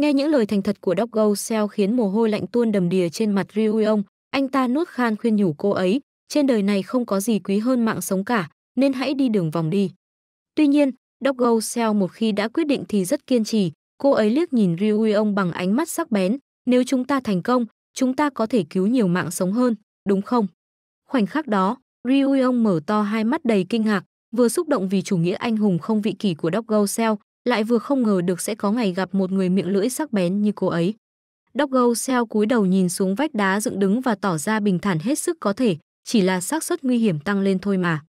Nghe những lời thành thật của Doggo Seo khiến mồ hôi lạnh tuôn đầm đìa trên mặt Ryu Ryuong, anh ta nuốt khan khuyên nhủ cô ấy, trên đời này không có gì quý hơn mạng sống cả, nên hãy đi đường vòng đi. Tuy nhiên, Doggo Seo một khi đã quyết định thì rất kiên trì, cô ấy liếc nhìn Ryu Ryuong bằng ánh mắt sắc bén, nếu chúng ta thành công, chúng ta có thể cứu nhiều mạng sống hơn, đúng không? Khoảnh khắc đó, Ryu Ryuong mở to hai mắt đầy kinh ngạc, vừa xúc động vì chủ nghĩa anh hùng không vị kỷ của Doggo Seo, lại vừa không ngờ được sẽ có ngày gặp một người miệng lưỡi sắc bén như cô ấy. Doggo Seo cúi đầu nhìn xuống vách đá dựng đứng và tỏ ra bình thản hết sức có thể, chỉ là xác suất nguy hiểm tăng lên thôi mà.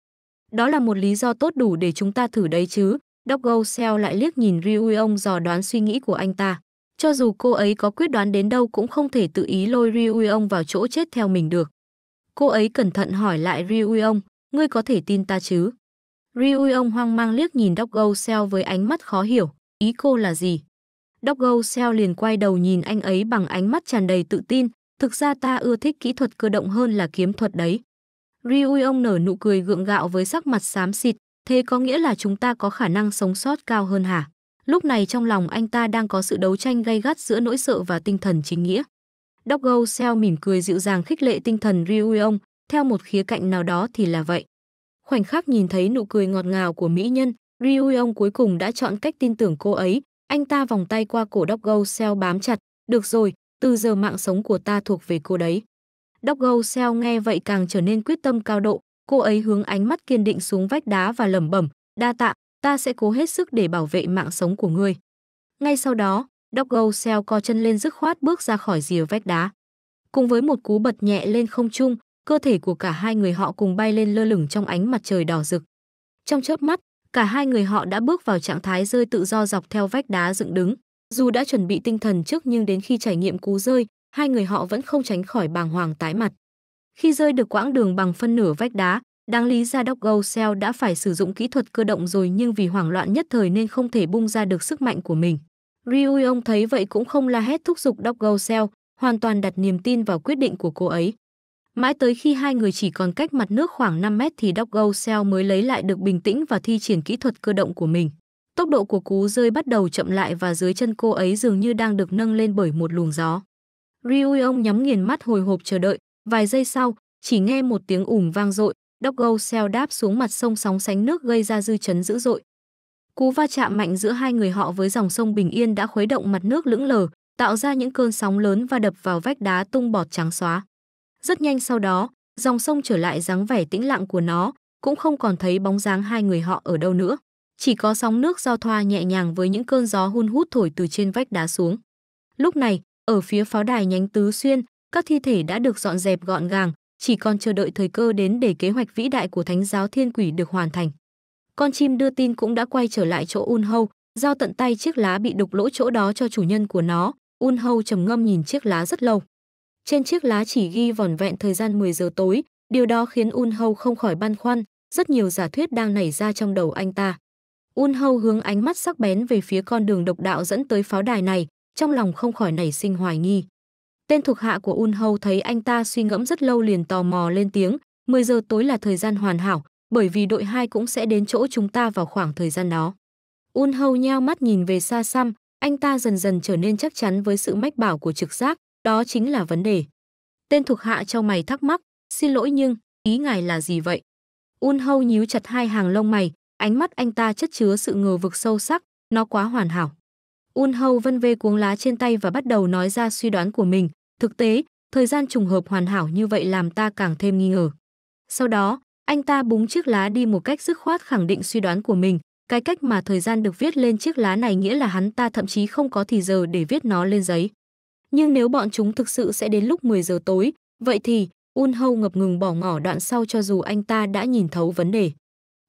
Đó là một lý do tốt đủ để chúng ta thử đấy chứ. Doggo Seo lại liếc nhìn Ryuong dò đoán suy nghĩ của anh ta. Cho dù cô ấy có quyết đoán đến đâu cũng không thể tự ý lôi Ryuong vào chỗ chết theo mình được. Cô ấy cẩn thận hỏi lại Ryuong, ngươi có thể tin ta chứ? ông hoang mang liếc nhìn Doggo Seo với ánh mắt khó hiểu, ý cô là gì? Doggo Seo liền quay đầu nhìn anh ấy bằng ánh mắt tràn đầy tự tin, thực ra ta ưa thích kỹ thuật cơ động hơn là kiếm thuật đấy. ông nở nụ cười gượng gạo với sắc mặt xám xịt, thế có nghĩa là chúng ta có khả năng sống sót cao hơn hả? Lúc này trong lòng anh ta đang có sự đấu tranh gay gắt giữa nỗi sợ và tinh thần chính nghĩa. Doggo Seo mỉm cười dịu dàng khích lệ tinh thần ông. theo một khía cạnh nào đó thì là vậy. Khoảnh khắc nhìn thấy nụ cười ngọt ngào của mỹ nhân, Ryuong cuối cùng đã chọn cách tin tưởng cô ấy. Anh ta vòng tay qua cổ Doggo Seo bám chặt. Được rồi, từ giờ mạng sống của ta thuộc về cô đấy. Doggo Seo nghe vậy càng trở nên quyết tâm cao độ. Cô ấy hướng ánh mắt kiên định xuống vách đá và lẩm bẩm, đa tạ, ta sẽ cố hết sức để bảo vệ mạng sống của ngươi. Ngay sau đó, Doggo Seo co chân lên dứt khoát bước ra khỏi rìa vách đá. Cùng với một cú bật nhẹ lên không trung, cơ thể của cả hai người họ cùng bay lên lơ lửng trong ánh mặt trời đỏ rực. Trong chớp mắt, cả hai người họ đã bước vào trạng thái rơi tự do dọc theo vách đá dựng đứng. Dù đã chuẩn bị tinh thần trước nhưng đến khi trải nghiệm cú rơi, hai người họ vẫn không tránh khỏi bàng hoàng tái mặt. Khi rơi được quãng đường bằng phân nửa vách đá, đáng lý ra Doggo Cell đã phải sử dụng kỹ thuật cơ động rồi nhưng vì hoảng loạn nhất thời nên không thể bung ra được sức mạnh của mình. Ryuong thấy vậy cũng không la hét thúc giục Doggo Cell, hoàn toàn đặt niềm tin vào quyết định của cô ấy. Mãi tới khi hai người chỉ còn cách mặt nước khoảng 5 mét thì Doggo Cell mới lấy lại được bình tĩnh và thi triển kỹ thuật cơ động của mình. Tốc độ của cú rơi bắt đầu chậm lại và dưới chân cô ấy dường như đang được nâng lên bởi một luồng gió. Ryuong nhắm nghiền mắt hồi hộp chờ đợi, vài giây sau, chỉ nghe một tiếng ủm vang dội, Doggo Cell đáp xuống mặt sông sóng sánh nước gây ra dư chấn dữ dội. Cú va chạm mạnh giữa hai người họ với dòng sông Bình Yên đã khuấy động mặt nước lững lờ, tạo ra những cơn sóng lớn và đập vào vách đá tung bọt trắng xóa. Rất nhanh sau đó, dòng sông trở lại dáng vẻ tĩnh lặng của nó, cũng không còn thấy bóng dáng hai người họ ở đâu nữa. Chỉ có sóng nước giao thoa nhẹ nhàng với những cơn gió hun hút thổi từ trên vách đá xuống. Lúc này, ở phía pháo đài nhánh Tứ Xuyên, các thi thể đã được dọn dẹp gọn gàng, chỉ còn chờ đợi thời cơ đến để kế hoạch vĩ đại của Thánh giáo Thiên Quỷ được hoàn thành. Con chim đưa tin cũng đã quay trở lại chỗ Un Hâu, giao tận tay chiếc lá bị đục lỗ chỗ đó cho chủ nhân của nó. Un Hâu trầm ngâm nhìn chiếc lá rất lâu. Trên chiếc lá chỉ ghi vỏn vẹn thời gian 10 giờ tối, điều đó khiến Un Hâu không khỏi băn khoăn, rất nhiều giả thuyết đang nảy ra trong đầu anh ta. Un Hâu hướng ánh mắt sắc bén về phía con đường độc đạo dẫn tới pháo đài này, trong lòng không khỏi nảy sinh hoài nghi. Tên thuộc hạ của Un Hâu thấy anh ta suy ngẫm rất lâu liền tò mò lên tiếng, 10 giờ tối là thời gian hoàn hảo, bởi vì đội 2 cũng sẽ đến chỗ chúng ta vào khoảng thời gian đó. Un Hâu nheo mắt nhìn về xa xăm, anh ta dần dần trở nên chắc chắn với sự mách bảo của trực giác, đó chính là vấn đề. Tên thuộc hạ cho mày thắc mắc, xin lỗi nhưng, ý ngài là gì vậy? Un Hâu nhíu chặt hai hàng lông mày, ánh mắt anh ta chất chứa sự ngờ vực sâu sắc, nó quá hoàn hảo. Un Hâu vân vê cuống lá trên tay và bắt đầu nói ra suy đoán của mình. Thực tế, thời gian trùng hợp hoàn hảo như vậy làm ta càng thêm nghi ngờ. Sau đó, anh ta búng chiếc lá đi một cách dứt khoát khẳng định suy đoán của mình. Cái cách mà thời gian được viết lên chiếc lá này nghĩa là hắn ta thậm chí không có thì giờ để viết nó lên giấy. Nhưng nếu bọn chúng thực sự sẽ đến lúc 10 giờ tối, vậy thì Un Hâu ngập ngừng bỏ ngỏ đoạn sau cho dù anh ta đã nhìn thấu vấn đề.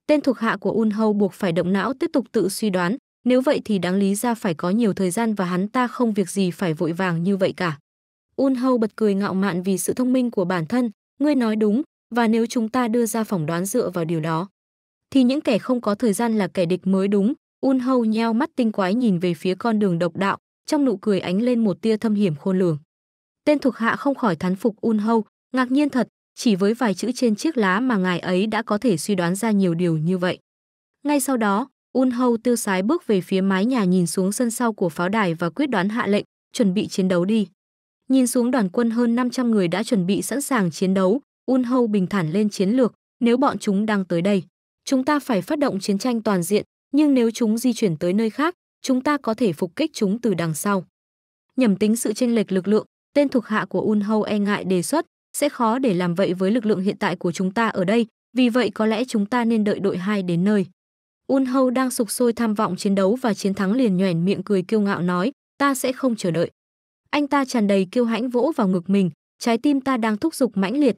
Tên thuộc hạ của Un Hâu buộc phải động não tiếp tục tự suy đoán, nếu vậy thì đáng lý ra phải có nhiều thời gian và hắn ta không việc gì phải vội vàng như vậy cả. Un Hâu bật cười ngạo mạn vì sự thông minh của bản thân, ngươi nói đúng, và nếu chúng ta đưa ra phỏng đoán dựa vào điều đó, thì những kẻ không có thời gian là kẻ địch mới đúng. Un Hâu nheo mắt tinh quái nhìn về phía con đường độc đạo, trong nụ cười ánh lên một tia thâm hiểm khôn lường. Tên thuộc hạ không khỏi thán phục Un Hâu, ngạc nhiên thật, chỉ với vài chữ trên chiếc lá mà ngài ấy đã có thể suy đoán ra nhiều điều như vậy. Ngay sau đó, Un Hâu tiêu sái bước về phía mái nhà nhìn xuống sân sau của pháo đài và quyết đoán hạ lệnh, chuẩn bị chiến đấu đi. Nhìn xuống đoàn quân hơn 500 người đã chuẩn bị sẵn sàng chiến đấu, Un Hâu bình thản lên chiến lược, nếu bọn chúng đang tới đây, chúng ta phải phát động chiến tranh toàn diện, nhưng nếu chúng di chuyển tới nơi khác, chúng ta có thể phục kích chúng từ đằng sau. nhầm tính sự chênh lệch lực lượng, tên thuộc hạ của Unhâu e ngại đề xuất sẽ khó để làm vậy với lực lượng hiện tại của chúng ta ở đây, vì vậy có lẽ chúng ta nên đợi đội hai đến nơi. Unhâu đang sục sôi tham vọng chiến đấu và chiến thắng liền nhoẻn miệng cười kiêu ngạo nói, ta sẽ không chờ đợi. Anh ta tràn đầy kiêu hãnh vỗ vào ngực mình, trái tim ta đang thúc giục mãnh liệt,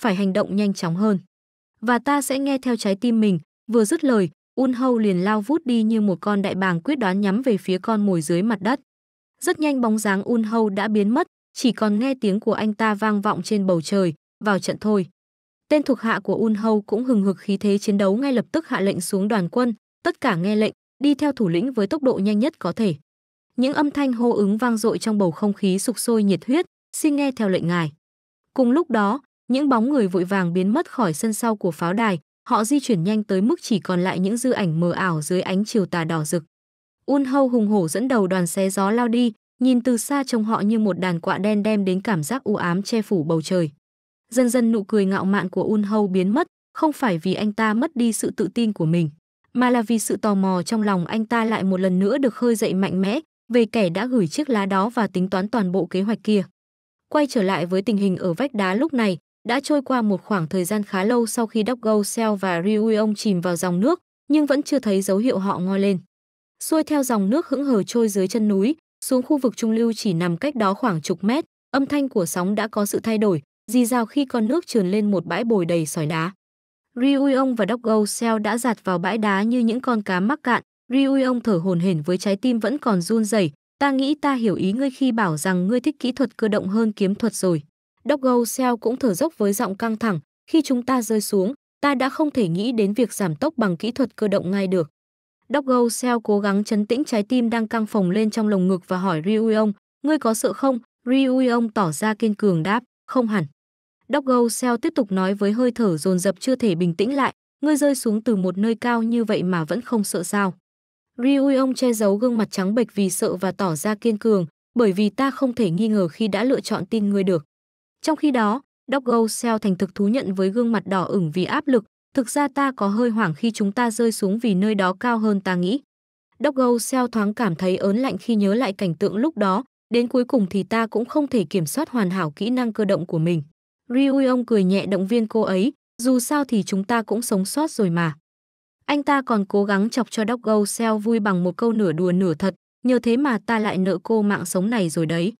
phải hành động nhanh chóng hơn. Và ta sẽ nghe theo trái tim mình, vừa dứt lời, Un Hâu liền lao vút đi như một con đại bàng quyết đoán nhắm về phía con mồi dưới mặt đất. Rất nhanh bóng dáng Un Hâu đã biến mất, chỉ còn nghe tiếng của anh ta vang vọng trên bầu trời, vào trận thôi. Tên thuộc hạ của Un Hâu cũng hừng hực khí thế chiến đấu ngay lập tức hạ lệnh xuống đoàn quân, tất cả nghe lệnh, đi theo thủ lĩnh với tốc độ nhanh nhất có thể. Những âm thanh hô ứng vang dội trong bầu không khí sục sôi nhiệt huyết, xin nghe theo lệnh ngài. Cùng lúc đó, những bóng người vội vàng biến mất khỏi sân sau của pháo đài, Họ di chuyển nhanh tới mức chỉ còn lại những dư ảnh mờ ảo dưới ánh chiều tà đỏ rực. Un Hâu hùng hổ dẫn đầu đoàn xé gió lao đi, nhìn từ xa trông họ như một đàn quạ đen đem đến cảm giác u ám che phủ bầu trời. Dần dần nụ cười ngạo mạn của Un Hâu biến mất, không phải vì anh ta mất đi sự tự tin của mình, mà là vì sự tò mò trong lòng anh ta lại một lần nữa được khơi dậy mạnh mẽ về kẻ đã gửi chiếc lá đó và tính toán toàn bộ kế hoạch kia. Quay trở lại với tình hình ở vách đá lúc này, đã trôi qua một khoảng thời gian khá lâu sau khi Doggo Cell và Ryuong chìm vào dòng nước, nhưng vẫn chưa thấy dấu hiệu họ ngoi lên. Xuôi theo dòng nước hững hờ trôi dưới chân núi, xuống khu vực trung lưu chỉ nằm cách đó khoảng chục mét, âm thanh của sóng đã có sự thay đổi, di rào khi con nước trườn lên một bãi bồi đầy sỏi đá. Ryuong và Doggo Cell đã giạt vào bãi đá như những con cá mắc cạn, Ryuong thở hổn hển với trái tim vẫn còn run rẩy, ta nghĩ ta hiểu ý ngươi khi bảo rằng ngươi thích kỹ thuật cơ động hơn kiếm thuật rồi. Doggo Seo cũng thở dốc với giọng căng thẳng, khi chúng ta rơi xuống, ta đã không thể nghĩ đến việc giảm tốc bằng kỹ thuật cơ động ngay được. Doggo Seo cố gắng chấn tĩnh trái tim đang căng phồng lên trong lồng ngực và hỏi Ryuong, ngươi có sợ không? Ryuong tỏ ra kiên cường đáp, không hẳn. Doggo Seo tiếp tục nói với hơi thở dồn dập chưa thể bình tĩnh lại, ngươi rơi xuống từ một nơi cao như vậy mà vẫn không sợ sao. Ryuong che giấu gương mặt trắng bệch vì sợ và tỏ ra kiên cường, bởi vì ta không thể nghi ngờ khi đã lựa chọn tin ngươi được. Trong khi đó, Doggo Seo thành thực thú nhận với gương mặt đỏ ửng vì áp lực, thực ra ta có hơi hoảng khi chúng ta rơi xuống vì nơi đó cao hơn ta nghĩ. Doggo Seo thoáng cảm thấy ớn lạnh khi nhớ lại cảnh tượng lúc đó, đến cuối cùng thì ta cũng không thể kiểm soát hoàn hảo kỹ năng cơ động của mình. Ryuong cười nhẹ động viên cô ấy, dù sao thì chúng ta cũng sống sót rồi mà. Anh ta còn cố gắng chọc cho Doggo Seo vui bằng một câu nửa đùa nửa thật, nhờ thế mà ta lại nợ cô mạng sống này rồi đấy.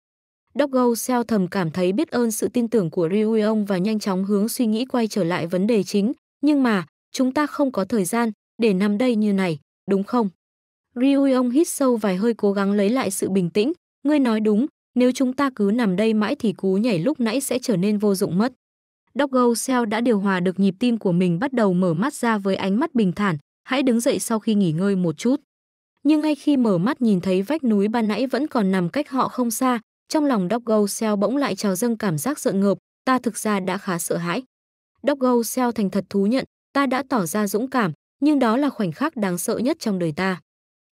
Doggo Seo thầm cảm thấy biết ơn sự tin tưởng của Ryuong và nhanh chóng hướng suy nghĩ quay trở lại vấn đề chính. Nhưng mà, chúng ta không có thời gian để nằm đây như này, đúng không? Ryuong hít sâu vài hơi cố gắng lấy lại sự bình tĩnh. Ngươi nói đúng, nếu chúng ta cứ nằm đây mãi thì cú nhảy lúc nãy sẽ trở nên vô dụng mất. Doggo Seo đã điều hòa được nhịp tim của mình bắt đầu mở mắt ra với ánh mắt bình thản, hãy đứng dậy sau khi nghỉ ngơi một chút. Nhưng ngay khi mở mắt nhìn thấy vách núi ban nãy vẫn còn nằm cách họ không xa, trong lòng Doggo Seo bỗng lại trào dâng cảm giác sợ ngợp, ta thực ra đã khá sợ hãi. Doggo Seo thành thật thú nhận, ta đã tỏ ra dũng cảm, nhưng đó là khoảnh khắc đáng sợ nhất trong đời ta.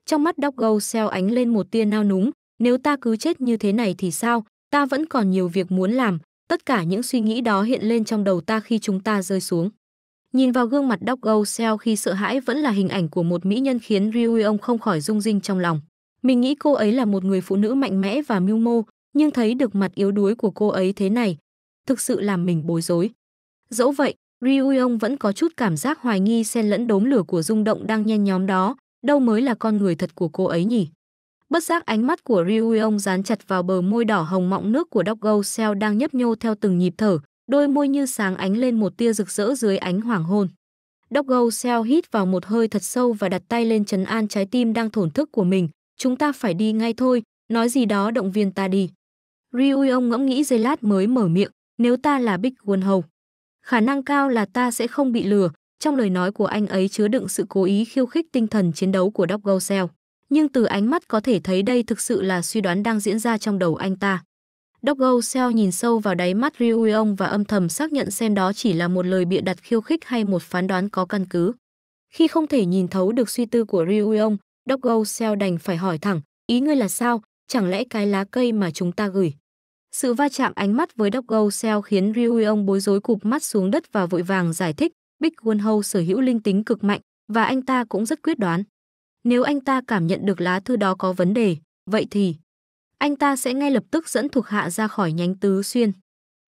Trong mắt Doggo Seo ánh lên một tia nao núng, nếu ta cứ chết như thế này thì sao, ta vẫn còn nhiều việc muốn làm, tất cả những suy nghĩ đó hiện lên trong đầu ta khi chúng ta rơi xuống. Nhìn vào gương mặt Doggo Seo khi sợ hãi vẫn là hình ảnh của một mỹ nhân khiến ryu ông không khỏi rung rinh trong lòng. Mình nghĩ cô ấy là một người phụ nữ mạnh mẽ và mưu mô, nhưng thấy được mặt yếu đuối của cô ấy thế này, thực sự làm mình bối rối. Dẫu vậy, Ryuyong vẫn có chút cảm giác hoài nghi xen lẫn đốm lửa của rung động đang nhen nhóm đó, đâu mới là con người thật của cô ấy nhỉ? Bất giác ánh mắt của Ryuyong dán chặt vào bờ môi đỏ hồng mọng nước của Doggo Seo đang nhấp nhô theo từng nhịp thở, đôi môi như sáng ánh lên một tia rực rỡ dưới ánh hoàng hôn. Doggo Seo hít vào một hơi thật sâu và đặt tay lên trấn an trái tim đang thổn thức của mình. Chúng ta phải đi ngay thôi, nói gì đó động viên ta đi. Ryu ông ngẫm nghĩ giây lát mới mở miệng, nếu ta là Big Quân Hầu. Khả năng cao là ta sẽ không bị lừa, trong lời nói của anh ấy chứa đựng sự cố ý khiêu khích tinh thần chiến đấu của Doc Gosell. Nhưng từ ánh mắt có thể thấy đây thực sự là suy đoán đang diễn ra trong đầu anh ta. Doc Gosell nhìn sâu vào đáy mắt ông và âm thầm xác nhận xem đó chỉ là một lời bịa đặt khiêu khích hay một phán đoán có căn cứ. Khi không thể nhìn thấu được suy tư của Ryuong, Doc Gosell đành phải hỏi thẳng, ý ngươi là sao, chẳng lẽ cái lá cây mà chúng ta gửi sự va chạm ánh mắt với Doggo Cell khiến Ryuong bối rối cụp mắt xuống đất và vội vàng giải thích, Big Wonho sở hữu linh tính cực mạnh và anh ta cũng rất quyết đoán. Nếu anh ta cảm nhận được lá thư đó có vấn đề, vậy thì anh ta sẽ ngay lập tức dẫn thuộc hạ ra khỏi nhánh tứ xuyên.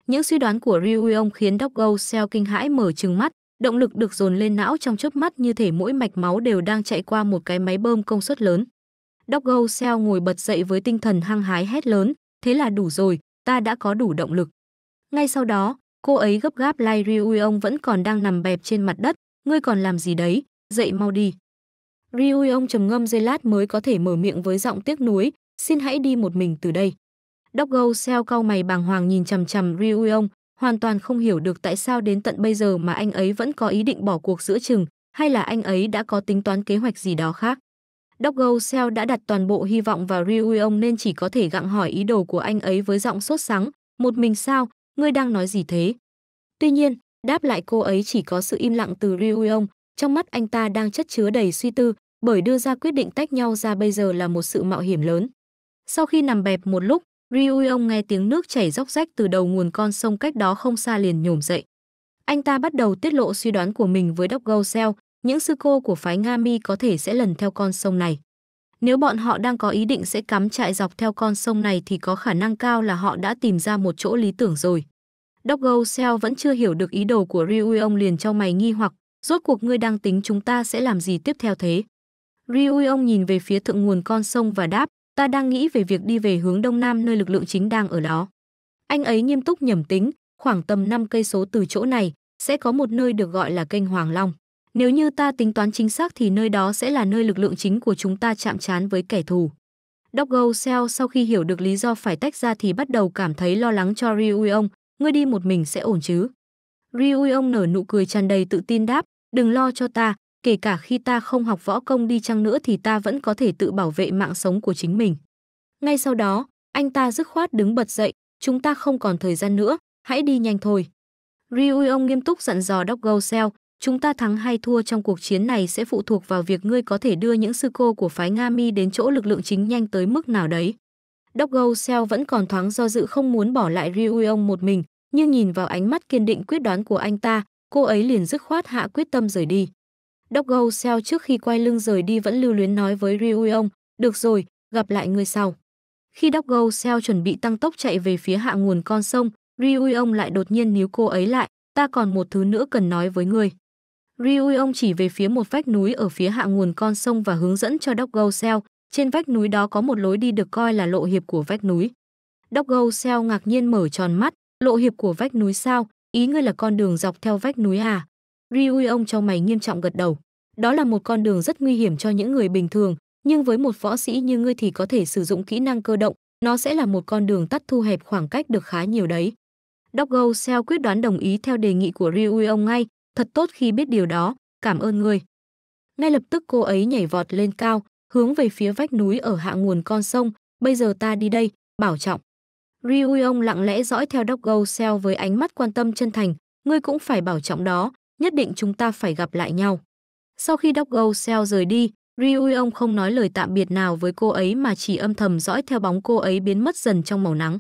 Những suy đoán của Ryuong khiến Doggo Cell kinh hãi mở trừng mắt, động lực được dồn lên não trong chớp mắt như thể mỗi mạch máu đều đang chạy qua một cái máy bơm công suất lớn. Doggo Cell ngồi bật dậy với tinh thần hăng hái hét lớn, thế là đủ rồi, ta đã có đủ động lực. Ngay sau đó, cô ấy gấp gáp lai Ryuong vẫn còn đang nằm bẹp trên mặt đất, ngươi còn làm gì đấy, dậy mau đi. Ryu Ryuong trầm ngâm giây lát mới có thể mở miệng với giọng tiếc nuối, xin hãy đi một mình từ đây. Đốc Gâu Seo cau mày bàng hoàng nhìn chằm chằm Ryuong, hoàn toàn không hiểu được tại sao đến tận bây giờ mà anh ấy vẫn có ý định bỏ cuộc giữa chừng, hay là anh ấy đã có tính toán kế hoạch gì đó khác. Doggo Seo đã đặt toàn bộ hy vọng vào Ryuong nên chỉ có thể gặng hỏi ý đồ của anh ấy với giọng sốt sắng, một mình sao, ngươi đang nói gì thế? Tuy nhiên, đáp lại cô ấy chỉ có sự im lặng từ Ryuong, trong mắt anh ta đang chất chứa đầy suy tư, bởi đưa ra quyết định tách nhau ra bây giờ là một sự mạo hiểm lớn. Sau khi nằm bẹp một lúc, Ryuong nghe tiếng nước chảy róc rách từ đầu nguồn con sông cách đó không xa liền nhổm dậy. Anh ta bắt đầu tiết lộ suy đoán của mình với Doggo Seo, những sư cô của phái Nga Mi có thể sẽ lần theo con sông này. Nếu bọn họ đang có ý định sẽ cắm trại dọc theo con sông này thì có khả năng cao là họ đã tìm ra một chỗ lý tưởng rồi. Doggo Seo vẫn chưa hiểu được ý đồ của Ryu Ryuong liền cho mày nghi hoặc, rốt cuộc ngươi đang tính chúng ta sẽ làm gì tiếp theo thế? Ryu Ryuong nhìn về phía thượng nguồn con sông và đáp, ta đang nghĩ về việc đi về hướng đông nam nơi lực lượng chính đang ở đó. Anh ấy nghiêm túc nhẩm tính, khoảng tầm 5 cây số từ chỗ này sẽ có một nơi được gọi là kênh Hoàng Long. Nếu như ta tính toán chính xác thì nơi đó sẽ là nơi lực lượng chính của chúng ta chạm trán với kẻ thù. Doggo Seo sau khi hiểu được lý do phải tách ra thì bắt đầu cảm thấy lo lắng cho Ryuong, ngươi đi một mình sẽ ổn chứ. Ryuong nở nụ cười tràn đầy tự tin đáp, đừng lo cho ta, kể cả khi ta không học võ công đi chăng nữa thì ta vẫn có thể tự bảo vệ mạng sống của chính mình. Ngay sau đó, anh ta dứt khoát đứng bật dậy, chúng ta không còn thời gian nữa, hãy đi nhanh thôi. Ryuong nghiêm túc dặn dò Doggo Seo, Chúng ta thắng hay thua trong cuộc chiến này sẽ phụ thuộc vào việc ngươi có thể đưa những sư cô của phái Nga Mi đến chỗ lực lượng chính nhanh tới mức nào đấy. Đốc Doggo Seo vẫn còn thoáng do dự không muốn bỏ lại Ryu Ryuong một mình, nhưng nhìn vào ánh mắt kiên định quyết đoán của anh ta, cô ấy liền dứt khoát hạ quyết tâm rời đi. Đốc Doggo Seo trước khi quay lưng rời đi vẫn lưu luyến nói với Ryu Ryuong, "Được rồi, gặp lại người sau." Khi Đốc Doggo Seo chuẩn bị tăng tốc chạy về phía hạ nguồn con sông, Ryu Ryuong lại đột nhiên níu cô ấy lại, "Ta còn một thứ nữa cần nói với ngươi." ông chỉ về phía một vách núi ở phía hạ nguồn con sông và hướng dẫn cho Doggo Seo, trên vách núi đó có một lối đi được coi là lộ hiệp của vách núi. Doggo Seo ngạc nhiên mở tròn mắt, lộ hiệp của vách núi sao, ý ngươi là con đường dọc theo vách núi à? ông trong mày nghiêm trọng gật đầu. Đó là một con đường rất nguy hiểm cho những người bình thường, nhưng với một võ sĩ như ngươi thì có thể sử dụng kỹ năng cơ động, nó sẽ là một con đường tắt thu hẹp khoảng cách được khá nhiều đấy. Doggo Seo quyết đoán đồng ý theo đề nghị của ông ngay, thật tốt khi biết điều đó, cảm ơn người. Ngay lập tức cô ấy nhảy vọt lên cao, hướng về phía vách núi ở hạ nguồn con sông, bây giờ ta đi đây, bảo trọng. Ryuong lặng lẽ dõi theo Doggo Seo với ánh mắt quan tâm chân thành, ngươi cũng phải bảo trọng đó, nhất định chúng ta phải gặp lại nhau. Sau khi Doggo Seo rời đi, Ryuong không nói lời tạm biệt nào với cô ấy mà chỉ âm thầm dõi theo bóng cô ấy biến mất dần trong màu nắng.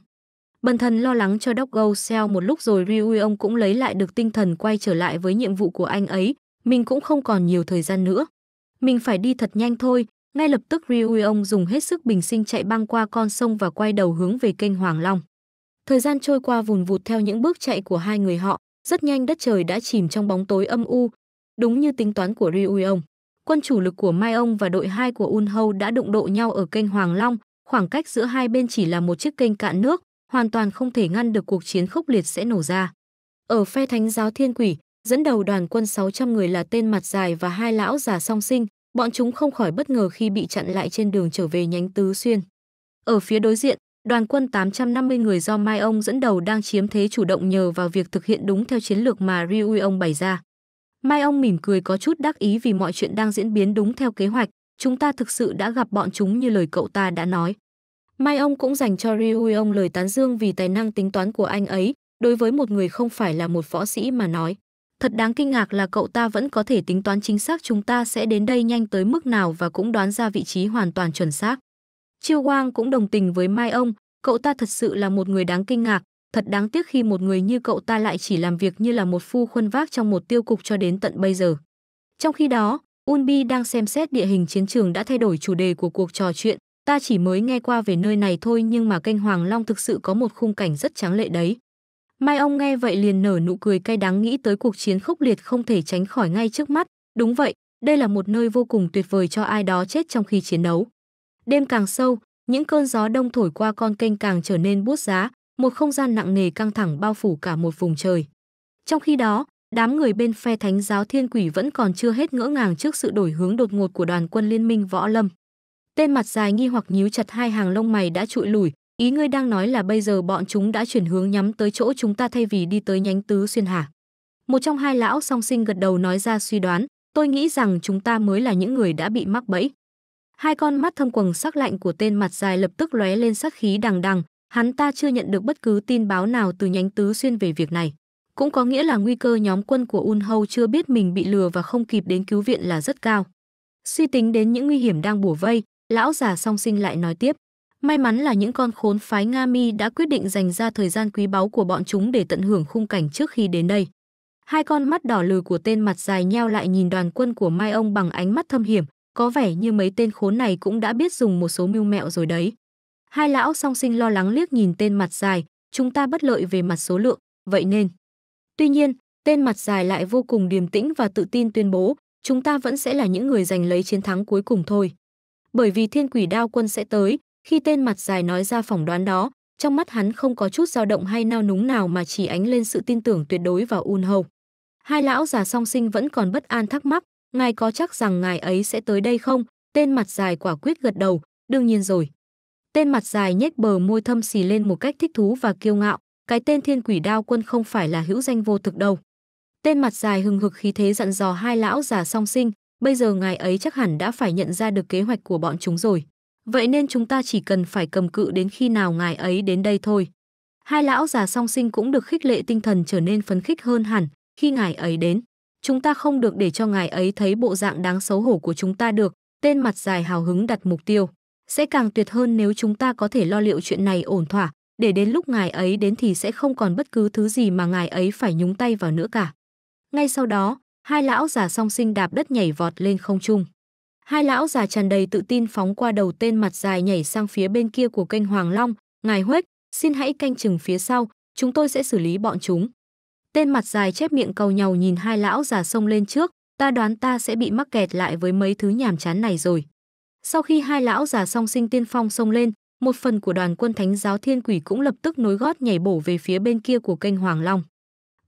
Bần thần lo lắng cho Doc Go Seo một lúc rồi Ryu ông cũng lấy lại được tinh thần quay trở lại với nhiệm vụ của anh ấy. Mình cũng không còn nhiều thời gian nữa. Mình phải đi thật nhanh thôi. Ngay lập tức Ryu ông dùng hết sức bình sinh chạy băng qua con sông và quay đầu hướng về kênh Hoàng Long. Thời gian trôi qua vùn vụt theo những bước chạy của hai người họ. Rất nhanh đất trời đã chìm trong bóng tối âm u. Đúng như tính toán của Ryu ông, Quân chủ lực của Mai Ông và đội 2 của Un Hâu đã đụng độ nhau ở kênh Hoàng Long. Khoảng cách giữa hai bên chỉ là một chiếc kênh cạn nước hoàn toàn không thể ngăn được cuộc chiến khốc liệt sẽ nổ ra. Ở phe Thánh giáo Thiên Quỷ, dẫn đầu đoàn quân 600 người là tên mặt dài và hai lão già song sinh, bọn chúng không khỏi bất ngờ khi bị chặn lại trên đường trở về nhánh Tứ Xuyên. Ở phía đối diện, đoàn quân 850 người do Mai Ông dẫn đầu đang chiếm thế chủ động nhờ vào việc thực hiện đúng theo chiến lược mà Ryu Ông bày ra. Mai Ông mỉm cười có chút đắc ý vì mọi chuyện đang diễn biến đúng theo kế hoạch, chúng ta thực sự đã gặp bọn chúng như lời cậu ta đã nói. Mai ông cũng dành cho Ryu ông lời tán dương vì tài năng tính toán của anh ấy, đối với một người không phải là một võ sĩ mà nói. Thật đáng kinh ngạc là cậu ta vẫn có thể tính toán chính xác chúng ta sẽ đến đây nhanh tới mức nào và cũng đoán ra vị trí hoàn toàn chuẩn xác. Chiêu Quang cũng đồng tình với Mai ông, cậu ta thật sự là một người đáng kinh ngạc, thật đáng tiếc khi một người như cậu ta lại chỉ làm việc như là một phu khuân vác trong một tiêu cục cho đến tận bây giờ. Trong khi đó, Unbi đang xem xét địa hình chiến trường đã thay đổi chủ đề của cuộc trò chuyện, Ta chỉ mới nghe qua về nơi này thôi nhưng mà kênh Hoàng Long thực sự có một khung cảnh rất tráng lệ đấy. Mai ông nghe vậy liền nở nụ cười cay đắng nghĩ tới cuộc chiến khốc liệt không thể tránh khỏi ngay trước mắt. Đúng vậy, đây là một nơi vô cùng tuyệt vời cho ai đó chết trong khi chiến đấu. Đêm càng sâu, những cơn gió đông thổi qua con kênh càng trở nên buốt giá, một không gian nặng nề căng thẳng bao phủ cả một vùng trời. Trong khi đó, đám người bên phe thánh giáo thiên quỷ vẫn còn chưa hết ngỡ ngàng trước sự đổi hướng đột ngột của đoàn quân liên minh võ lâm. Tên mặt dài nghi hoặc nhíu chặt hai hàng lông mày đã trụi lùi. ý ngươi đang nói là bây giờ bọn chúng đã chuyển hướng nhắm tới chỗ chúng ta thay vì đi tới nhánh tứ xuyên hà. Một trong hai lão song sinh gật đầu nói ra suy đoán, tôi nghĩ rằng chúng ta mới là những người đã bị mắc bẫy. Hai con mắt thâm quầng sắc lạnh của tên mặt dài lập tức lóe lên sát khí đằng đằng, hắn ta chưa nhận được bất cứ tin báo nào từ nhánh tứ xuyên về việc này. Cũng có nghĩa là nguy cơ nhóm quân của Un Hâu chưa biết mình bị lừa và không kịp đến cứu viện là rất cao. Suy tính đến những nguy hiểm đang bủa vây, lão già song sinh lại nói tiếp may mắn là những con khốn phái nga mi đã quyết định dành ra thời gian quý báu của bọn chúng để tận hưởng khung cảnh trước khi đến đây hai con mắt đỏ lừ của tên mặt dài nheo lại nhìn đoàn quân của mai ông bằng ánh mắt thâm hiểm có vẻ như mấy tên khốn này cũng đã biết dùng một số mưu mẹo rồi đấy hai lão song sinh lo lắng liếc nhìn tên mặt dài chúng ta bất lợi về mặt số lượng vậy nên tuy nhiên tên mặt dài lại vô cùng điềm tĩnh và tự tin tuyên bố chúng ta vẫn sẽ là những người giành lấy chiến thắng cuối cùng thôi bởi vì thiên quỷ đao quân sẽ tới, khi tên mặt dài nói ra phỏng đoán đó, trong mắt hắn không có chút dao động hay nao núng nào mà chỉ ánh lên sự tin tưởng tuyệt đối vào Un Hầu. Hai lão già song sinh vẫn còn bất an thắc mắc, ngài có chắc rằng ngài ấy sẽ tới đây không? Tên mặt dài quả quyết gật đầu, đương nhiên rồi. Tên mặt dài nhếch bờ môi thâm xì lên một cách thích thú và kiêu ngạo, cái tên thiên quỷ đao quân không phải là hữu danh vô thực đâu. Tên mặt dài hừng hực khí thế dặn dò hai lão già song sinh, bây giờ ngài ấy chắc hẳn đã phải nhận ra được kế hoạch của bọn chúng rồi. Vậy nên chúng ta chỉ cần phải cầm cự đến khi nào ngài ấy đến đây thôi. Hai lão già song sinh cũng được khích lệ tinh thần trở nên phấn khích hơn hẳn khi ngài ấy đến. Chúng ta không được để cho ngài ấy thấy bộ dạng đáng xấu hổ của chúng ta được, tên mặt dài hào hứng đặt mục tiêu. Sẽ càng tuyệt hơn nếu chúng ta có thể lo liệu chuyện này ổn thỏa, để đến lúc ngài ấy đến thì sẽ không còn bất cứ thứ gì mà ngài ấy phải nhúng tay vào nữa cả. Ngay sau đó, Hai lão già song sinh đạp đất nhảy vọt lên không trung. Hai lão già tràn đầy tự tin phóng qua đầu tên mặt dài nhảy sang phía bên kia của kênh Hoàng Long, "Ngài Huếch, xin hãy canh chừng phía sau, chúng tôi sẽ xử lý bọn chúng." Tên mặt dài chép miệng cầu nhau nhìn hai lão già xông lên trước, "Ta đoán ta sẽ bị mắc kẹt lại với mấy thứ nhàm chán này rồi." Sau khi hai lão già song sinh tiên phong xông lên, một phần của đoàn quân thánh giáo thiên quỷ cũng lập tức nối gót nhảy bổ về phía bên kia của kênh Hoàng Long.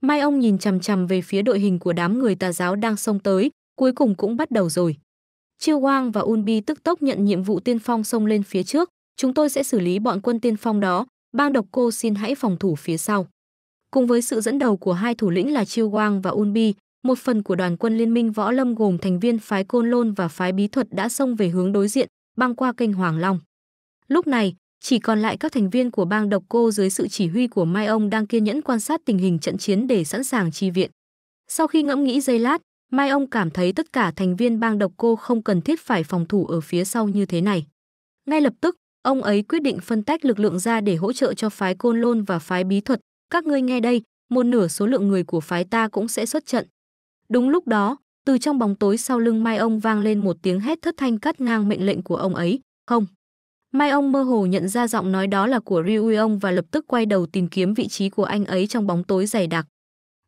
Mai ông nhìn chằm chằm về phía đội hình của đám người tà giáo đang xông tới, cuối cùng cũng bắt đầu rồi. Chiêu Quang và Unbi tức tốc nhận nhiệm vụ tiên phong xông lên phía trước, chúng tôi sẽ xử lý bọn quân tiên phong đó, bang độc cô xin hãy phòng thủ phía sau. Cùng với sự dẫn đầu của hai thủ lĩnh là Chiêu Quang và Unbi, một phần của đoàn quân liên minh võ lâm gồm thành viên phái Côn Lôn và phái Bí Thuật đã xông về hướng đối diện, băng qua kênh Hoàng Long. Lúc này, chỉ còn lại các thành viên của bang độc cô dưới sự chỉ huy của Mai ông đang kiên nhẫn quan sát tình hình trận chiến để sẵn sàng chi viện. Sau khi ngẫm nghĩ giây lát, Mai ông cảm thấy tất cả thành viên bang độc cô không cần thiết phải phòng thủ ở phía sau như thế này. Ngay lập tức, ông ấy quyết định phân tách lực lượng ra để hỗ trợ cho phái Côn Lôn và phái Bí Thuật. Các ngươi nghe đây, một nửa số lượng người của phái ta cũng sẽ xuất trận. Đúng lúc đó, từ trong bóng tối sau lưng Mai ông vang lên một tiếng hét thất thanh cắt ngang mệnh lệnh của ông ấy, "Không!" Mai ông mơ hồ nhận ra giọng nói đó là của Ryuong và lập tức quay đầu tìm kiếm vị trí của anh ấy trong bóng tối dày đặc.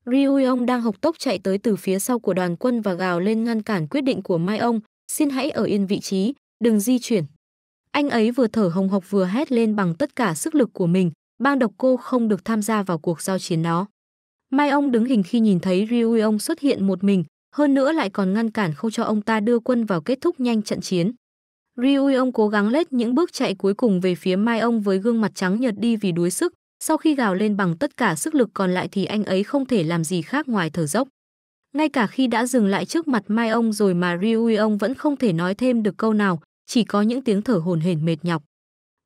Ryuong đang hộc tốc chạy tới từ phía sau của đoàn quân và gào lên ngăn cản quyết định của Mai ông, xin hãy ở yên vị trí, đừng di chuyển. Anh ấy vừa thở hồng hộc vừa hét lên bằng tất cả sức lực của mình, bang độc cô không được tham gia vào cuộc giao chiến đó. Mai ông đứng hình khi nhìn thấy Ryuong xuất hiện một mình, hơn nữa lại còn ngăn cản không cho ông ta đưa quân vào kết thúc nhanh trận chiến. Ryui ông cố gắng lết những bước chạy cuối cùng về phía Mai ông với gương mặt trắng nhợt đi vì đuối sức, sau khi gào lên bằng tất cả sức lực còn lại thì anh ấy không thể làm gì khác ngoài thở dốc. Ngay cả khi đã dừng lại trước mặt Mai ông rồi mà Ryui ông vẫn không thể nói thêm được câu nào, chỉ có những tiếng thở hổn hển mệt nhọc.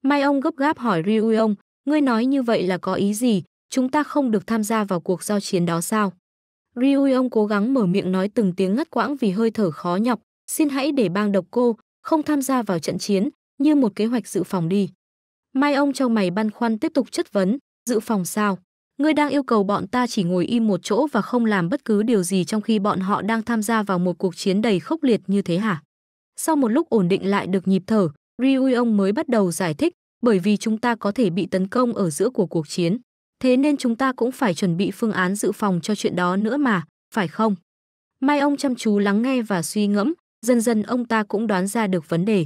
Mai ông gấp gáp hỏi Ryui ông, ngươi nói như vậy là có ý gì, chúng ta không được tham gia vào cuộc giao chiến đó sao? Ryui ông cố gắng mở miệng nói từng tiếng ngắt quãng vì hơi thở khó nhọc, xin hãy để bang độc cô, không tham gia vào trận chiến như một kế hoạch dự phòng đi. Mai ông trong mày băn khoăn tiếp tục chất vấn, dự phòng sao? Ngươi đang yêu cầu bọn ta chỉ ngồi im một chỗ và không làm bất cứ điều gì trong khi bọn họ đang tham gia vào một cuộc chiến đầy khốc liệt như thế hả? Sau một lúc ổn định lại được nhịp thở, ông mới bắt đầu giải thích, bởi vì chúng ta có thể bị tấn công ở giữa của cuộc chiến. Thế nên chúng ta cũng phải chuẩn bị phương án dự phòng cho chuyện đó nữa mà, phải không? Mai ông chăm chú lắng nghe và suy ngẫm, dần dần ông ta cũng đoán ra được vấn đề.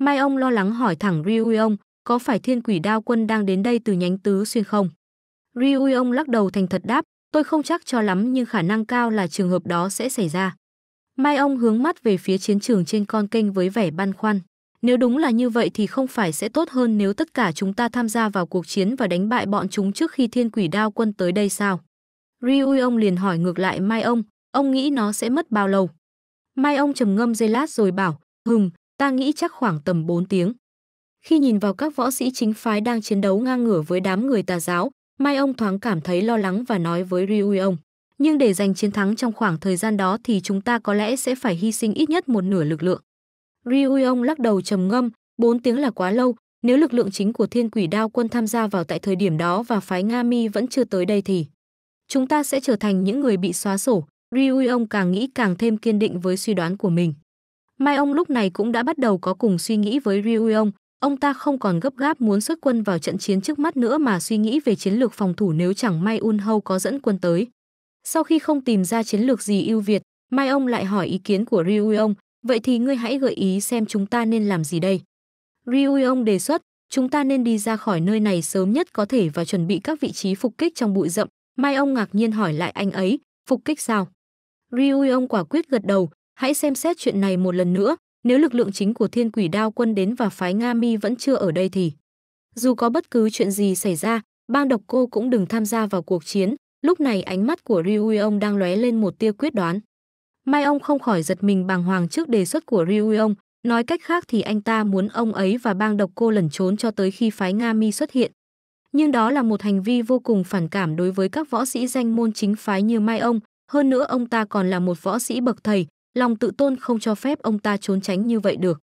Mai ông lo lắng hỏi thẳng Ryuong, có phải thiên quỷ đao quân đang đến đây từ nhánh tứ xuyên không? Ryuong lắc đầu thành thật đáp, tôi không chắc cho lắm nhưng khả năng cao là trường hợp đó sẽ xảy ra. Mai ông hướng mắt về phía chiến trường trên con kênh với vẻ băn khoăn. Nếu đúng là như vậy thì không phải sẽ tốt hơn nếu tất cả chúng ta tham gia vào cuộc chiến và đánh bại bọn chúng trước khi thiên quỷ đao quân tới đây sao? Ryuong liền hỏi ngược lại Mai ông, ông nghĩ nó sẽ mất bao lâu? Mai ông trầm ngâm giây lát rồi bảo, hừm, ta nghĩ chắc khoảng tầm 4 tiếng. Khi nhìn vào các võ sĩ chính phái đang chiến đấu ngang ngửa với đám người tà giáo, Mai ông thoáng cảm thấy lo lắng và nói với Ryui ông. Nhưng để giành chiến thắng trong khoảng thời gian đó thì chúng ta có lẽ sẽ phải hy sinh ít nhất một nửa lực lượng. Ryui ông lắc đầu trầm ngâm, 4 tiếng là quá lâu, nếu lực lượng chính của thiên quỷ đao quân tham gia vào tại thời điểm đó và phái Nga Mi vẫn chưa tới đây thì chúng ta sẽ trở thành những người bị xóa sổ, Rui ông càng nghĩ càng thêm kiên định với suy đoán của mình. Mai ông lúc này cũng đã bắt đầu có cùng suy nghĩ với Rui ông, ông ta không còn gấp gáp muốn xuất quân vào trận chiến trước mắt nữa mà suy nghĩ về chiến lược phòng thủ nếu chẳng may Un Hâu có dẫn quân tới. Sau khi không tìm ra chiến lược gì ưu việt, Mai ông lại hỏi ý kiến của Rui ông, vậy thì ngươi hãy gợi ý xem chúng ta nên làm gì đây. Rui ông đề xuất, chúng ta nên đi ra khỏi nơi này sớm nhất có thể và chuẩn bị các vị trí phục kích trong bụi rậm. Mai ông ngạc nhiên hỏi lại anh ấy, phục kích sao? Ryuon quả quyết gật đầu, hãy xem xét chuyện này một lần nữa, nếu lực lượng chính của thiên quỷ đao quân đến và phái Nga Mi vẫn chưa ở đây thì... Dù có bất cứ chuyện gì xảy ra, bang độc cô cũng đừng tham gia vào cuộc chiến, lúc này ánh mắt của Ryuon đang lóe lên một tia quyết đoán. Mai ông không khỏi giật mình bàng hoàng trước đề xuất của Ryuon, nói cách khác thì anh ta muốn ông ấy và bang độc cô lẩn trốn cho tới khi phái Nga Mi xuất hiện. Nhưng đó là một hành vi vô cùng phản cảm đối với các võ sĩ danh môn chính phái như Mai ông, hơn nữa ông ta còn là một võ sĩ bậc thầy, lòng tự tôn không cho phép ông ta trốn tránh như vậy được.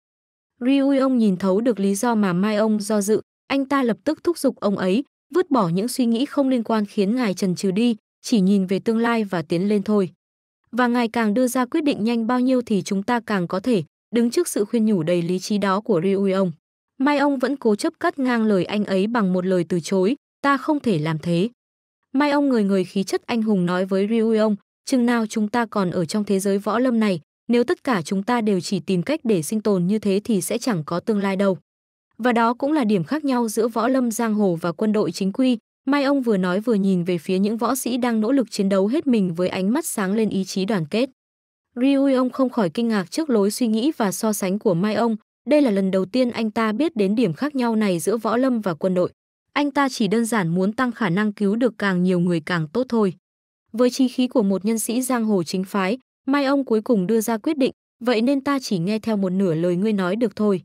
Ryui ông nhìn thấu được lý do mà Mai ông do dự, anh ta lập tức thúc giục ông ấy, vứt bỏ những suy nghĩ không liên quan khiến ngài trần trừ đi, chỉ nhìn về tương lai và tiến lên thôi. Và ngài càng đưa ra quyết định nhanh bao nhiêu thì chúng ta càng có thể đứng trước sự khuyên nhủ đầy lý trí đó của Ryui ông. Mai ông vẫn cố chấp cắt ngang lời anh ấy bằng một lời từ chối, ta không thể làm thế. Mai ông người người khí chất anh hùng nói với Ryui ông, chừng nào chúng ta còn ở trong thế giới võ lâm này, nếu tất cả chúng ta đều chỉ tìm cách để sinh tồn như thế thì sẽ chẳng có tương lai đâu. Và đó cũng là điểm khác nhau giữa võ lâm giang hồ và quân đội chính quy. Mai ông vừa nói vừa nhìn về phía những võ sĩ đang nỗ lực chiến đấu hết mình với ánh mắt sáng lên ý chí đoàn kết. Ryu, ông không khỏi kinh ngạc trước lối suy nghĩ và so sánh của Mai ông. Đây là lần đầu tiên anh ta biết đến điểm khác nhau này giữa võ lâm và quân đội. Anh ta chỉ đơn giản muốn tăng khả năng cứu được càng nhiều người càng tốt thôi. Với chi khí của một nhân sĩ giang hồ chính phái, mai ông cuối cùng đưa ra quyết định, vậy nên ta chỉ nghe theo một nửa lời ngươi nói được thôi.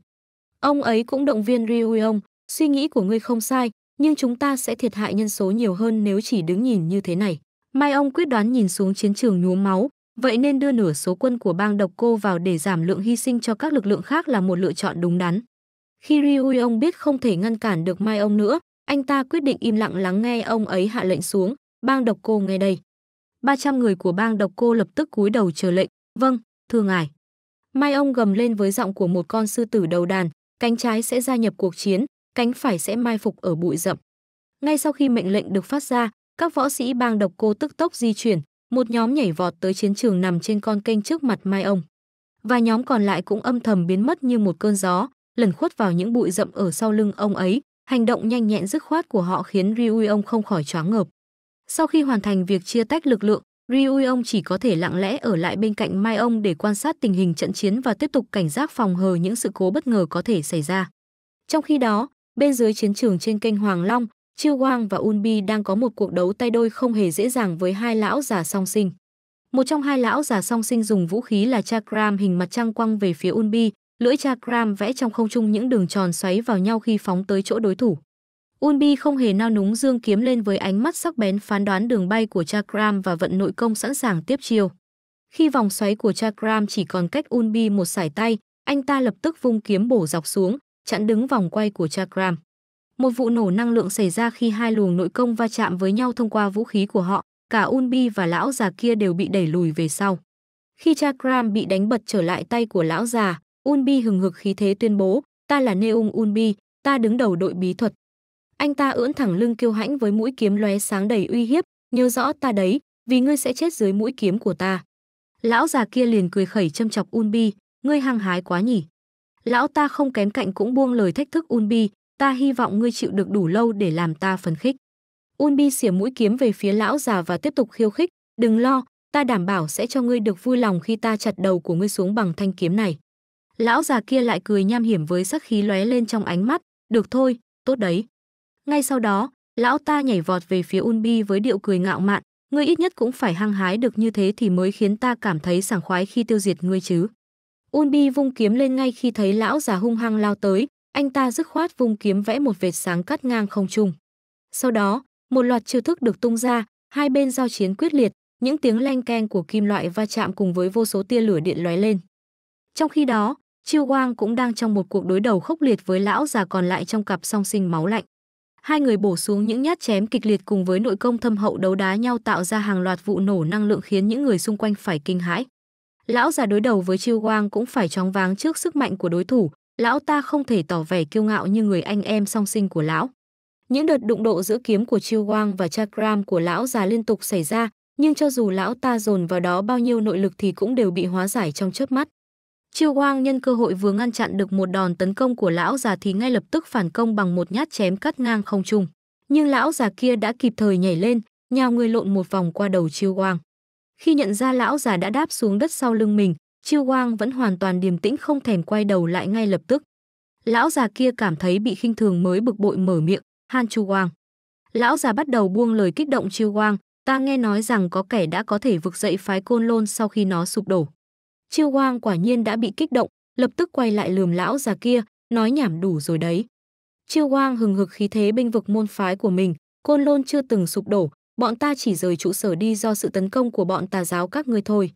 Ông ấy cũng động viên Ryuong, suy nghĩ của ngươi không sai, nhưng chúng ta sẽ thiệt hại nhân số nhiều hơn nếu chỉ đứng nhìn như thế này. Mai ông quyết đoán nhìn xuống chiến trường nhuốm máu, vậy nên đưa nửa số quân của bang độc cô vào để giảm lượng hy sinh cho các lực lượng khác là một lựa chọn đúng đắn. Khi Ryuong biết không thể ngăn cản được Mai ông nữa, anh ta quyết định im lặng lắng nghe ông ấy hạ lệnh xuống, bang độc cô nghe đây. 300 người của bang độc cô lập tức cúi đầu chờ lệnh. Vâng, thưa ngài. Mai ông gầm lên với giọng của một con sư tử đầu đàn, cánh trái sẽ gia nhập cuộc chiến, cánh phải sẽ mai phục ở bụi rậm. Ngay sau khi mệnh lệnh được phát ra, các võ sĩ bang độc cô tức tốc di chuyển, một nhóm nhảy vọt tới chiến trường nằm trên con kênh trước mặt Mai ông. Và nhóm còn lại cũng âm thầm biến mất như một cơn gió, lẩn khuất vào những bụi rậm ở sau lưng ông ấy. Hành động nhanh nhẹn dứt khoát của họ khiến Ryu ông không khỏi choáng ngợp. Sau khi hoàn thành việc chia tách lực lượng, Ryuong chỉ có thể lặng lẽ ở lại bên cạnh Mai Ông để quan sát tình hình trận chiến và tiếp tục cảnh giác phòng hờ những sự cố bất ngờ có thể xảy ra. Trong khi đó, bên dưới chiến trường trên kênh Hoàng Long, Chiêu Quang và Unbi đang có một cuộc đấu tay đôi không hề dễ dàng với hai lão già song sinh. Một trong hai lão già song sinh dùng vũ khí là chakram hình mặt trăng quăng về phía Unbi, lưỡi chakram vẽ trong không trung những đường tròn xoáy vào nhau khi phóng tới chỗ đối thủ. Unbi không hề nao núng dương kiếm lên với ánh mắt sắc bén phán đoán đường bay của Chakram và vận nội công sẵn sàng tiếp chiêu. Khi vòng xoáy của Chakram chỉ còn cách Unbi một sải tay, anh ta lập tức vung kiếm bổ dọc xuống, chặn đứng vòng quay của Chakram. Một vụ nổ năng lượng xảy ra khi hai luồng nội công va chạm với nhau thông qua vũ khí của họ, cả Unbi và lão già kia đều bị đẩy lùi về sau. Khi Chakram bị đánh bật trở lại tay của lão già, Unbi hừng hực khí thế tuyên bố, ta là Neung Unbi, ta đứng đầu đội bí thuật. Anh ta ưỡn thẳng lưng kiêu hãnh với mũi kiếm lóe sáng đầy uy hiếp, nhớ rõ ta đấy, vì ngươi sẽ chết dưới mũi kiếm của ta. Lão già kia liền cười khẩy châm chọc Unbi, ngươi hăng hái quá nhỉ. Lão ta không kém cạnh cũng buông lời thách thức Unbi, ta hy vọng ngươi chịu được đủ lâu để làm ta phấn khích. Unbi xỉa mũi kiếm về phía lão già và tiếp tục khiêu khích, đừng lo, ta đảm bảo sẽ cho ngươi được vui lòng khi ta chặt đầu của ngươi xuống bằng thanh kiếm này. Lão già kia lại cười nham hiểm với sắc khí lóe lên trong ánh mắt, được thôi, tốt đấy. Ngay sau đó, lão ta nhảy vọt về phía Unbi với điệu cười ngạo mạn, ngươi ít nhất cũng phải hăng hái được như thế thì mới khiến ta cảm thấy sảng khoái khi tiêu diệt ngươi chứ. Unbi vung kiếm lên ngay khi thấy lão già hung hăng lao tới, anh ta dứt khoát vung kiếm vẽ một vệt sáng cắt ngang không trung. Sau đó, một loạt chiêu thức được tung ra, hai bên giao chiến quyết liệt, những tiếng leng keng của kim loại va chạm cùng với vô số tia lửa điện lóe lên. Trong khi đó, Chiêu Quang cũng đang trong một cuộc đối đầu khốc liệt với lão già còn lại trong cặp song sinh máu lạnh. Hai người bổ xuống những nhát chém kịch liệt cùng với nội công thâm hậu đấu đá nhau tạo ra hàng loạt vụ nổ năng lượng khiến những người xung quanh phải kinh hãi. Lão già đối đầu với Chiêu Quang cũng phải chóng váng trước sức mạnh của đối thủ, lão ta không thể tỏ vẻ kiêu ngạo như người anh em song sinh của lão. Những đợt đụng độ giữa kiếm của Chiêu Quang và Chakram của lão già liên tục xảy ra, nhưng cho dù lão ta dồn vào đó bao nhiêu nội lực thì cũng đều bị hóa giải trong chớp mắt. Chiêu Quang nhân cơ hội vừa ngăn chặn được một đòn tấn công của lão già thì ngay lập tức phản công bằng một nhát chém cắt ngang không trung. Nhưng lão già kia đã kịp thời nhảy lên, nhào người lộn một vòng qua đầu Chiêu Quang. Khi nhận ra lão già đã đáp xuống đất sau lưng mình, Chiêu Quang vẫn hoàn toàn điềm tĩnh không thèm quay đầu lại ngay lập tức. Lão già kia cảm thấy bị khinh thường mới bực bội mở miệng, "Han Chu Quang. Lão già bắt đầu buông lời kích động Chiêu Quang. "Ta nghe nói rằng có kẻ đã có thể vực dậy phái Côn Lôn sau khi nó sụp đổ." Chiêu Quang quả nhiên đã bị kích động, lập tức quay lại lườm lão già kia, nói nhảm đủ rồi đấy. Chiêu Quang hừng hực khí thế binh vực môn phái của mình, Côn Lôn chưa từng sụp đổ, bọn ta chỉ rời trụ sở đi do sự tấn công của bọn tà giáo các ngươi thôi.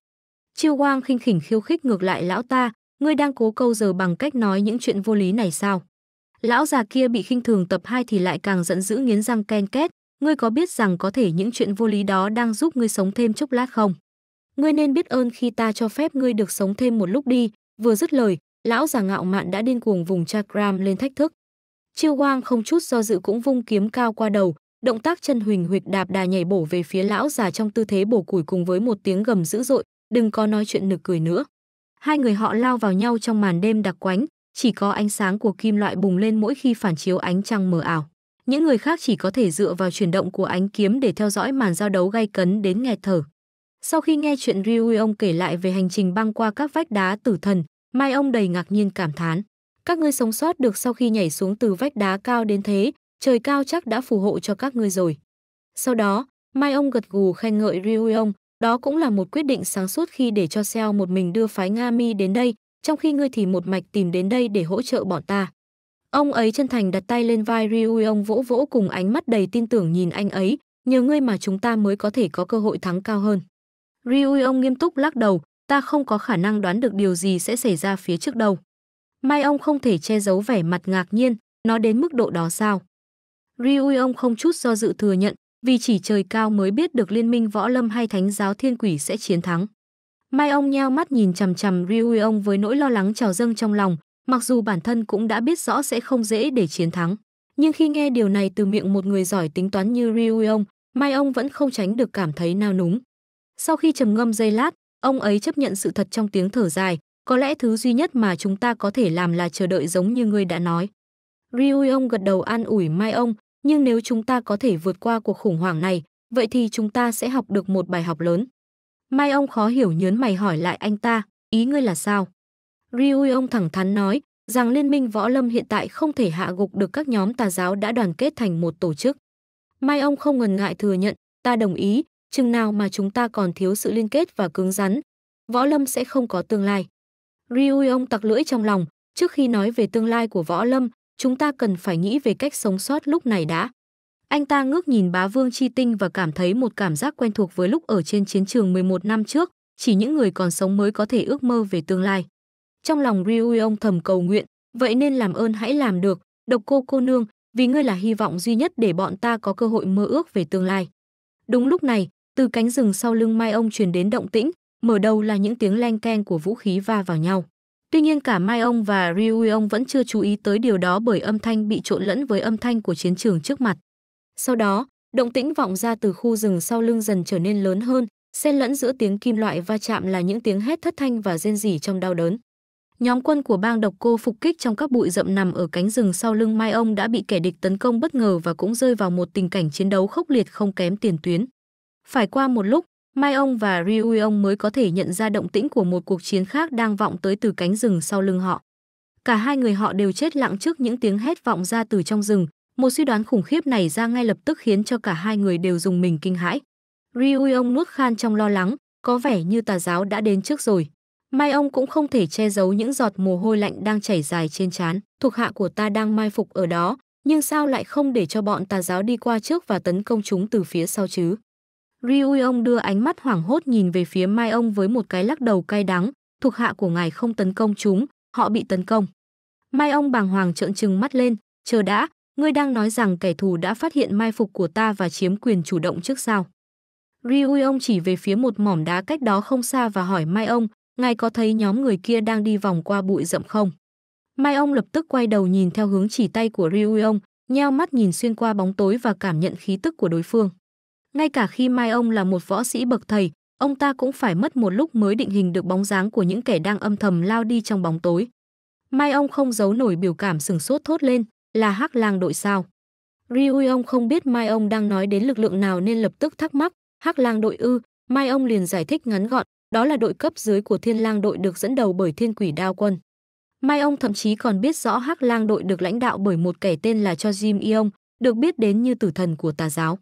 Chiêu Quang khinh khỉnh khiêu khích ngược lại lão ta, ngươi đang cố câu giờ bằng cách nói những chuyện vô lý này sao? Lão già kia bị khinh thường tập 2 thì lại càng giận dữ nghiến răng ken két, ngươi có biết rằng có thể những chuyện vô lý đó đang giúp ngươi sống thêm chốc lát không? ngươi nên biết ơn khi ta cho phép ngươi được sống thêm một lúc đi, vừa dứt lời, lão già ngạo mạn đã điên cuồng vùng chakram lên thách thức. Chiêu Quang không chút do dự cũng vung kiếm cao qua đầu, động tác chân huỳnh huỵch đạp đà nhảy bổ về phía lão già trong tư thế bổ củi cùng với một tiếng gầm dữ dội, đừng có nói chuyện nực cười nữa. Hai người họ lao vào nhau trong màn đêm đặc quánh, chỉ có ánh sáng của kim loại bùng lên mỗi khi phản chiếu ánh trăng mờ ảo. Những người khác chỉ có thể dựa vào chuyển động của ánh kiếm để theo dõi màn giao đấu gay cấn đến nghẹt thở. Sau khi nghe chuyện Ryu ông kể lại về hành trình băng qua các vách đá tử thần, Mai ông đầy ngạc nhiên cảm thán. Các ngươi sống sót được sau khi nhảy xuống từ vách đá cao đến thế, trời cao chắc đã phù hộ cho các ngươi rồi. Sau đó, Mai ông gật gù khen ngợi Ryu ông, đó cũng là một quyết định sáng suốt khi để cho Seo một mình đưa phái Nga Mi đến đây, trong khi ngươi thì một mạch tìm đến đây để hỗ trợ bọn ta. Ông ấy chân thành đặt tay lên vai Ryu ông vỗ vỗ cùng ánh mắt đầy tin tưởng nhìn anh ấy, nhờ ngươi mà chúng ta mới có thể có cơ hội thắng cao hơn. Ryuong nghiêm túc lắc đầu, ta không có khả năng đoán được điều gì sẽ xảy ra phía trước đâu. Mai ông không thể che giấu vẻ mặt ngạc nhiên, nó đến mức độ đó sao? Ryuong không chút do dự thừa nhận, vì chỉ trời cao mới biết được liên minh võ lâm hay thánh giáo thiên quỷ sẽ chiến thắng. Mai ông nheo mắt nhìn chằm chằm Ryuong với nỗi lo lắng trào dâng trong lòng, mặc dù bản thân cũng đã biết rõ sẽ không dễ để chiến thắng. Nhưng khi nghe điều này từ miệng một người giỏi tính toán như Ryuong, Mai ông vẫn không tránh được cảm thấy nao núng. Sau khi trầm ngâm giây lát, ông ấy chấp nhận sự thật trong tiếng thở dài, có lẽ thứ duy nhất mà chúng ta có thể làm là chờ đợi giống như ngươi đã nói. Ryui ông gật đầu an ủi Mai ông, nhưng nếu chúng ta có thể vượt qua cuộc khủng hoảng này, vậy thì chúng ta sẽ học được một bài học lớn. Mai ông khó hiểu nhớn mày hỏi lại anh ta, ý ngươi là sao? Ryui ông thẳng thắn nói rằng Liên minh Võ Lâm hiện tại không thể hạ gục được các nhóm tà giáo đã đoàn kết thành một tổ chức. Mai ông không ngần ngại thừa nhận, ta đồng ý, chừng nào mà chúng ta còn thiếu sự liên kết và cứng rắn, võ lâm sẽ không có tương lai. Ryuong tặc lưỡi trong lòng, trước khi nói về tương lai của võ lâm, chúng ta cần phải nghĩ về cách sống sót lúc này đã. Anh ta ngước nhìn bá vương chi tinh và cảm thấy một cảm giác quen thuộc với lúc ở trên chiến trường 11 năm trước, chỉ những người còn sống mới có thể ước mơ về tương lai. Trong lòng Ryuong thầm cầu nguyện, vậy nên làm ơn hãy làm được, độc cô cô nương, vì ngươi là hy vọng duy nhất để bọn ta có cơ hội mơ ước về tương lai. Đúng lúc này, từ cánh rừng sau lưng Mai Ông truyền đến động tĩnh, mở đầu là những tiếng leng keng của vũ khí va vào nhau. Tuy nhiên cả Mai Ông và Ryu Ông vẫn chưa chú ý tới điều đó bởi âm thanh bị trộn lẫn với âm thanh của chiến trường trước mặt. Sau đó, động tĩnh vọng ra từ khu rừng sau lưng dần trở nên lớn hơn, xen lẫn giữa tiếng kim loại va chạm là những tiếng hét thất thanh và rên rỉ trong đau đớn. Nhóm quân của bang độc cô phục kích trong các bụi rậm nằm ở cánh rừng sau lưng Mai Ông đã bị kẻ địch tấn công bất ngờ và cũng rơi vào một tình cảnh chiến đấu khốc liệt không kém tiền tuyến. Phải qua một lúc, Mai ông và Ryui ông mới có thể nhận ra động tĩnh của một cuộc chiến khác đang vọng tới từ cánh rừng sau lưng họ. Cả hai người họ đều chết lặng trước những tiếng hét vọng ra từ trong rừng. Một suy đoán khủng khiếp này ra ngay lập tức khiến cho cả hai người đều dùng mình kinh hãi. Ryui ông nuốt khan trong lo lắng, có vẻ như tà giáo đã đến trước rồi. Mai ông cũng không thể che giấu những giọt mồ hôi lạnh đang chảy dài trên trán. Thuộc hạ của ta đang mai phục ở đó, nhưng sao lại không để cho bọn tà giáo đi qua trước và tấn công chúng từ phía sau chứ? Rui đưa ánh mắt hoảng hốt nhìn về phía Mai ông với một cái lắc đầu cay đắng, thuộc hạ của ngài không tấn công chúng, họ bị tấn công. Mai ông bàng hoàng trợn trừng mắt lên, chờ đã, ngươi đang nói rằng kẻ thù đã phát hiện mai phục của ta và chiếm quyền chủ động trước sao. Rui chỉ về phía một mỏm đá cách đó không xa và hỏi Mai ông, ngài có thấy nhóm người kia đang đi vòng qua bụi rậm không? Mai ông lập tức quay đầu nhìn theo hướng chỉ tay của Rui ông, nheo mắt nhìn xuyên qua bóng tối và cảm nhận khí tức của đối phương. Ngay cả khi Mai ông là một võ sĩ bậc thầy, ông ta cũng phải mất một lúc mới định hình được bóng dáng của những kẻ đang âm thầm lao đi trong bóng tối. Mai ông không giấu nổi biểu cảm sừng sốt thốt lên, là hắc lang đội sao. Ryui ông không biết Mai ông đang nói đến lực lượng nào nên lập tức thắc mắc, hắc lang đội ư, Mai ông liền giải thích ngắn gọn, đó là đội cấp dưới của thiên lang đội được dẫn đầu bởi thiên quỷ đao quân. Mai ông thậm chí còn biết rõ hắc lang đội được lãnh đạo bởi một kẻ tên là Cho Jim Iong, được biết đến như tử thần của tà giáo.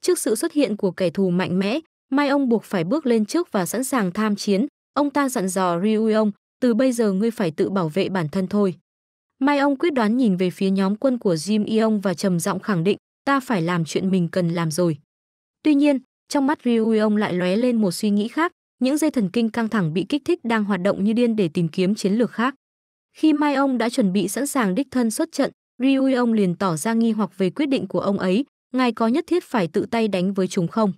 Trước sự xuất hiện của kẻ thù mạnh mẽ, Mai ông buộc phải bước lên trước và sẵn sàng tham chiến. Ông ta dặn dò Ryu Ryuong, từ bây giờ ngươi phải tự bảo vệ bản thân thôi. Mai ông quyết đoán nhìn về phía nhóm quân của Jim Yeong và trầm giọng khẳng định, ta phải làm chuyện mình cần làm rồi. Tuy nhiên, trong mắt Ryu Ryuong lại lóe lên một suy nghĩ khác, những dây thần kinh căng thẳng bị kích thích đang hoạt động như điên để tìm kiếm chiến lược khác. Khi Mai ông đã chuẩn bị sẵn sàng đích thân xuất trận, Ryu Ryuong liền tỏ ra nghi hoặc về quyết định của ông ấy, ngài có nhất thiết phải tự tay đánh với chúng không?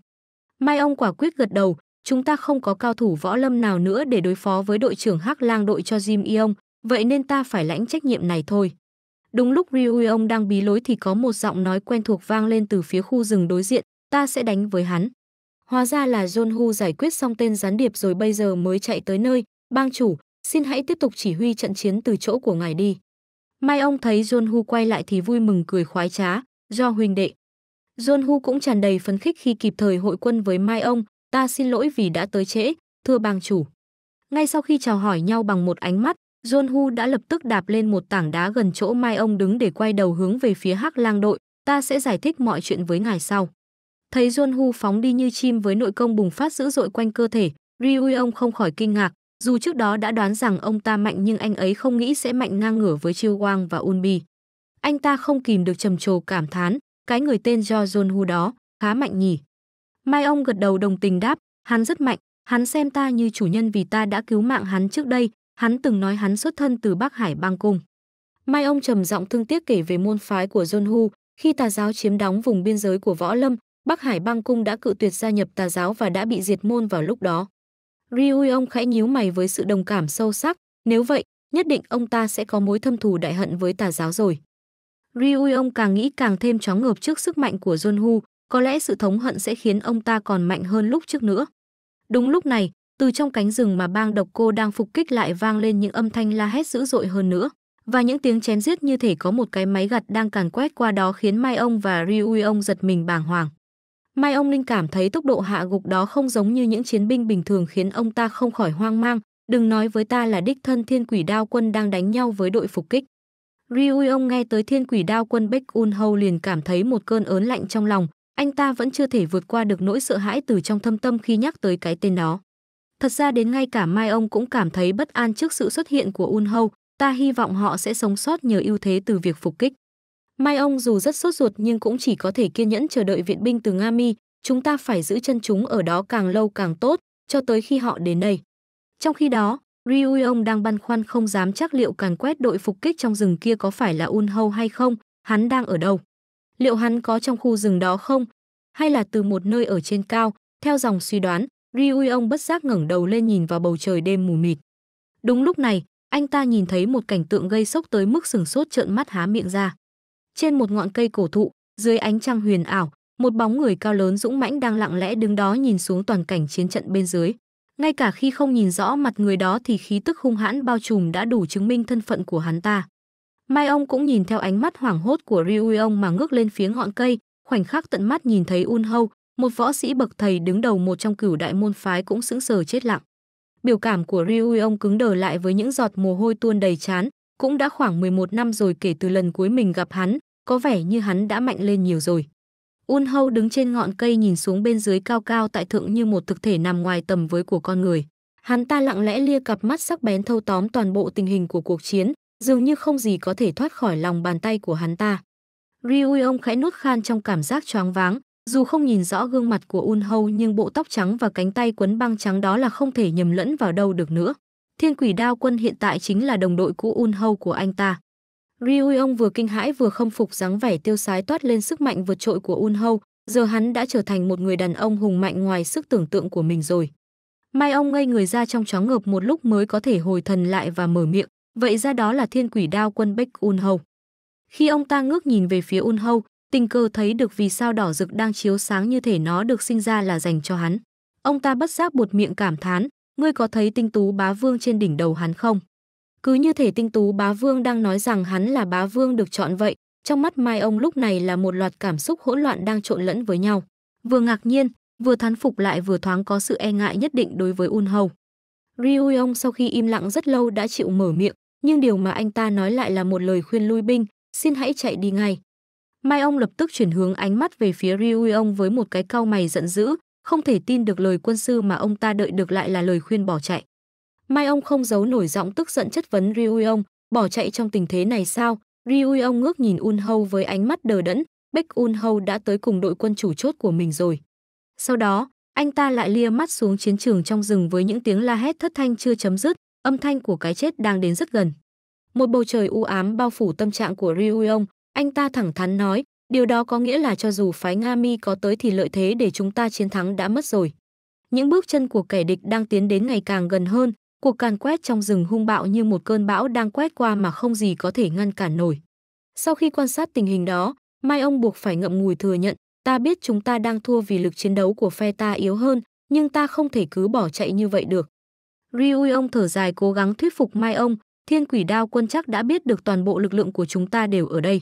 Mai ông quả quyết gật đầu, chúng ta không có cao thủ võ lâm nào nữa để đối phó với đội trưởng Hắc Lang đội cho Jim Yong, vậy nên ta phải lãnh trách nhiệm này thôi. Đúng lúc Ryu ông đang bí lối thì có một giọng nói quen thuộc vang lên từ phía khu rừng đối diện, ta sẽ đánh với hắn. Hóa ra là John Hu giải quyết xong tên gián điệp rồi bây giờ mới chạy tới nơi, bang chủ, xin hãy tiếp tục chỉ huy trận chiến từ chỗ của ngài đi. Mai ông thấy John Hu quay lại thì vui mừng cười khoái trá, do huynh đệ, John Hu cũng tràn đầy phấn khích khi kịp thời hội quân với Mai ông, ta xin lỗi vì đã tới trễ, thưa bang chủ. Ngay sau khi chào hỏi nhau bằng một ánh mắt, John Hu đã lập tức đạp lên một tảng đá gần chỗ Mai ông đứng để quay đầu hướng về phía Hắc Lang đội, ta sẽ giải thích mọi chuyện với ngài sau. Thấy John Hu phóng đi như chim với nội công bùng phát dữ dội quanh cơ thể, Ryu ông không khỏi kinh ngạc, dù trước đó đã đoán rằng ông ta mạnh nhưng anh ấy không nghĩ sẽ mạnh ngang ngửa với Chiêu Quang và Unbi. Anh ta không kìm được trầm trồ cảm thán, cái người tên Jo John Hu đó, khá mạnh nhỉ. Mai ông gật đầu đồng tình đáp, hắn rất mạnh, hắn xem ta như chủ nhân vì ta đã cứu mạng hắn trước đây, hắn từng nói hắn xuất thân từ Bắc Hải bang cung. Mai ông trầm giọng thương tiếc kể về môn phái của John Hu, khi tà giáo chiếm đóng vùng biên giới của Võ Lâm, Bắc Hải bang cung đã cự tuyệt gia nhập tà giáo và đã bị diệt môn vào lúc đó. ryu ông khẽ nhíu mày với sự đồng cảm sâu sắc, nếu vậy, nhất định ông ta sẽ có mối thâm thù đại hận với tà giáo rồi. Ryu ông càng nghĩ càng thêm chóng ngợp trước sức mạnh của Junhu, có lẽ sự thống hận sẽ khiến ông ta còn mạnh hơn lúc trước nữa. Đúng lúc này, từ trong cánh rừng mà bang độc cô đang phục kích lại vang lên những âm thanh la hét dữ dội hơn nữa và những tiếng chém giết như thể có một cái máy gặt đang càn quét qua đó khiến Mai ông và Ryui ông giật mình bàng hoàng. Mai ông linh cảm thấy tốc độ hạ gục đó không giống như những chiến binh bình thường khiến ông ta không khỏi hoang mang, đừng nói với ta là đích thân thiên quỷ đao quân đang đánh nhau với đội phục kích ông nghe tới thiên quỷ đao quân Bách Un Hâu liền cảm thấy một cơn ớn lạnh trong lòng, anh ta vẫn chưa thể vượt qua được nỗi sợ hãi từ trong thâm tâm khi nhắc tới cái tên đó. Thật ra đến ngay cả Mai ông cũng cảm thấy bất an trước sự xuất hiện của Un Hâu, ta hy vọng họ sẽ sống sót nhờ ưu thế từ việc phục kích. Mai ông dù rất sốt ruột nhưng cũng chỉ có thể kiên nhẫn chờ đợi viện binh từ Nga Mi, chúng ta phải giữ chân chúng ở đó càng lâu càng tốt, cho tới khi họ đến đây. Trong khi đó, Ryuong đang băn khoăn không dám chắc liệu càn quét đội phục kích trong rừng kia có phải là Un Hâu hay không, hắn đang ở đâu. Liệu hắn có trong khu rừng đó không, hay là từ một nơi ở trên cao, theo dòng suy đoán, Ryuong bất giác ngẩng đầu lên nhìn vào bầu trời đêm mù mịt. Đúng lúc này, anh ta nhìn thấy một cảnh tượng gây sốc tới mức sừng sốt trợn mắt há miệng ra. Trên một ngọn cây cổ thụ, dưới ánh trăng huyền ảo, một bóng người cao lớn dũng mãnh đang lặng lẽ đứng đó nhìn xuống toàn cảnh chiến trận bên dưới ngay cả khi không nhìn rõ mặt người đó thì khí tức hung hãn bao trùm đã đủ chứng minh thân phận của hắn ta. Mai ông cũng nhìn theo ánh mắt hoảng hốt của Ryuong mà ngước lên phía ngọn cây, khoảnh khắc tận mắt nhìn thấy Un Hâu, một võ sĩ bậc thầy đứng đầu một trong cửu đại môn phái cũng sững sờ chết lặng. Biểu cảm của Ryuong cứng đờ lại với những giọt mồ hôi tuôn đầy trán, cũng đã khoảng 11 năm rồi kể từ lần cuối mình gặp hắn, có vẻ như hắn đã mạnh lên nhiều rồi. Un Hâu đứng trên ngọn cây nhìn xuống bên dưới cao cao tại thượng như một thực thể nằm ngoài tầm với của con người. Hắn ta lặng lẽ lia cặp mắt sắc bén thâu tóm toàn bộ tình hình của cuộc chiến, dường như không gì có thể thoát khỏi lòng bàn tay của hắn ta. ông khẽ nuốt khan trong cảm giác choáng váng, dù không nhìn rõ gương mặt của Un Hâu nhưng bộ tóc trắng và cánh tay quấn băng trắng đó là không thể nhầm lẫn vào đâu được nữa. Thiên quỷ đao quân hiện tại chính là đồng đội cũ Un Hâu của anh ta. Ryuong vừa kinh hãi vừa không phục dáng vẻ tiêu sái toát lên sức mạnh vượt trội của Un Hâu, giờ hắn đã trở thành một người đàn ông hùng mạnh ngoài sức tưởng tượng của mình rồi. Mai ông ngây người ra trong chóng ngợp một lúc mới có thể hồi thần lại và mở miệng, vậy ra đó là thiên quỷ đao quân Bách Un Hâu. Khi ông ta ngước nhìn về phía Un Hâu, tình cờ thấy được vì sao đỏ rực đang chiếu sáng như thể nó được sinh ra là dành cho hắn. Ông ta bất giác buột miệng cảm thán, ngươi có thấy tinh tú bá vương trên đỉnh đầu hắn không? Cứ như thể tinh tú bá vương đang nói rằng hắn là bá vương được chọn vậy, trong mắt Mai ông lúc này là một loạt cảm xúc hỗn loạn đang trộn lẫn với nhau. Vừa ngạc nhiên, vừa thán phục lại vừa thoáng có sự e ngại nhất định đối với Un Hầu. Ryuyong sau khi im lặng rất lâu đã chịu mở miệng, nhưng điều mà anh ta nói lại là một lời khuyên lui binh, xin hãy chạy đi ngay. Mai ông lập tức chuyển hướng ánh mắt về phía Ryuyong với một cái cau mày giận dữ, không thể tin được lời quân sư mà ông ta đợi được lại là lời khuyên bỏ chạy. Mai ông không giấu nổi giọng tức giận chất vấn Ryuong, bỏ chạy trong tình thế này sao? Ryuong ngước nhìn Un Hâu với ánh mắt đờ đẫn, Bích Un Hâu đã tới cùng đội quân chủ chốt của mình rồi. Sau đó, anh ta lại lia mắt xuống chiến trường trong rừng với những tiếng la hét thất thanh chưa chấm dứt, âm thanh của cái chết đang đến rất gần. Một bầu trời u ám bao phủ tâm trạng của Ryuong, anh ta thẳng thắn nói, điều đó có nghĩa là cho dù phái Nga Mi có tới thì lợi thế để chúng ta chiến thắng đã mất rồi. Những bước chân của kẻ địch đang tiến đến ngày càng gần hơn, Cuộc càn quét trong rừng hung bạo như một cơn bão đang quét qua mà không gì có thể ngăn cản nổi. Sau khi quan sát tình hình đó, Mai ông buộc phải ngậm ngùi thừa nhận, ta biết chúng ta đang thua vì lực chiến đấu của phe ta yếu hơn, nhưng ta không thể cứ bỏ chạy như vậy được. Ryui ông thở dài cố gắng thuyết phục Mai ông, thiên quỷ đao quân chắc đã biết được toàn bộ lực lượng của chúng ta đều ở đây.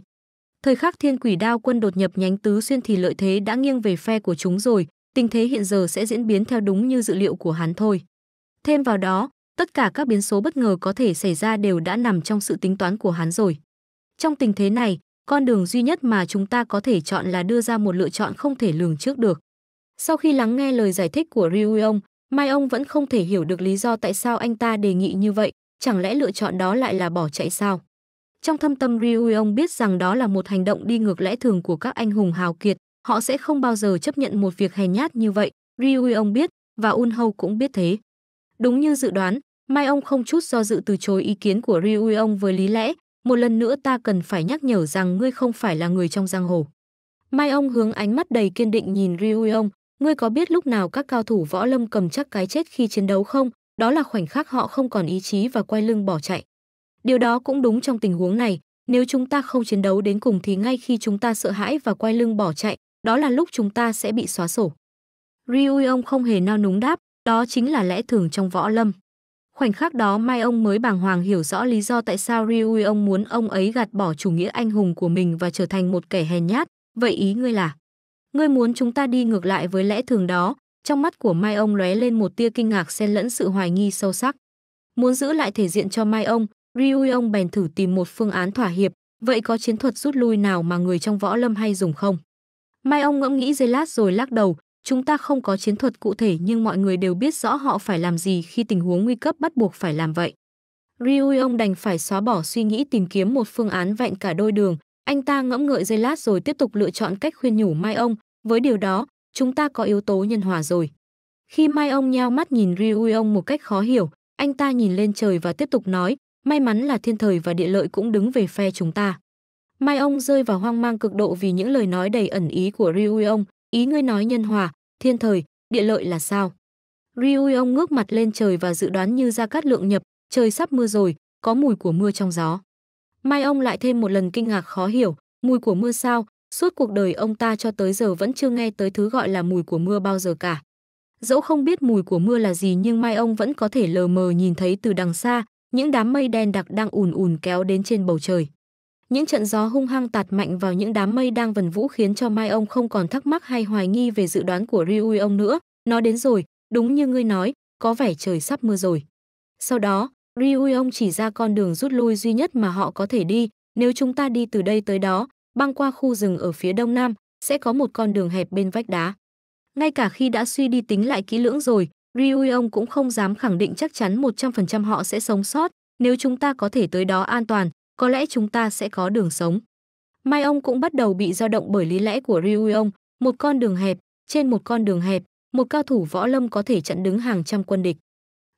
Thời khắc thiên quỷ đao quân đột nhập nhánh tứ xuyên thì lợi thế đã nghiêng về phe của chúng rồi, tình thế hiện giờ sẽ diễn biến theo đúng như dự liệu của hắn thôi. Thêm vào đó, Tất cả các biến số bất ngờ có thể xảy ra đều đã nằm trong sự tính toán của hắn rồi. Trong tình thế này, con đường duy nhất mà chúng ta có thể chọn là đưa ra một lựa chọn không thể lường trước được. Sau khi lắng nghe lời giải thích của Ryuong, Mai ông vẫn không thể hiểu được lý do tại sao anh ta đề nghị như vậy, chẳng lẽ lựa chọn đó lại là bỏ chạy sao? Trong thâm tâm Ryuong biết rằng đó là một hành động đi ngược lẽ thường của các anh hùng hào kiệt, họ sẽ không bao giờ chấp nhận một việc hèn nhát như vậy, Ryuong biết và Un Hou cũng biết thế. Đúng như dự đoán, Mai ông không chút do dự từ chối ý kiến của Ryu ông với lý lẽ, một lần nữa ta cần phải nhắc nhở rằng ngươi không phải là người trong giang hồ. Mai ông hướng ánh mắt đầy kiên định nhìn Ryu ông, ngươi có biết lúc nào các cao thủ võ lâm cầm chắc cái chết khi chiến đấu không? Đó là khoảnh khắc họ không còn ý chí và quay lưng bỏ chạy. Điều đó cũng đúng trong tình huống này, nếu chúng ta không chiến đấu đến cùng thì ngay khi chúng ta sợ hãi và quay lưng bỏ chạy, đó là lúc chúng ta sẽ bị xóa sổ. ông không hề nao núng đáp, đó chính là lẽ thường trong võ lâm. Khoảnh khắc đó Mai ông mới bàng hoàng hiểu rõ lý do tại sao Ryui ông muốn ông ấy gạt bỏ chủ nghĩa anh hùng của mình và trở thành một kẻ hèn nhát. Vậy ý ngươi là? Ngươi muốn chúng ta đi ngược lại với lẽ thường đó. Trong mắt của Mai ông lóe lên một tia kinh ngạc xen lẫn sự hoài nghi sâu sắc. Muốn giữ lại thể diện cho Mai ông, Ryui ông bèn thử tìm một phương án thỏa hiệp. Vậy có chiến thuật rút lui nào mà người trong võ lâm hay dùng không? Mai ông ngẫm nghĩ giây lát rồi lắc đầu, Chúng ta không có chiến thuật cụ thể nhưng mọi người đều biết rõ họ phải làm gì khi tình huống nguy cấp bắt buộc phải làm vậy. Ryu Ryuong đành phải xóa bỏ suy nghĩ tìm kiếm một phương án vẹn cả đôi đường. Anh ta ngẫm ngợi giây lát rồi tiếp tục lựa chọn cách khuyên nhủ Mai ông. Với điều đó, chúng ta có yếu tố nhân hòa rồi. Khi Mai ông nheo mắt nhìn Ryu Ryuong một cách khó hiểu, anh ta nhìn lên trời và tiếp tục nói, may mắn là thiên thời và địa lợi cũng đứng về phe chúng ta. Mai ông rơi vào hoang mang cực độ vì những lời nói đầy ẩn ý của Ryu Ryuong, ý ngươi nói nhân hòa, thiên thời, địa lợi là sao? Ryui ông ngước mặt lên trời và dự đoán như ra cát lượng nhập, trời sắp mưa rồi, có mùi của mưa trong gió. Mai ông lại thêm một lần kinh ngạc khó hiểu, mùi của mưa sao, suốt cuộc đời ông ta cho tới giờ vẫn chưa nghe tới thứ gọi là mùi của mưa bao giờ cả. Dẫu không biết mùi của mưa là gì nhưng Mai ông vẫn có thể lờ mờ nhìn thấy từ đằng xa, những đám mây đen đặc đang ùn ùn kéo đến trên bầu trời. Những trận gió hung hăng tạt mạnh vào những đám mây đang vần vũ khiến cho Mai ông không còn thắc mắc hay hoài nghi về dự đoán của Ryu ông nữa. Nó đến rồi, đúng như ngươi nói, có vẻ trời sắp mưa rồi. Sau đó, Ryu ông chỉ ra con đường rút lui duy nhất mà họ có thể đi. Nếu chúng ta đi từ đây tới đó, băng qua khu rừng ở phía đông nam, sẽ có một con đường hẹp bên vách đá. Ngay cả khi đã suy đi tính lại kỹ lưỡng rồi, Ryu ông cũng không dám khẳng định chắc chắn 100% họ sẽ sống sót. Nếu chúng ta có thể tới đó an toàn, có lẽ chúng ta sẽ có đường sống. Mai ông cũng bắt đầu bị dao động bởi lý lẽ của Ryuong, một con đường hẹp, trên một con đường hẹp, một cao thủ võ lâm có thể chặn đứng hàng trăm quân địch.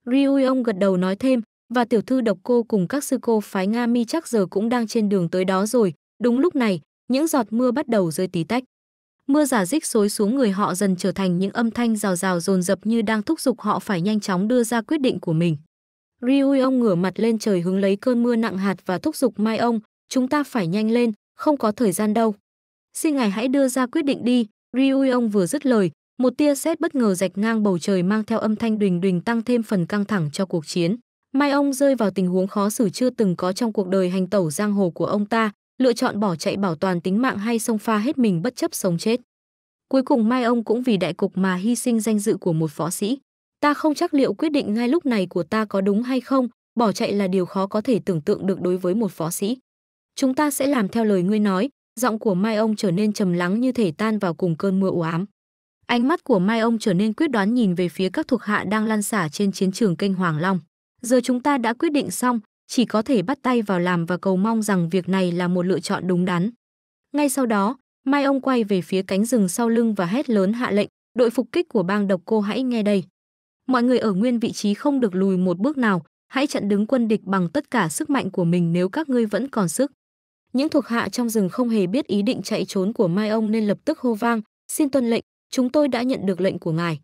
Ryuong gật đầu nói thêm, và tiểu thư độc cô cùng các sư cô phái Nga Mi chắc giờ cũng đang trên đường tới đó rồi. Đúng lúc này, những giọt mưa bắt đầu rơi tí tách. Mưa giả rích xối xuống người họ dần trở thành những âm thanh rào rào dồn dập như đang thúc giục họ phải nhanh chóng đưa ra quyết định của mình. Ryu ông ngửa mặt lên trời hướng lấy cơn mưa nặng hạt và thúc giục Mai ông, chúng ta phải nhanh lên, không có thời gian đâu. Xin ngài hãy đưa ra quyết định đi, Ryu ông vừa dứt lời, một tia sét bất ngờ rạch ngang bầu trời mang theo âm thanh đùnh đùnh tăng thêm phần căng thẳng cho cuộc chiến. Mai ông rơi vào tình huống khó xử chưa từng có trong cuộc đời hành tẩu giang hồ của ông ta, lựa chọn bỏ chạy bảo toàn tính mạng hay xông pha hết mình bất chấp sống chết. Cuối cùng Mai ông cũng vì đại cục mà hy sinh danh dự của một võ sĩ. Ta không chắc liệu quyết định ngay lúc này của ta có đúng hay không, bỏ chạy là điều khó có thể tưởng tượng được đối với một phó sĩ. Chúng ta sẽ làm theo lời ngươi nói, giọng của Mai ông trở nên trầm lắng như thể tan vào cùng cơn mưa u ám. Ánh mắt của Mai ông trở nên quyết đoán nhìn về phía các thuộc hạ đang lan xả trên chiến trường kênh Hoàng Long. Giờ chúng ta đã quyết định xong, chỉ có thể bắt tay vào làm và cầu mong rằng việc này là một lựa chọn đúng đắn. Ngay sau đó, Mai ông quay về phía cánh rừng sau lưng và hét lớn hạ lệnh, đội phục kích của bang độc cô hãy nghe đây mọi người ở nguyên vị trí không được lùi một bước nào, hãy chặn đứng quân địch bằng tất cả sức mạnh của mình nếu các ngươi vẫn còn sức. Những thuộc hạ trong rừng không hề biết ý định chạy trốn của Mai ông nên lập tức hô vang, xin tuân lệnh, chúng tôi đã nhận được lệnh của ngài.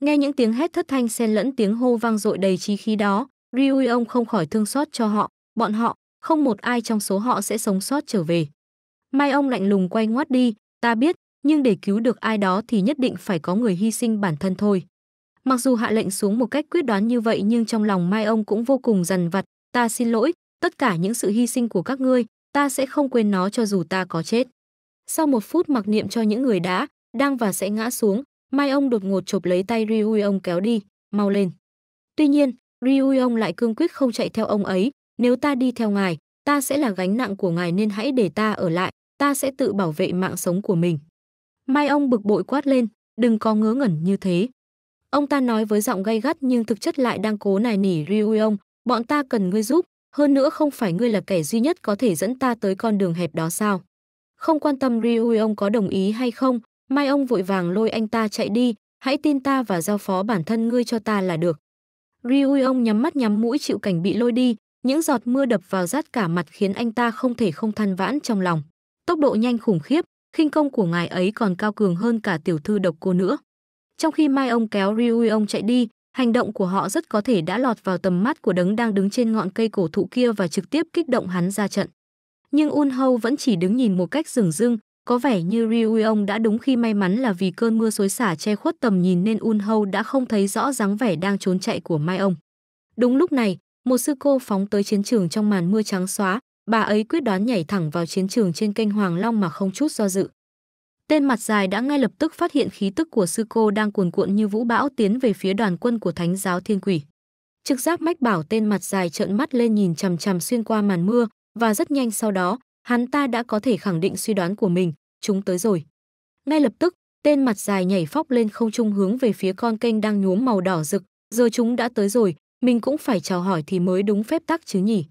Nghe những tiếng hét thất thanh xen lẫn tiếng hô vang dội đầy trí khí đó, Ryui ông không khỏi thương xót cho họ, bọn họ, không một ai trong số họ sẽ sống sót trở về. Mai ông lạnh lùng quay ngoắt đi, ta biết, nhưng để cứu được ai đó thì nhất định phải có người hy sinh bản thân thôi. Mặc dù hạ lệnh xuống một cách quyết đoán như vậy nhưng trong lòng Mai ông cũng vô cùng dằn vặt, ta xin lỗi, tất cả những sự hy sinh của các ngươi, ta sẽ không quên nó cho dù ta có chết. Sau một phút mặc niệm cho những người đã, đang và sẽ ngã xuống, Mai ông đột ngột chụp lấy tay Ryui ông kéo đi, mau lên. Tuy nhiên, Ryui ông lại cương quyết không chạy theo ông ấy, nếu ta đi theo ngài, ta sẽ là gánh nặng của ngài nên hãy để ta ở lại, ta sẽ tự bảo vệ mạng sống của mình. Mai ông bực bội quát lên, đừng có ngớ ngẩn như thế. Ông ta nói với giọng gay gắt nhưng thực chất lại đang cố nài nỉ Ryuong, bọn ta cần ngươi giúp, hơn nữa không phải ngươi là kẻ duy nhất có thể dẫn ta tới con đường hẹp đó sao. Không quan tâm Ryuong có đồng ý hay không, mai ông vội vàng lôi anh ta chạy đi, hãy tin ta và giao phó bản thân ngươi cho ta là được. Ryuong nhắm mắt nhắm mũi chịu cảnh bị lôi đi, những giọt mưa đập vào rát cả mặt khiến anh ta không thể không than vãn trong lòng. Tốc độ nhanh khủng khiếp, khinh công của ngài ấy còn cao cường hơn cả tiểu thư độc cô nữa. Trong khi Mai ông kéo Ryui ông chạy đi, hành động của họ rất có thể đã lọt vào tầm mắt của đấng đang đứng trên ngọn cây cổ thụ kia và trực tiếp kích động hắn ra trận. Nhưng Un Hâu vẫn chỉ đứng nhìn một cách rừng rưng, có vẻ như Ryui ông đã đúng khi may mắn là vì cơn mưa xối xả che khuất tầm nhìn nên Un Hâu đã không thấy rõ dáng vẻ đang trốn chạy của Mai ông. Đúng lúc này, một sư cô phóng tới chiến trường trong màn mưa trắng xóa, bà ấy quyết đoán nhảy thẳng vào chiến trường trên kênh Hoàng Long mà không chút do dự. Tên mặt dài đã ngay lập tức phát hiện khí tức của sư cô đang cuồn cuộn như vũ bão tiến về phía đoàn quân của Thánh giáo Thiên Quỷ. Trực giác mách bảo tên mặt dài trợn mắt lên nhìn chằm chằm xuyên qua màn mưa và rất nhanh sau đó, hắn ta đã có thể khẳng định suy đoán của mình, chúng tới rồi. Ngay lập tức, tên mặt dài nhảy phóc lên không trung hướng về phía con kênh đang nhuốm màu đỏ rực, giờ chúng đã tới rồi, mình cũng phải chào hỏi thì mới đúng phép tắc chứ nhỉ.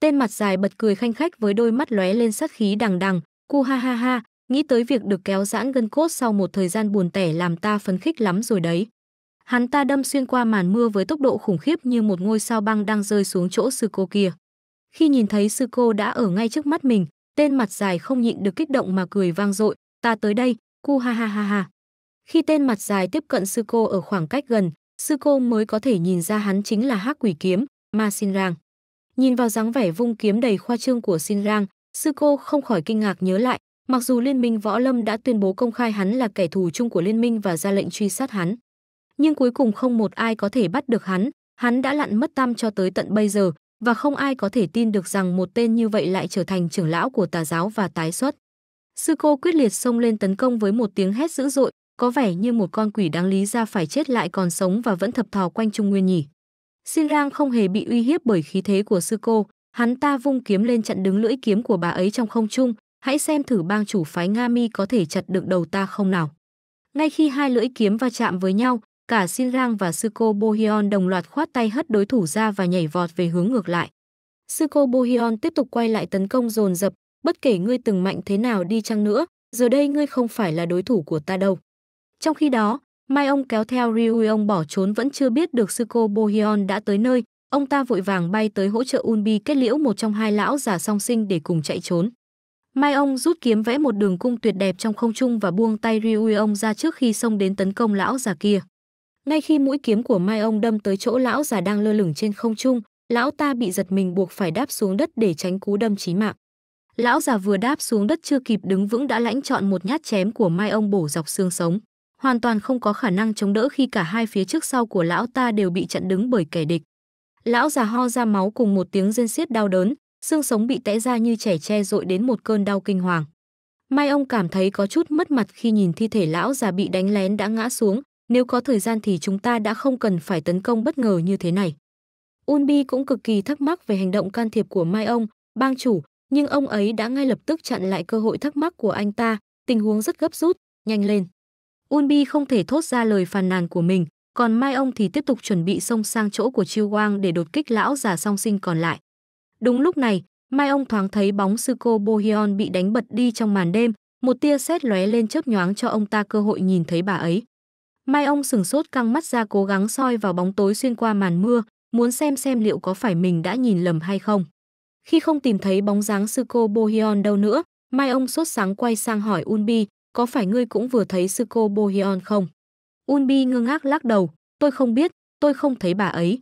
Tên mặt dài bật cười khanh khách với đôi mắt lóe lên sát khí đằng đằng, cu ha ha ha, Nghĩ tới việc được kéo giãn gân cốt sau một thời gian buồn tẻ làm ta phấn khích lắm rồi đấy. Hắn ta đâm xuyên qua màn mưa với tốc độ khủng khiếp như một ngôi sao băng đang rơi xuống chỗ sư cô kia. Khi nhìn thấy sư cô đã ở ngay trước mắt mình, tên mặt dài không nhịn được kích động mà cười vang dội, ta tới đây, cu ha ha ha ha. Khi tên mặt dài tiếp cận sư cô ở khoảng cách gần, sư cô mới có thể nhìn ra hắn chính là hắc quỷ kiếm, ma xin rang. Nhìn vào dáng vẻ vung kiếm đầy khoa trương của xin rang, sư cô không khỏi kinh ngạc nhớ lại, Mặc dù Liên minh Võ Lâm đã tuyên bố công khai hắn là kẻ thù chung của Liên minh và ra lệnh truy sát hắn, nhưng cuối cùng không một ai có thể bắt được hắn, hắn đã lặn mất tâm cho tới tận bây giờ và không ai có thể tin được rằng một tên như vậy lại trở thành trưởng lão của tà giáo và tái xuất. Sư cô quyết liệt xông lên tấn công với một tiếng hét dữ dội, có vẻ như một con quỷ đáng lý ra phải chết lại còn sống và vẫn thập thò quanh Trung Nguyên nhỉ. Xin Rang không hề bị uy hiếp bởi khí thế của sư cô, hắn ta vung kiếm lên chặn đứng lưỡi kiếm của bà ấy trong không trung, Hãy xem thử bang chủ phái Nga Mi có thể chặt được đầu ta không nào. Ngay khi hai lưỡi kiếm va chạm với nhau, cả Sinrang và Suko Bohion đồng loạt khoát tay hất đối thủ ra và nhảy vọt về hướng ngược lại. Suko Bohion tiếp tục quay lại tấn công dồn dập, bất kể ngươi từng mạnh thế nào đi chăng nữa, giờ đây ngươi không phải là đối thủ của ta đâu. Trong khi đó, Mai ông kéo theo Ryu ông bỏ trốn vẫn chưa biết được Suko Bohion đã tới nơi, ông ta vội vàng bay tới hỗ trợ Unbi kết liễu một trong hai lão già song sinh để cùng chạy trốn. Mai ông rút kiếm vẽ một đường cung tuyệt đẹp trong không trung và buông tay Ryu ông ra trước khi xông đến tấn công lão già kia. Ngay khi mũi kiếm của Mai ông đâm tới chỗ lão già đang lơ lửng trên không trung, lão ta bị giật mình buộc phải đáp xuống đất để tránh cú đâm chí mạng. Lão già vừa đáp xuống đất chưa kịp đứng vững đã lãnh chọn một nhát chém của Mai ông bổ dọc xương sống, hoàn toàn không có khả năng chống đỡ khi cả hai phía trước sau của lão ta đều bị chặn đứng bởi kẻ địch. Lão già ho ra máu cùng một tiếng rên xiết đau đớn, xương sống bị tẽ ra như trẻ che dội đến một cơn đau kinh hoàng. Mai ông cảm thấy có chút mất mặt khi nhìn thi thể lão già bị đánh lén đã ngã xuống, nếu có thời gian thì chúng ta đã không cần phải tấn công bất ngờ như thế này. Unbi cũng cực kỳ thắc mắc về hành động can thiệp của Mai ông, bang chủ, nhưng ông ấy đã ngay lập tức chặn lại cơ hội thắc mắc của anh ta, tình huống rất gấp rút, nhanh lên. Unbi không thể thốt ra lời phàn nàn của mình, còn Mai ông thì tiếp tục chuẩn bị xông sang chỗ của Chiêu Quang để đột kích lão già song sinh còn lại. Đúng lúc này, Mai ông thoáng thấy bóng sư cô Bohion bị đánh bật đi trong màn đêm, một tia sét lóe lên chớp nhoáng cho ông ta cơ hội nhìn thấy bà ấy. Mai ông sửng sốt căng mắt ra cố gắng soi vào bóng tối xuyên qua màn mưa, muốn xem xem liệu có phải mình đã nhìn lầm hay không. Khi không tìm thấy bóng dáng sư cô Bohion đâu nữa, Mai ông sốt sáng quay sang hỏi Unbi, có phải ngươi cũng vừa thấy sư cô Bohion không? Unbi ngơ ngác lắc đầu, tôi không biết, tôi không thấy bà ấy.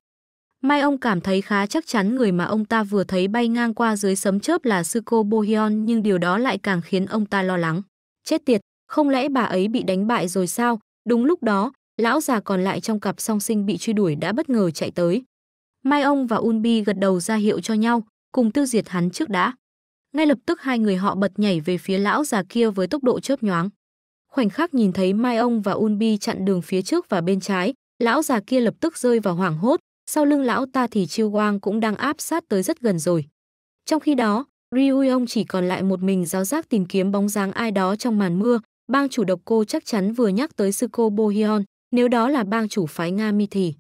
Mai ông cảm thấy khá chắc chắn người mà ông ta vừa thấy bay ngang qua dưới sấm chớp là sư cô Bohion nhưng điều đó lại càng khiến ông ta lo lắng. Chết tiệt, không lẽ bà ấy bị đánh bại rồi sao? Đúng lúc đó, lão già còn lại trong cặp song sinh bị truy đuổi đã bất ngờ chạy tới. Mai ông và Unbi gật đầu ra hiệu cho nhau, cùng tiêu diệt hắn trước đã. Ngay lập tức hai người họ bật nhảy về phía lão già kia với tốc độ chớp nhoáng. Khoảnh khắc nhìn thấy Mai ông và Unbi chặn đường phía trước và bên trái, lão già kia lập tức rơi vào hoảng hốt, sau lưng lão ta thì Chiêu Quang cũng đang áp sát tới rất gần rồi. Trong khi đó, Ryuong chỉ còn lại một mình giáo giác tìm kiếm bóng dáng ai đó trong màn mưa, bang chủ độc cô chắc chắn vừa nhắc tới sư cô Bohion, nếu đó là bang chủ phái Nga Mi thì.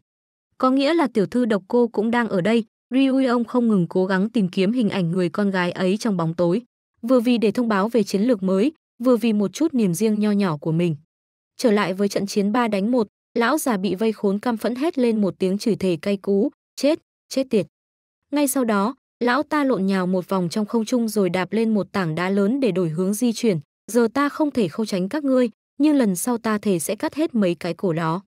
Có nghĩa là tiểu thư độc cô cũng đang ở đây, Ryuong không ngừng cố gắng tìm kiếm hình ảnh người con gái ấy trong bóng tối, vừa vì để thông báo về chiến lược mới, vừa vì một chút niềm riêng nho nhỏ của mình. Trở lại với trận chiến ba đánh một. Lão già bị vây khốn căm phẫn hét lên một tiếng chửi thề cay cú, chết, chết tiệt. Ngay sau đó, lão ta lộn nhào một vòng trong không trung rồi đạp lên một tảng đá lớn để đổi hướng di chuyển. Giờ ta không thể không tránh các ngươi, nhưng lần sau ta thể sẽ cắt hết mấy cái cổ đó.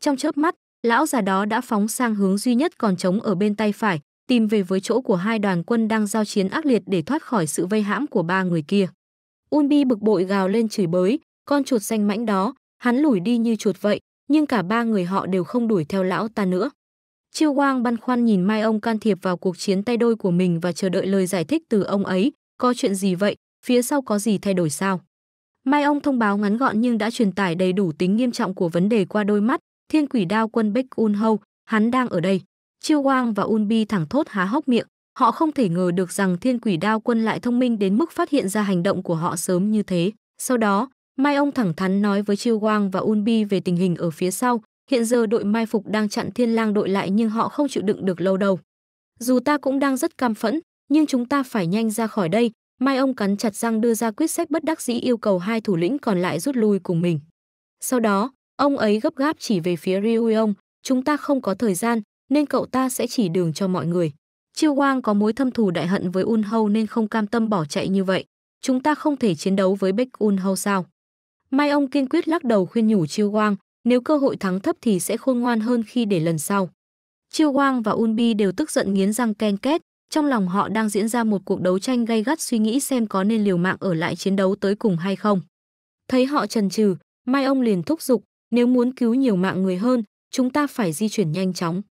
Trong chớp mắt, lão già đó đã phóng sang hướng duy nhất còn trống ở bên tay phải, tìm về với chỗ của hai đoàn quân đang giao chiến ác liệt để thoát khỏi sự vây hãm của ba người kia. Unbi bực bội gào lên chửi bới, con chuột xanh mãnh đó, hắn lủi đi như chuột vậy, nhưng cả ba người họ đều không đuổi theo lão ta nữa. Chiêu Quang băn khoăn nhìn Mai ông can thiệp vào cuộc chiến tay đôi của mình và chờ đợi lời giải thích từ ông ấy, có chuyện gì vậy, phía sau có gì thay đổi sao? Mai ông thông báo ngắn gọn nhưng đã truyền tải đầy đủ tính nghiêm trọng của vấn đề qua đôi mắt, thiên quỷ đao quân Bích Un Hâu, hắn đang ở đây. Chiêu Quang và Un Bi thẳng thốt há hốc miệng, họ không thể ngờ được rằng thiên quỷ đao quân lại thông minh đến mức phát hiện ra hành động của họ sớm như thế. Sau đó, Mai ông thẳng thắn nói với Chiêu Quang và Unbi về tình hình ở phía sau, hiện giờ đội mai phục đang chặn thiên lang đội lại nhưng họ không chịu đựng được lâu đâu. Dù ta cũng đang rất cam phẫn, nhưng chúng ta phải nhanh ra khỏi đây, Mai ông cắn chặt răng đưa ra quyết sách bất đắc dĩ yêu cầu hai thủ lĩnh còn lại rút lui cùng mình. Sau đó, ông ấy gấp gáp chỉ về phía Ryuong, chúng ta không có thời gian, nên cậu ta sẽ chỉ đường cho mọi người. Chiêu Quang có mối thâm thù đại hận với Un Hâu nên không cam tâm bỏ chạy như vậy. Chúng ta không thể chiến đấu với Bách Un Hâu sao? Mai ông kiên quyết lắc đầu khuyên nhủ Chiêu Quang, nếu cơ hội thắng thấp thì sẽ khôn ngoan hơn khi để lần sau. Chiêu Quang và Unbi đều tức giận nghiến răng ken két, trong lòng họ đang diễn ra một cuộc đấu tranh gay gắt suy nghĩ xem có nên liều mạng ở lại chiến đấu tới cùng hay không. Thấy họ trần trừ, Mai ông liền thúc giục, nếu muốn cứu nhiều mạng người hơn, chúng ta phải di chuyển nhanh chóng.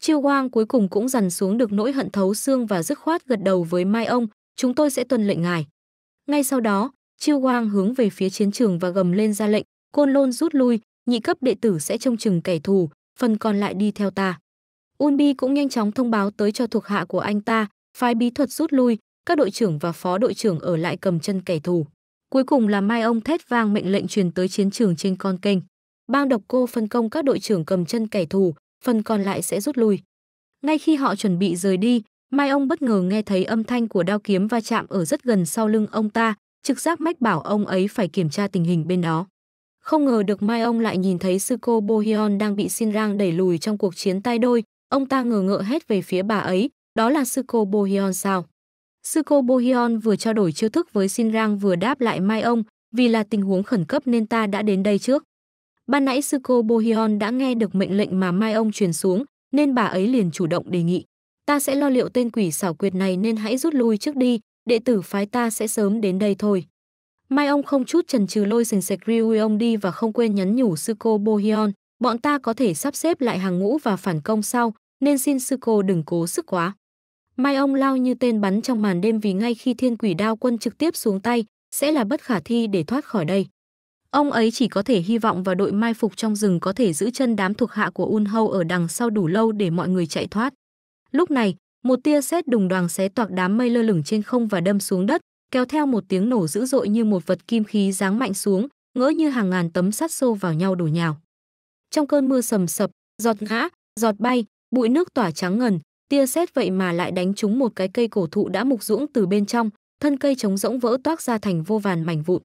Chiêu Quang cuối cùng cũng dằn xuống được nỗi hận thấu xương và dứt khoát gật đầu với Mai ông, chúng tôi sẽ tuân lệnh ngài. Ngay sau đó, Chiêu quang hướng về phía chiến trường và gầm lên ra lệnh, Côn Lôn rút lui, nhị cấp đệ tử sẽ trông chừng kẻ thù, phần còn lại đi theo ta. Unbi cũng nhanh chóng thông báo tới cho thuộc hạ của anh ta, phái bí thuật rút lui, các đội trưởng và phó đội trưởng ở lại cầm chân kẻ thù. Cuối cùng là Mai ông thét vang mệnh lệnh truyền tới chiến trường trên con kênh. Bang độc cô phân công các đội trưởng cầm chân kẻ thù, phần còn lại sẽ rút lui. Ngay khi họ chuẩn bị rời đi, Mai ông bất ngờ nghe thấy âm thanh của đao kiếm va chạm ở rất gần sau lưng ông ta, trực giác mách bảo ông ấy phải kiểm tra tình hình bên đó. Không ngờ được mai ông lại nhìn thấy sư cô Bohion đang bị xin rang đẩy lùi trong cuộc chiến tay đôi, ông ta ngờ ngợ hết về phía bà ấy, đó là sư cô Bohion sao? Sư cô Bohion vừa trao đổi chiêu thức với xin rang vừa đáp lại mai ông, vì là tình huống khẩn cấp nên ta đã đến đây trước. Ban nãy sư cô Bohion đã nghe được mệnh lệnh mà mai ông truyền xuống, nên bà ấy liền chủ động đề nghị. Ta sẽ lo liệu tên quỷ xảo quyệt này nên hãy rút lui trước đi, đệ tử phái ta sẽ sớm đến đây thôi. Mai ông không chút trần trừ lôi sình sạch Ryu ông đi và không quên nhắn nhủ sư cô Bohion, bọn ta có thể sắp xếp lại hàng ngũ và phản công sau, nên xin sư cô đừng cố sức quá. Mai ông lao như tên bắn trong màn đêm vì ngay khi thiên quỷ đao quân trực tiếp xuống tay, sẽ là bất khả thi để thoát khỏi đây. Ông ấy chỉ có thể hy vọng vào đội mai phục trong rừng có thể giữ chân đám thuộc hạ của Un Hâu ở đằng sau đủ lâu để mọi người chạy thoát. Lúc này, một tia sét đùng đoàng xé toạc đám mây lơ lửng trên không và đâm xuống đất, kéo theo một tiếng nổ dữ dội như một vật kim khí giáng mạnh xuống, ngỡ như hàng ngàn tấm sắt xô vào nhau đổ nhào. Trong cơn mưa sầm sập, giọt ngã, giọt bay, bụi nước tỏa trắng ngần, tia sét vậy mà lại đánh trúng một cái cây cổ thụ đã mục rũng từ bên trong, thân cây trống rỗng vỡ toác ra thành vô vàn mảnh vụn.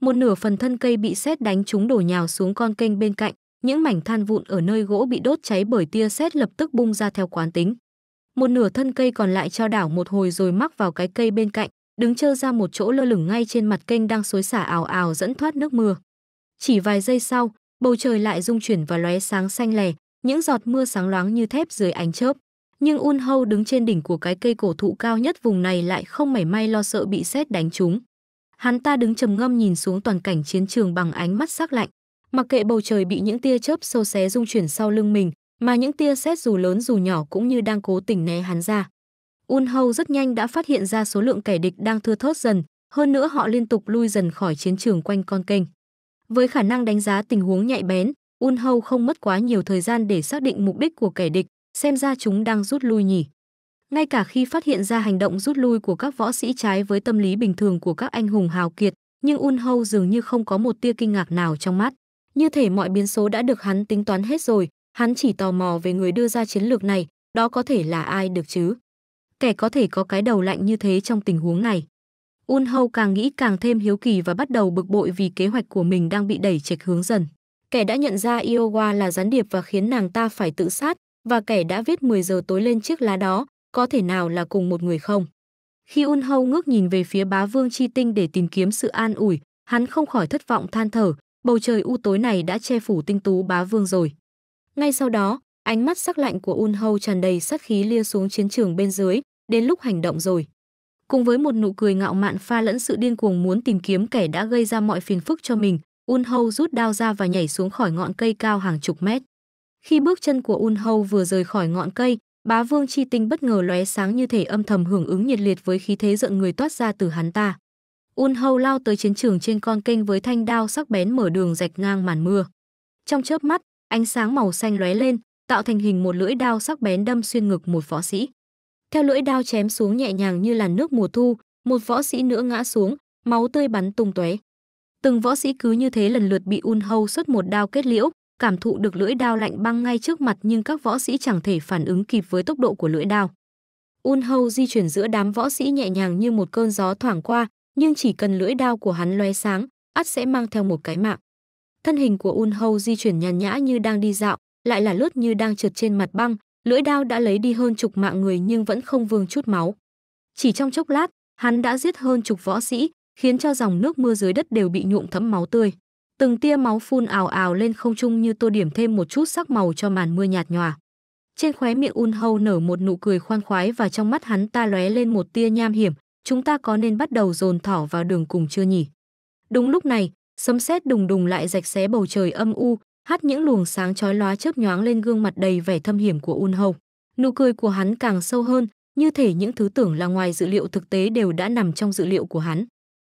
Một nửa phần thân cây bị sét đánh trúng đổ nhào xuống con kênh bên cạnh, những mảnh than vụn ở nơi gỗ bị đốt cháy bởi tia sét lập tức bung ra theo quán tính một nửa thân cây còn lại trao đảo một hồi rồi mắc vào cái cây bên cạnh, đứng trơ ra một chỗ lơ lửng ngay trên mặt kênh đang xối xả ảo ảo dẫn thoát nước mưa. Chỉ vài giây sau, bầu trời lại rung chuyển và lóe sáng xanh lè, những giọt mưa sáng loáng như thép dưới ánh chớp. Nhưng Un Hâu đứng trên đỉnh của cái cây cổ thụ cao nhất vùng này lại không mảy may lo sợ bị xét đánh trúng. Hắn ta đứng trầm ngâm nhìn xuống toàn cảnh chiến trường bằng ánh mắt sắc lạnh, mặc kệ bầu trời bị những tia chớp sâu xé rung chuyển sau lưng mình, mà những tia sét dù lớn dù nhỏ cũng như đang cố tình né hắn ra. Un Hâu rất nhanh đã phát hiện ra số lượng kẻ địch đang thưa thớt dần, hơn nữa họ liên tục lui dần khỏi chiến trường quanh con kênh. Với khả năng đánh giá tình huống nhạy bén, Un Hâu không mất quá nhiều thời gian để xác định mục đích của kẻ địch, xem ra chúng đang rút lui nhỉ. Ngay cả khi phát hiện ra hành động rút lui của các võ sĩ trái với tâm lý bình thường của các anh hùng hào kiệt, nhưng Un Hâu dường như không có một tia kinh ngạc nào trong mắt. Như thể mọi biến số đã được hắn tính toán hết rồi, hắn chỉ tò mò về người đưa ra chiến lược này, đó có thể là ai được chứ? Kẻ có thể có cái đầu lạnh như thế trong tình huống này. Un Hâu càng nghĩ càng thêm hiếu kỳ và bắt đầu bực bội vì kế hoạch của mình đang bị đẩy chệch hướng dần. Kẻ đã nhận ra Iowa là gián điệp và khiến nàng ta phải tự sát, và kẻ đã viết 10 giờ tối lên chiếc lá đó, có thể nào là cùng một người không? Khi Un Hâu ngước nhìn về phía bá vương chi tinh để tìm kiếm sự an ủi, hắn không khỏi thất vọng than thở, bầu trời u tối này đã che phủ tinh tú bá vương rồi. Ngay sau đó, ánh mắt sắc lạnh của Un Hâu tràn đầy sát khí lia xuống chiến trường bên dưới, đến lúc hành động rồi. Cùng với một nụ cười ngạo mạn pha lẫn sự điên cuồng muốn tìm kiếm kẻ đã gây ra mọi phiền phức cho mình, Un Hâu rút đao ra và nhảy xuống khỏi ngọn cây cao hàng chục mét. Khi bước chân của Un Hâu vừa rời khỏi ngọn cây, bá vương chi tinh bất ngờ lóe sáng như thể âm thầm hưởng ứng nhiệt liệt với khí thế giận người toát ra từ hắn ta. Un Hâu lao tới chiến trường trên con kênh với thanh đao sắc bén mở đường rạch ngang màn mưa. Trong chớp mắt, ánh sáng màu xanh lóe lên, tạo thành hình một lưỡi đao sắc bén đâm xuyên ngực một võ sĩ. Theo lưỡi đao chém xuống nhẹ nhàng như làn nước mùa thu, một võ sĩ nữa ngã xuống, máu tươi bắn tung tóe. Từng võ sĩ cứ như thế lần lượt bị Un Hâu xuất một đao kết liễu, cảm thụ được lưỡi đao lạnh băng ngay trước mặt nhưng các võ sĩ chẳng thể phản ứng kịp với tốc độ của lưỡi đao. Un Hâu di chuyển giữa đám võ sĩ nhẹ nhàng như một cơn gió thoảng qua, nhưng chỉ cần lưỡi đao của hắn lóe sáng, ắt sẽ mang theo một cái mạng. Thân hình của Un Hâu di chuyển nhàn nhã như đang đi dạo, lại là lướt như đang trượt trên mặt băng, lưỡi đao đã lấy đi hơn chục mạng người nhưng vẫn không vương chút máu. Chỉ trong chốc lát, hắn đã giết hơn chục võ sĩ, khiến cho dòng nước mưa dưới đất đều bị nhuộm thấm máu tươi. Từng tia máu phun ào ào lên không trung như tô điểm thêm một chút sắc màu cho màn mưa nhạt nhòa. Trên khóe miệng Un Hâu nở một nụ cười khoan khoái và trong mắt hắn ta lóe lên một tia nham hiểm, chúng ta có nên bắt đầu dồn thỏ vào đường cùng chưa nhỉ? Đúng lúc này, sấm sét đùng đùng lại rạch xé bầu trời âm u, hắt những luồng sáng chói lóa chớp nhoáng lên gương mặt đầy vẻ thâm hiểm của Un Hồng. Nụ cười của hắn càng sâu hơn, như thể những thứ tưởng là ngoài dự liệu thực tế đều đã nằm trong dự liệu của hắn.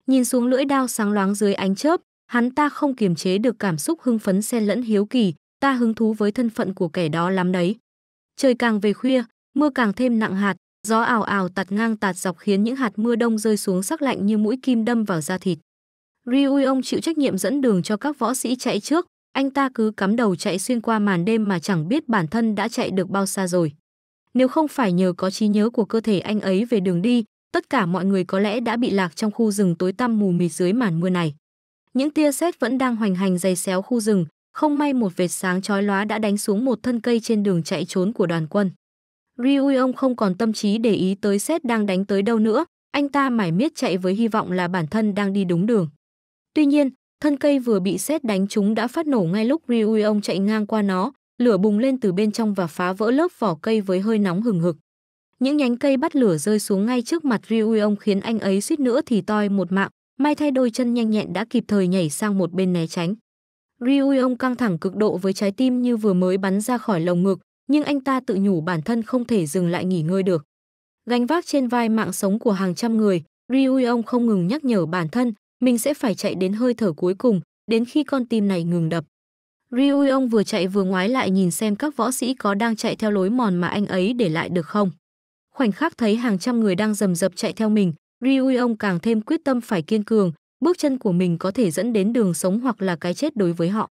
Nhìn xuống lưỡi đao sáng loáng dưới ánh chớp, hắn ta không kiềm chế được cảm xúc hưng phấn xen lẫn hiếu kỳ, ta hứng thú với thân phận của kẻ đó lắm đấy. Trời càng về khuya, mưa càng thêm nặng hạt, gió ào ào tạt ngang tạt dọc khiến những hạt mưa đông rơi xuống sắc lạnh như mũi kim đâm vào da thịt ông chịu trách nhiệm dẫn đường cho các võ sĩ chạy trước, anh ta cứ cắm đầu chạy xuyên qua màn đêm mà chẳng biết bản thân đã chạy được bao xa rồi. Nếu không phải nhờ có trí nhớ của cơ thể anh ấy về đường đi, tất cả mọi người có lẽ đã bị lạc trong khu rừng tối tăm mù mịt dưới màn mưa này. Những tia sét vẫn đang hoành hành dày xéo khu rừng, không may một vệt sáng chói lóa đã đánh xuống một thân cây trên đường chạy trốn của đoàn quân. ông không còn tâm trí để ý tới sét đang đánh tới đâu nữa, anh ta mải miết chạy với hy vọng là bản thân đang đi đúng đường. Tuy nhiên, thân cây vừa bị sét đánh chúng đã phát nổ ngay lúc Ryuong chạy ngang qua nó, lửa bùng lên từ bên trong và phá vỡ lớp vỏ cây với hơi nóng hừng hực. Những nhánh cây bắt lửa rơi xuống ngay trước mặt Ryuong khiến anh ấy suýt nữa thì toi một mạng, may thay đôi chân nhanh nhẹn đã kịp thời nhảy sang một bên né tránh. Ryuong căng thẳng cực độ với trái tim như vừa mới bắn ra khỏi lồng ngực, nhưng anh ta tự nhủ bản thân không thể dừng lại nghỉ ngơi được. Gánh vác trên vai mạng sống của hàng trăm người, Ryuong không ngừng nhắc nhở bản thân, mình sẽ phải chạy đến hơi thở cuối cùng, đến khi con tim này ngừng đập. Ryu Ryuong vừa chạy vừa ngoái lại nhìn xem các võ sĩ có đang chạy theo lối mòn mà anh ấy để lại được không. Khoảnh khắc thấy hàng trăm người đang rầm rập chạy theo mình, Ryu Ryuong càng thêm quyết tâm phải kiên cường, bước chân của mình có thể dẫn đến đường sống hoặc là cái chết đối với họ.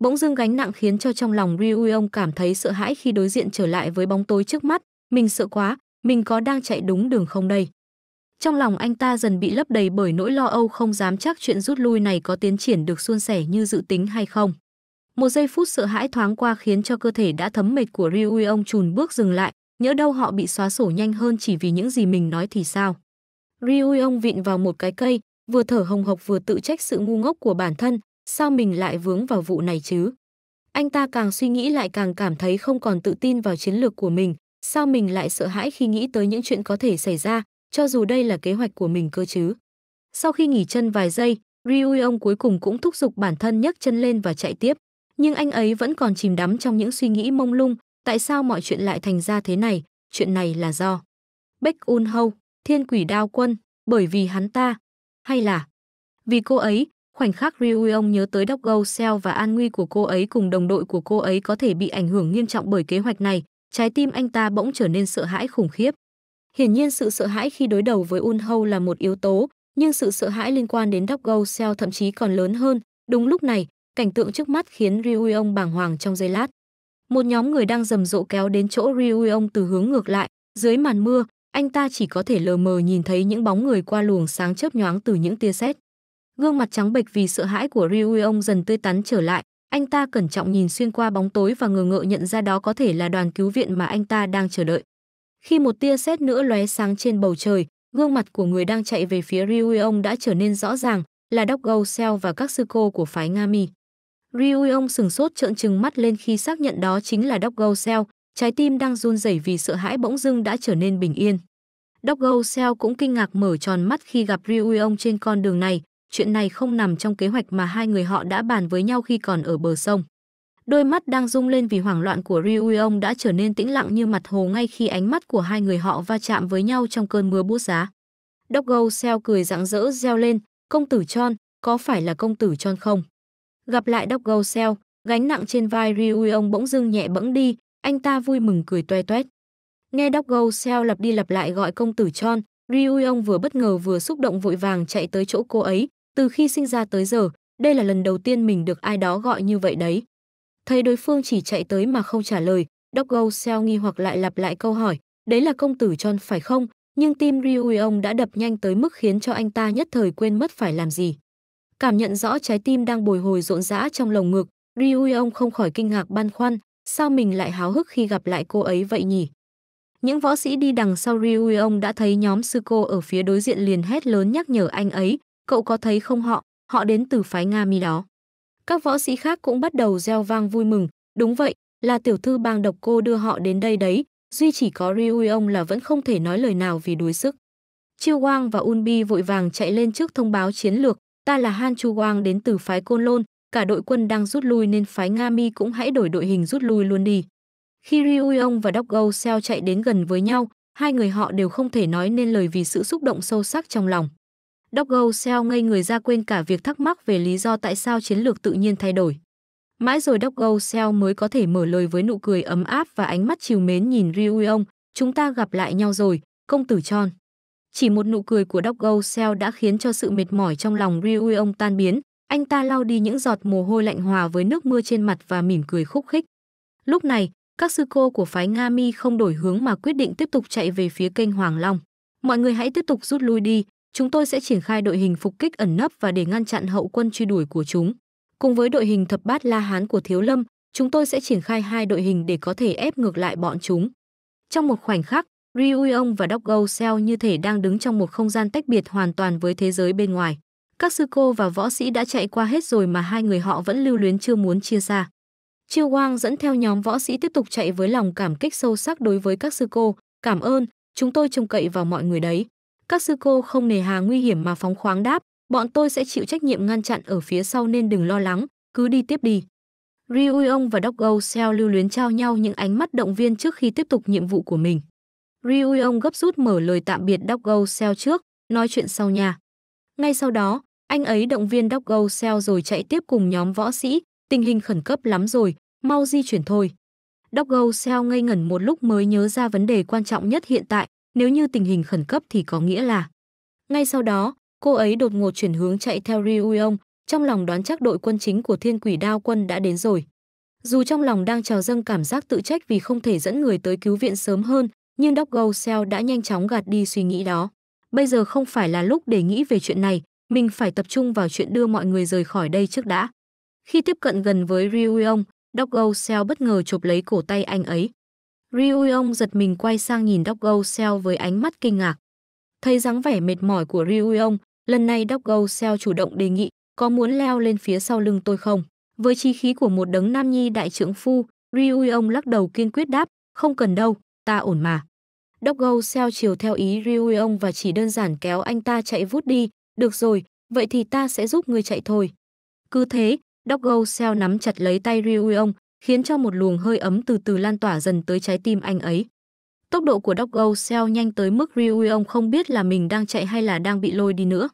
Bỗng dưng gánh nặng khiến cho trong lòng Ryu Ryuong cảm thấy sợ hãi khi đối diện trở lại với bóng tối trước mắt, mình sợ quá, mình có đang chạy đúng đường không đây? Trong lòng anh ta dần bị lấp đầy bởi nỗi lo âu không dám chắc chuyện rút lui này có tiến triển được suôn sẻ như dự tính hay không. Một giây phút sợ hãi thoáng qua khiến cho cơ thể đã thấm mệt của Ryu ông chùn bước dừng lại, nhớ đâu họ bị xóa sổ nhanh hơn chỉ vì những gì mình nói thì sao. Ryu ông vịn vào một cái cây, vừa thở hồng hộc vừa tự trách sự ngu ngốc của bản thân, sao mình lại vướng vào vụ này chứ? Anh ta càng suy nghĩ lại càng cảm thấy không còn tự tin vào chiến lược của mình, sao mình lại sợ hãi khi nghĩ tới những chuyện có thể xảy ra, cho dù đây là kế hoạch của mình cơ chứ. Sau khi nghỉ chân vài giây, Ryuong cuối cùng cũng thúc giục bản thân nhấc chân lên và chạy tiếp. Nhưng anh ấy vẫn còn chìm đắm trong những suy nghĩ mông lung, tại sao mọi chuyện lại thành ra thế này, chuyện này là do. Bách Un Hâu, thiên quỷ đao quân, bởi vì hắn ta, hay là vì cô ấy, khoảnh khắc Ryuong nhớ tới Đốc Go Seo và an nguy của cô ấy cùng đồng đội của cô ấy có thể bị ảnh hưởng nghiêm trọng bởi kế hoạch này, trái tim anh ta bỗng trở nên sợ hãi khủng khiếp. Hiển nhiên sự sợ hãi khi đối đầu với Un là một yếu tố, nhưng sự sợ hãi liên quan đến Dog Go thậm chí còn lớn hơn. Đúng lúc này, cảnh tượng trước mắt khiến Ryuong bàng hoàng trong giây lát. Một nhóm người đang rầm rộ kéo đến chỗ Ryuong từ hướng ngược lại, dưới màn mưa, anh ta chỉ có thể lờ mờ nhìn thấy những bóng người qua luồng sáng chớp nhoáng từ những tia sét. Gương mặt trắng bệch vì sợ hãi của Ryuong dần tươi tắn trở lại, anh ta cẩn trọng nhìn xuyên qua bóng tối và ngờ ngợ nhận ra đó có thể là đoàn cứu viện mà anh ta đang chờ đợi. Khi một tia sét nữa lóe sáng trên bầu trời, gương mặt của người đang chạy về phía Ryuong đã trở nên rõ ràng, là Đốc Gâu Seo và các sư cô của phái Nga Mi. Ryuong sừng sốt trợn trừng mắt lên khi xác nhận đó chính là Đốc Gâu Seo, trái tim đang run rẩy vì sợ hãi bỗng dưng đã trở nên bình yên. Đốc Gâu Seo cũng kinh ngạc mở tròn mắt khi gặp Ryuong trên con đường này, chuyện này không nằm trong kế hoạch mà hai người họ đã bàn với nhau khi còn ở bờ sông. Đôi mắt đang rung lên vì hoảng loạn của Ryuong đã trở nên tĩnh lặng như mặt hồ ngay khi ánh mắt của hai người họ va chạm với nhau trong cơn mưa bút giá. Đốc Gâu Seo cười rạng rỡ reo lên, công tử Chon, có phải là công tử Chon không? Gặp lại Đốc Gâu Seo, gánh nặng trên vai Ryuong bỗng dưng nhẹ bẫng đi, anh ta vui mừng cười toe toét. Nghe Đốc Gâu Seo lặp đi lặp lại gọi công tử Chon, Ryuong vừa bất ngờ vừa xúc động vội vàng chạy tới chỗ cô ấy, từ khi sinh ra tới giờ, đây là lần đầu tiên mình được ai đó gọi như vậy đấy. Thấy đối phương chỉ chạy tới mà không trả lời, Doggo Seo nghi hoặc lại lặp lại câu hỏi, đấy là công tử John phải không? Nhưng tim Ryu ông đã đập nhanh tới mức khiến cho anh ta nhất thời quên mất phải làm gì. Cảm nhận rõ trái tim đang bồi hồi rộn rã trong lồng ngực, Ryu ông không khỏi kinh ngạc băn khoăn, sao mình lại háo hức khi gặp lại cô ấy vậy nhỉ? Những võ sĩ đi đằng sau Ryu ông đã thấy nhóm sư cô ở phía đối diện liền hét lớn nhắc nhở anh ấy, cậu có thấy không họ, họ đến từ phái Nga mi đó. Các võ sĩ khác cũng bắt đầu reo vang vui mừng, đúng vậy, là tiểu thư bang độc cô đưa họ đến đây đấy, duy chỉ có Ryu ông là vẫn không thể nói lời nào vì đuối sức. Chiêu Quang và Unbi vội vàng chạy lên trước thông báo chiến lược, ta là Han Chu Quang đến từ phái Côn Lôn, cả đội quân đang rút lui nên phái Nga Mi cũng hãy đổi đội hình rút lui luôn đi. Khi Ryu ông và Doggo Seo chạy đến gần với nhau, hai người họ đều không thể nói nên lời vì sự xúc động sâu sắc trong lòng. Doggo Seo ngây người ra quên cả việc thắc mắc về lý do tại sao chiến lược tự nhiên thay đổi. Mãi rồi Doggo Seo mới có thể mở lời với nụ cười ấm áp và ánh mắt chiều mến nhìn Ryuong, chúng ta gặp lại nhau rồi, công tử tròn. Chỉ một nụ cười của Doggo Seo đã khiến cho sự mệt mỏi trong lòng Ryuong tan biến, anh ta lau đi những giọt mồ hôi lạnh hòa với nước mưa trên mặt và mỉm cười khúc khích. Lúc này, các sư cô của phái Nga Mi không đổi hướng mà quyết định tiếp tục chạy về phía kênh Hoàng Long. Mọi người hãy tiếp tục rút lui đi, chúng tôi sẽ triển khai đội hình phục kích ẩn nấp và để ngăn chặn hậu quân truy đuổi của chúng. Cùng với đội hình thập bát La Hán của Thiếu Lâm, chúng tôi sẽ triển khai hai đội hình để có thể ép ngược lại bọn chúng. Trong một khoảnh khắc, Ryuong và Doggo Seo như thể đang đứng trong một không gian tách biệt hoàn toàn với thế giới bên ngoài. Các sư cô và võ sĩ đã chạy qua hết rồi mà hai người họ vẫn lưu luyến chưa muốn chia xa. Chiêu Quang dẫn theo nhóm võ sĩ tiếp tục chạy với lòng cảm kích sâu sắc đối với các sư cô, cảm ơn, chúng tôi trông cậy vào mọi người đấy. Các sư cô không nề hà nguy hiểm mà phóng khoáng đáp, bọn tôi sẽ chịu trách nhiệm ngăn chặn ở phía sau nên đừng lo lắng, cứ đi tiếp đi. Ryuong và Doggo Seo lưu luyến trao nhau những ánh mắt động viên trước khi tiếp tục nhiệm vụ của mình. Ryuong gấp rút mở lời tạm biệt Doggo Seo trước, nói chuyện sau nhà. Ngay sau đó, anh ấy động viên Doggo Seo rồi chạy tiếp cùng nhóm võ sĩ, tình hình khẩn cấp lắm rồi, mau di chuyển thôi. Doggo Seo ngây ngẩn một lúc mới nhớ ra vấn đề quan trọng nhất hiện tại, nếu như tình hình khẩn cấp thì có nghĩa là ngay sau đó, cô ấy đột ngột chuyển hướng chạy theo Ryuong, trong lòng đoán chắc đội quân chính của Thiên Quỷ Đao quân đã đến rồi. Dù trong lòng đang trào dâng cảm giác tự trách vì không thể dẫn người tới cứu viện sớm hơn, nhưng Doggo Seo đã nhanh chóng gạt đi suy nghĩ đó. Bây giờ không phải là lúc để nghĩ về chuyện này, mình phải tập trung vào chuyện đưa mọi người rời khỏi đây trước đã. Khi tiếp cận gần với Ryuong, Doggo Seo bất ngờ chụp lấy cổ tay anh ấy. Ryuong giật mình quay sang nhìn Doggo Seo với ánh mắt kinh ngạc. Thấy dáng vẻ mệt mỏi của Ryuong, lần này Doggo Seo chủ động đề nghị có muốn leo lên phía sau lưng tôi không? Với chi khí của một đấng nam nhi đại trưởng phu, Ryuong lắc đầu kiên quyết đáp, không cần đâu, ta ổn mà. Doggo Seo chiều theo ý Ryuong và chỉ đơn giản kéo anh ta chạy vút đi, được rồi, vậy thì ta sẽ giúp người chạy thôi. Cứ thế, Doggo Seo nắm chặt lấy tay Ryuong, khiến cho một luồng hơi ấm từ từ lan tỏa dần tới trái tim anh ấy. Tốc độ của Doggo Seo nhanh tới mức Ryuong không biết là mình đang chạy hay là đang bị lôi đi nữa.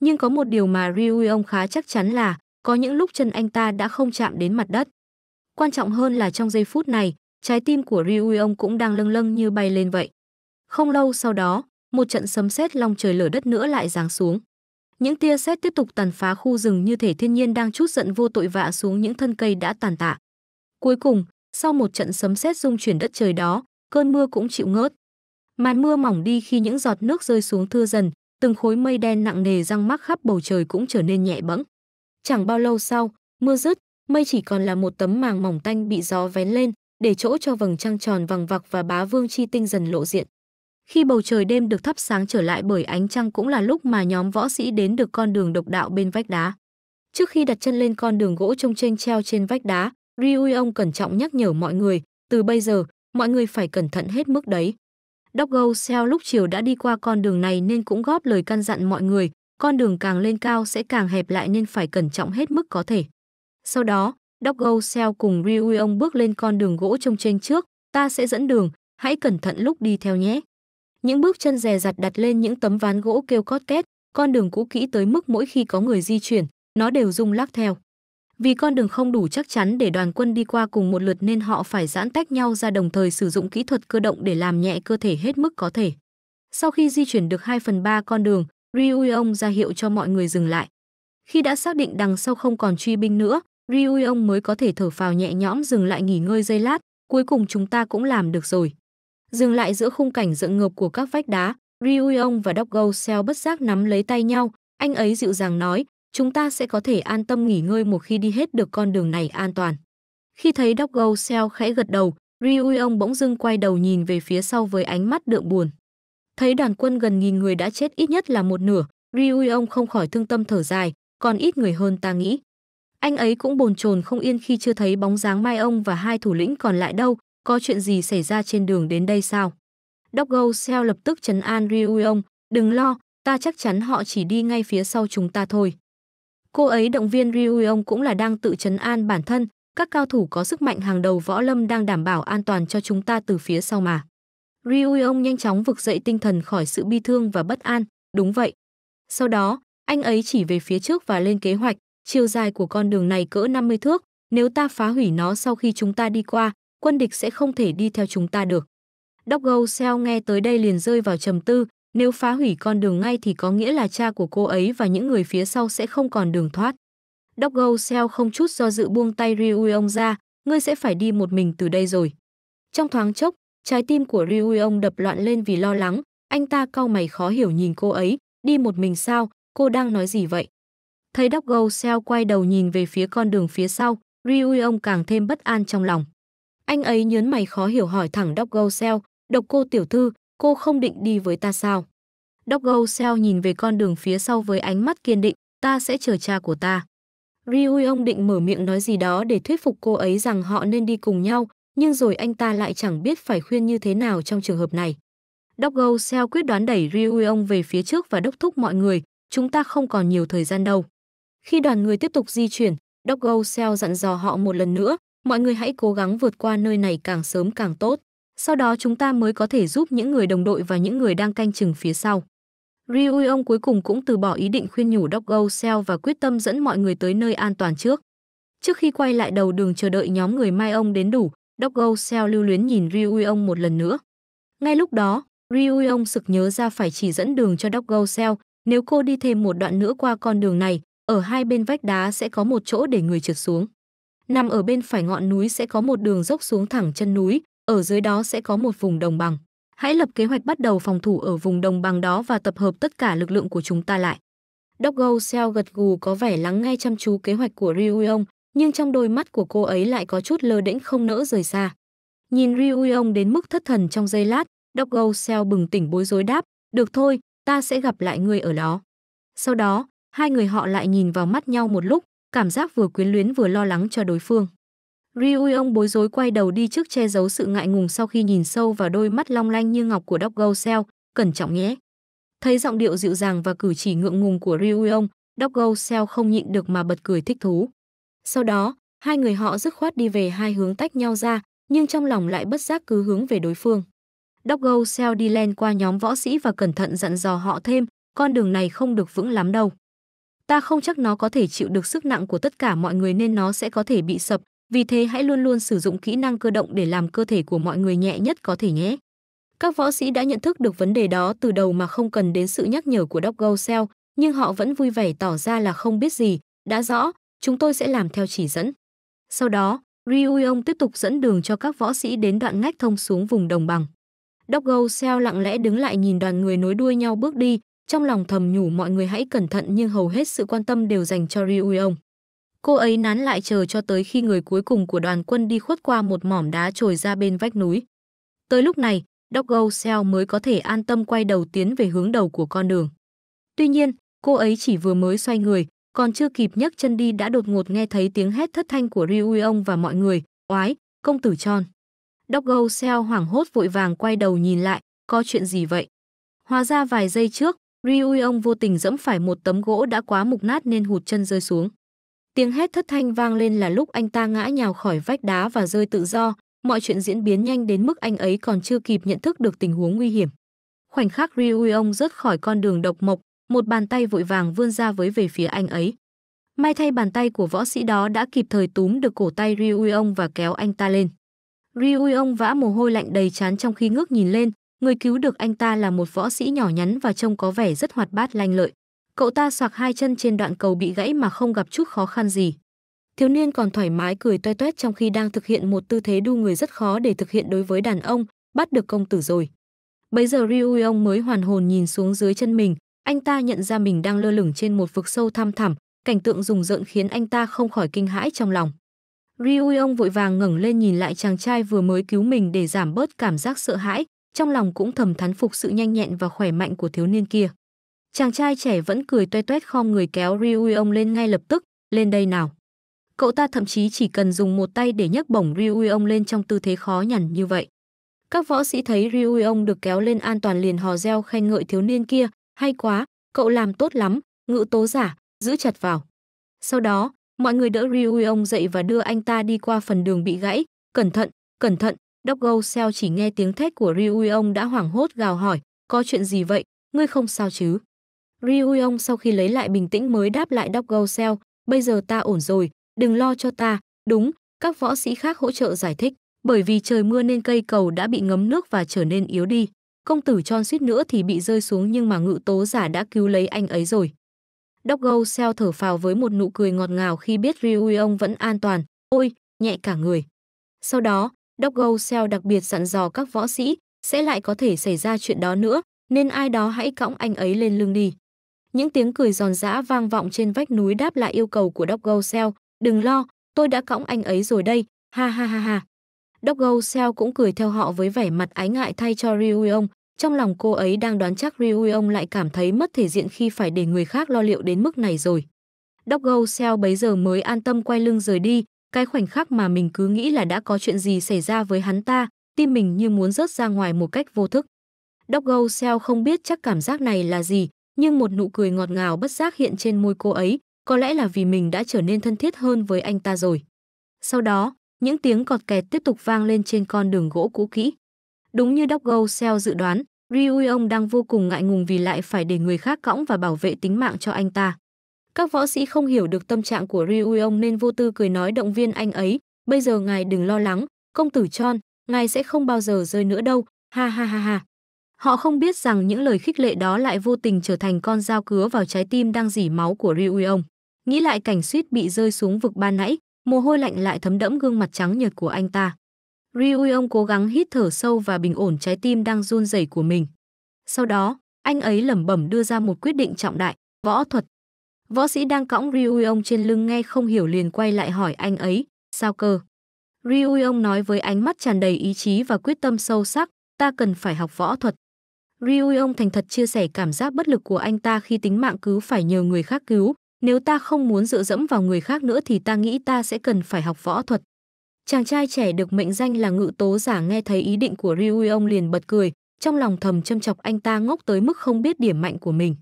Nhưng có một điều mà Ryuong khá chắc chắn là có những lúc chân anh ta đã không chạm đến mặt đất. Quan trọng hơn là trong giây phút này, trái tim của Ryuong cũng đang lâng lâng như bay lên vậy. Không lâu sau đó, một trận sấm sét long trời lở đất nữa lại giáng xuống. Những tia sét tiếp tục tàn phá khu rừng như thể thiên nhiên đang chút giận vô tội vạ xuống những thân cây đã tàn tạ. Cuối cùng, sau một trận sấm sét rung chuyển đất trời đó, cơn mưa cũng chịu ngớt. Màn mưa mỏng đi khi những giọt nước rơi xuống thưa dần, từng khối mây đen nặng nề răng mắc khắp bầu trời cũng trở nên nhẹ bẫng. Chẳng bao lâu sau, mưa rớt, mây chỉ còn là một tấm màng mỏng tanh bị gió vén lên, để chỗ cho vầng trăng tròn vằng vặc và bá vương chi tinh dần lộ diện. Khi bầu trời đêm được thắp sáng trở lại bởi ánh trăng cũng là lúc mà nhóm võ sĩ đến được con đường độc đạo bên vách đá. Trước khi đặt chân lên con đường gỗ trông chênh treo trên vách đá, Ryuon cẩn trọng nhắc nhở mọi người, từ bây giờ, mọi người phải cẩn thận hết mức đấy. Doggo Seo lúc chiều đã đi qua con đường này nên cũng góp lời căn dặn mọi người, con đường càng lên cao sẽ càng hẹp lại nên phải cẩn trọng hết mức có thể. Sau đó, Doggo Seo cùng Ryuon bước lên con đường gỗ trông trên trước, ta sẽ dẫn đường, hãy cẩn thận lúc đi theo nhé. Những bước chân dè dặt đặt lên những tấm ván gỗ kêu cót két, con đường cũ kỹ tới mức mỗi khi có người di chuyển, nó đều rung lắc theo. Vì con đường không đủ chắc chắn để đoàn quân đi qua cùng một lượt nên họ phải giãn tách nhau ra đồng thời sử dụng kỹ thuật cơ động để làm nhẹ cơ thể hết mức có thể. Sau khi di chuyển được 2 phần 3 con đường, Ryuong ra hiệu cho mọi người dừng lại. Khi đã xác định đằng sau không còn truy binh nữa, Ryuong mới có thể thở phào nhẹ nhõm dừng lại nghỉ ngơi giây lát, cuối cùng chúng ta cũng làm được rồi. Dừng lại giữa khung cảnh dựng ngợp của các vách đá, Ryuong và Doggo Seo bất giác nắm lấy tay nhau, anh ấy dịu dàng nói, chúng ta sẽ có thể an tâm nghỉ ngơi một khi đi hết được con đường này an toàn. Khi thấy Doggo Seo khẽ gật đầu, Ryuong bỗng dưng quay đầu nhìn về phía sau với ánh mắt đượm buồn. Thấy đoàn quân gần nghìn người đã chết ít nhất là một nửa, Ryuong không khỏi thương tâm thở dài, còn ít người hơn ta nghĩ. Anh ấy cũng bồn chồn không yên khi chưa thấy bóng dáng Mai ông và hai thủ lĩnh còn lại đâu, có chuyện gì xảy ra trên đường đến đây sao? Doggo Seo lập tức trấn an Ryuong, đừng lo, ta chắc chắn họ chỉ đi ngay phía sau chúng ta thôi. Cô ấy động viên Ryuong cũng là đang tự chấn an bản thân, các cao thủ có sức mạnh hàng đầu võ lâm đang đảm bảo an toàn cho chúng ta từ phía sau mà. Ryuong nhanh chóng vực dậy tinh thần khỏi sự bi thương và bất an, đúng vậy. Sau đó, anh ấy chỉ về phía trước và lên kế hoạch, chiều dài của con đường này cỡ 50 thước, nếu ta phá hủy nó sau khi chúng ta đi qua, quân địch sẽ không thể đi theo chúng ta được. Doggo Seo nghe tới đây liền rơi vào trầm tư, nếu phá hủy con đường ngay thì có nghĩa là cha của cô ấy và những người phía sau sẽ không còn đường thoát. Doggo Seo không chút do dự buông tay Ryuong ra, ngươi sẽ phải đi một mình từ đây rồi. Trong thoáng chốc, trái tim của Ryuong đập loạn lên vì lo lắng, anh ta cau mày khó hiểu nhìn cô ấy, đi một mình sao, cô đang nói gì vậy? Thấy Doggo Seo quay đầu nhìn về phía con đường phía sau, Ryuong càng thêm bất an trong lòng. Anh ấy nhớn mày khó hiểu hỏi thẳng Doggo Seo, độc cô tiểu thư, cô không định đi với ta sao? Doggo Seo nhìn về con đường phía sau với ánh mắt kiên định, ta sẽ chờ cha của ta. Ryui ông định mở miệng nói gì đó để thuyết phục cô ấy rằng họ nên đi cùng nhau, nhưng rồi anh ta lại chẳng biết phải khuyên như thế nào trong trường hợp này. Doggo Seo quyết đoán đẩy Ryui ông về phía trước và đốc thúc mọi người, chúng ta không còn nhiều thời gian đâu. Khi đoàn người tiếp tục di chuyển, Doggo Seo dặn dò họ một lần nữa, mọi người hãy cố gắng vượt qua nơi này càng sớm càng tốt. Sau đó chúng ta mới có thể giúp những người đồng đội và những người đang canh chừng phía sau. ông cuối cùng cũng từ bỏ ý định khuyên nhủ Doggo Seo và quyết tâm dẫn mọi người tới nơi an toàn trước. Trước khi quay lại đầu đường chờ đợi nhóm người Mai ông đến đủ, Doggo Seo lưu luyến nhìn ông một lần nữa. Ngay lúc đó, ông sực nhớ ra phải chỉ dẫn đường cho Doggo Seo, nếu cô đi thêm một đoạn nữa qua con đường này, ở hai bên vách đá sẽ có một chỗ để người trượt xuống. Nằm ở bên phải ngọn núi sẽ có một đường dốc xuống thẳng chân núi, ở dưới đó sẽ có một vùng đồng bằng. Hãy lập kế hoạch bắt đầu phòng thủ ở vùng đồng bằng đó và tập hợp tất cả lực lượng của chúng ta lại. Doggo Seo gật gù có vẻ lắng nghe chăm chú kế hoạch của Ryuong, nhưng trong đôi mắt của cô ấy lại có chút lơ đễnh không nỡ rời xa. Nhìn Ryuong đến mức thất thần trong giây lát, Doggo Seo bừng tỉnh bối rối đáp, "Được thôi, ta sẽ gặp lại người ở đó." Sau đó, hai người họ lại nhìn vào mắt nhau một lúc, cảm giác vừa quyến luyến vừa lo lắng cho đối phương. Ryuong bối rối quay đầu đi trước che giấu sự ngại ngùng sau khi nhìn sâu vào đôi mắt long lanh như ngọc của Doggo Seo, cẩn trọng nhé. Thấy giọng điệu dịu dàng và cử chỉ ngượng ngùng của Ryuong, Doggo Seo không nhịn được mà bật cười thích thú. Sau đó, hai người họ dứt khoát đi về hai hướng tách nhau ra, nhưng trong lòng lại bất giác cứ hướng về đối phương. Doggo Seo đi len qua nhóm võ sĩ và cẩn thận dặn dò họ thêm, con đường này không được vững lắm đâu. Ta không chắc nó có thể chịu được sức nặng của tất cả mọi người nên nó sẽ có thể bị sập, vì thế hãy luôn luôn sử dụng kỹ năng cơ động để làm cơ thể của mọi người nhẹ nhất có thể nhé. Các võ sĩ đã nhận thức được vấn đề đó từ đầu mà không cần đến sự nhắc nhở của Doggo Cell, nhưng họ vẫn vui vẻ tỏ ra là không biết gì, đã rõ, chúng tôi sẽ làm theo chỉ dẫn. Sau đó, Ryuong tiếp tục dẫn đường cho các võ sĩ đến đoạn ngách thông xuống vùng đồng bằng. Doggo Cell lặng lẽ đứng lại nhìn đoàn người nối đuôi nhau bước đi, trong lòng thầm nhủ mọi người hãy cẩn thận nhưng hầu hết sự quan tâm đều dành cho Ryuong. Cô ấy nán lại chờ cho tới khi người cuối cùng của đoàn quân đi khuất qua một mỏm đá trồi ra bên vách núi. Tới lúc này, Doggo Seo mới có thể an tâm quay đầu tiến về hướng đầu của con đường. Tuy nhiên, cô ấy chỉ vừa mới xoay người, còn chưa kịp nhấc chân đi đã đột ngột nghe thấy tiếng hét thất thanh của Ryu Ryuong và mọi người, oái, công tử tròn. Doggo Seo hoảng hốt vội vàng quay đầu nhìn lại, có chuyện gì vậy? Hóa ra vài giây trước, Ryu Ryuong vô tình dẫm phải một tấm gỗ đã quá mục nát nên hụt chân rơi xuống. Tiếng hét thất thanh vang lên là lúc anh ta ngã nhào khỏi vách đá và rơi tự do, mọi chuyện diễn biến nhanh đến mức anh ấy còn chưa kịp nhận thức được tình huống nguy hiểm. Khoảnh khắc Ryuong rớt khỏi con đường độc mộc, một bàn tay vội vàng vươn ra với về phía anh ấy. May thay bàn tay của võ sĩ đó đã kịp thời túm được cổ tay Ryuong và kéo anh ta lên. Ryuong vã mồ hôi lạnh đầy chán trong khi ngước nhìn lên, người cứu được anh ta là một võ sĩ nhỏ nhắn và trông có vẻ rất hoạt bát lanh lợi. Cậu ta sạc hai chân trên đoạn cầu bị gãy mà không gặp chút khó khăn gì. Thiếu niên còn thoải mái cười toe toét trong khi đang thực hiện một tư thế đu người rất khó để thực hiện đối với đàn ông, bắt được công tử rồi. Bấy giờ Ryuong mới hoàn hồn nhìn xuống dưới chân mình, anh ta nhận ra mình đang lơ lửng trên một vực sâu thăm thẳm, cảnh tượng rùng rợn khiến anh ta không khỏi kinh hãi trong lòng. Ryuong vội vàng ngẩng lên nhìn lại chàng trai vừa mới cứu mình để giảm bớt cảm giác sợ hãi, trong lòng cũng thầm thán phục sự nhanh nhẹn và khỏe mạnh của thiếu niên kia. Chàng trai trẻ vẫn cười toe toét khom người kéo Ryuong lên ngay lập tức, lên đây nào. Cậu ta thậm chí chỉ cần dùng một tay để nhấc bổng Ryuong lên trong tư thế khó nhằn như vậy. Các võ sĩ thấy Ryuong được kéo lên an toàn liền hò reo khen ngợi thiếu niên kia, hay quá, cậu làm tốt lắm, ngự tố giả, giữ chặt vào. Sau đó, mọi người đỡ Ryuong dậy và đưa anh ta đi qua phần đường bị gãy, cẩn thận, cẩn thận, Doggo Seo chỉ nghe tiếng thét của Ryuong đã hoảng hốt gào hỏi, có chuyện gì vậy, ngươi không sao chứ? Ryuong sau khi lấy lại bình tĩnh mới đáp lại Doggo Cell, bây giờ ta ổn rồi, đừng lo cho ta, đúng, các võ sĩ khác hỗ trợ giải thích, bởi vì trời mưa nên cây cầu đã bị ngấm nước và trở nên yếu đi. Công tử tròn suýt nữa thì bị rơi xuống nhưng mà ngự tố giả đã cứu lấy anh ấy rồi. Doggo Cell thở phào với một nụ cười ngọt ngào khi biết Ryuong vẫn an toàn, ôi, nhẹ cả người. Sau đó, Doggo Cell đặc biệt dặn dò các võ sĩ, sẽ lại có thể xảy ra chuyện đó nữa, nên ai đó hãy cõng anh ấy lên lưng đi. Những tiếng cười giòn giã vang vọng trên vách núi đáp lại yêu cầu của Doggo Sell. Đừng lo, tôi đã cõng anh ấy rồi đây, ha ha ha ha. Doggo Sell cũng cười theo họ với vẻ mặt ái ngại thay cho Ryuong. Trong lòng cô ấy đang đoán chắc Ryuong lại cảm thấy mất thể diện khi phải để người khác lo liệu đến mức này rồi. Doggo Sell bấy giờ mới an tâm quay lưng rời đi, cái khoảnh khắc mà mình cứ nghĩ là đã có chuyện gì xảy ra với hắn ta, tim mình như muốn rớt ra ngoài một cách vô thức. Doggo Sell không biết chắc cảm giác này là gì, nhưng một nụ cười ngọt ngào bất giác hiện trên môi cô ấy, có lẽ là vì mình đã trở nên thân thiết hơn với anh ta rồi. Sau đó, những tiếng cọt kẹt tiếp tục vang lên trên con đường gỗ cũ kỹ. Đúng như Doggo Seo dự đoán, Ryuong đang vô cùng ngại ngùng vì lại phải để người khác cõng và bảo vệ tính mạng cho anh ta. Các võ sĩ không hiểu được tâm trạng của Ryuong nên vô tư cười nói động viên anh ấy, bây giờ ngài đừng lo lắng, công tử Chon, ngài sẽ không bao giờ rơi nữa đâu, ha ha ha ha. Họ không biết rằng những lời khích lệ đó lại vô tình trở thành con dao cứa vào trái tim đang dỉ máu của Ryuong. Nghĩ lại cảnh suýt bị rơi xuống vực ban nãy, mồ hôi lạnh lại thấm đẫm gương mặt trắng nhợt của anh ta. Ryuong cố gắng hít thở sâu và bình ổn trái tim đang run rẩy của mình. Sau đó, anh ấy lẩm bẩm đưa ra một quyết định trọng đại, võ thuật. Võ sĩ đang cõng Ryuong trên lưng nghe không hiểu liền quay lại hỏi anh ấy, sao cơ? Ryuong nói với ánh mắt tràn đầy ý chí và quyết tâm sâu sắc, ta cần phải học võ thuật. Ryuong thành thật chia sẻ cảm giác bất lực của anh ta khi tính mạng cứ phải nhờ người khác cứu. Nếu ta không muốn dựa dẫm vào người khác nữa thì ta nghĩ ta sẽ cần phải học võ thuật. Chàng trai trẻ được mệnh danh là ngự tố giả nghe thấy ý định của Ryuong liền bật cười, trong lòng thầm châm chọc anh ta ngốc tới mức không biết điểm mạnh của mình.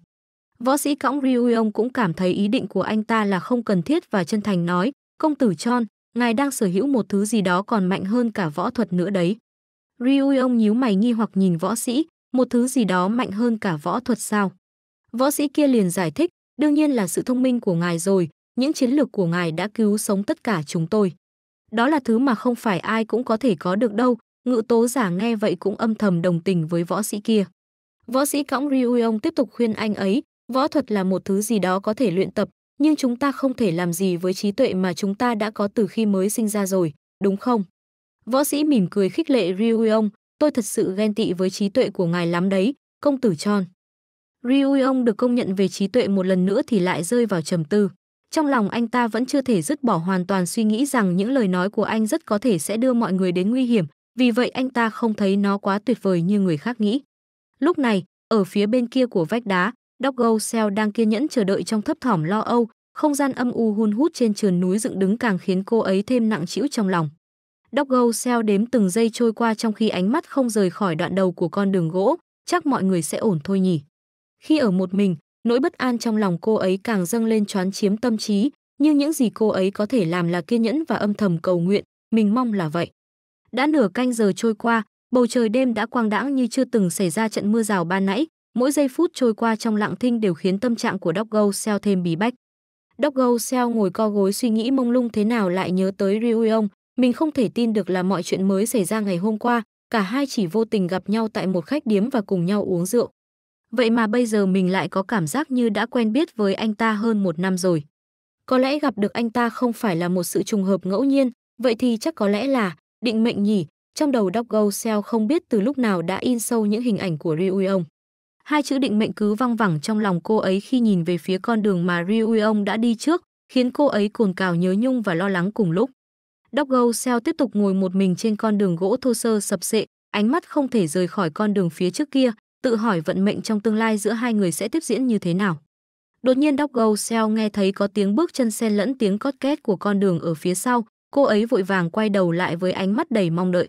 Võ sĩ cõng Ryuong cũng cảm thấy ý định của anh ta là không cần thiết và chân thành nói, công tử Chon, ngài đang sở hữu một thứ gì đó còn mạnh hơn cả võ thuật nữa đấy. Ryuong nhíu mày nghi hoặc nhìn võ sĩ, một thứ gì đó mạnh hơn cả võ thuật sao? Võ sĩ kia liền giải thích, đương nhiên là sự thông minh của ngài rồi, những chiến lược của ngài đã cứu sống tất cả chúng tôi. Đó là thứ mà không phải ai cũng có thể có được đâu, ngự tố giả nghe vậy cũng âm thầm đồng tình với võ sĩ kia. Võ sĩ cõng Ryuong tiếp tục khuyên anh ấy, võ thuật là một thứ gì đó có thể luyện tập, nhưng chúng ta không thể làm gì với trí tuệ mà chúng ta đã có từ khi mới sinh ra rồi, đúng không? Võ sĩ mỉm cười khích lệ Ryuong, tôi thật sự ghen tị với trí tuệ của ngài lắm đấy, công tử tròn. Ryuong được công nhận về trí tuệ một lần nữa thì lại rơi vào trầm tư. Trong lòng anh ta vẫn chưa thể dứt bỏ hoàn toàn suy nghĩ rằng những lời nói của anh rất có thể sẽ đưa mọi người đến nguy hiểm, vì vậy anh ta không thấy nó quá tuyệt vời như người khác nghĩ. Lúc này, ở phía bên kia của vách đá, Doggo Seo đang kiên nhẫn chờ đợi trong thấp thỏm lo âu, không gian âm u hun hút trên sườn núi dựng đứng càng khiến cô ấy thêm nặng trĩu trong lòng. Doggo Seo đếm từng giây trôi qua trong khi ánh mắt không rời khỏi đoạn đầu của con đường gỗ, chắc mọi người sẽ ổn thôi nhỉ. Khi ở một mình, nỗi bất an trong lòng cô ấy càng dâng lên choán chiếm tâm trí, nhưng những gì cô ấy có thể làm là kiên nhẫn và âm thầm cầu nguyện, mình mong là vậy. Đã nửa canh giờ trôi qua, bầu trời đêm đã quang đãng như chưa từng xảy ra trận mưa rào ban nãy, mỗi giây phút trôi qua trong lặng thinh đều khiến tâm trạng của Doggo Seo thêm bí bách. Doggo Seo ngồi co gối suy nghĩ mông lung thế nào lại nhớ tới Ryuong, mình không thể tin được là mọi chuyện mới xảy ra ngày hôm qua, cả hai chỉ vô tình gặp nhau tại một khách điếm và cùng nhau uống rượu. Vậy mà bây giờ mình lại có cảm giác như đã quen biết với anh ta hơn một năm rồi. Có lẽ gặp được anh ta không phải là một sự trùng hợp ngẫu nhiên, vậy thì chắc có lẽ là định mệnh nhỉ. Trong đầu Doggo Seo không biết từ lúc nào đã in sâu những hình ảnh của Ryuyeong. Hai chữ định mệnh cứ văng vẳng trong lòng cô ấy khi nhìn về phía con đường mà Ryuyeong đã đi trước, khiến cô ấy cồn cào nhớ nhung và lo lắng cùng lúc. Doggo Seo tiếp tục ngồi một mình trên con đường gỗ thô sơ sập sệ, ánh mắt không thể rời khỏi con đường phía trước kia, tự hỏi vận mệnh trong tương lai giữa hai người sẽ tiếp diễn như thế nào. Đột nhiên Doggo Seo nghe thấy có tiếng bước chân xen lẫn tiếng cót két của con đường ở phía sau, cô ấy vội vàng quay đầu lại với ánh mắt đầy mong đợi.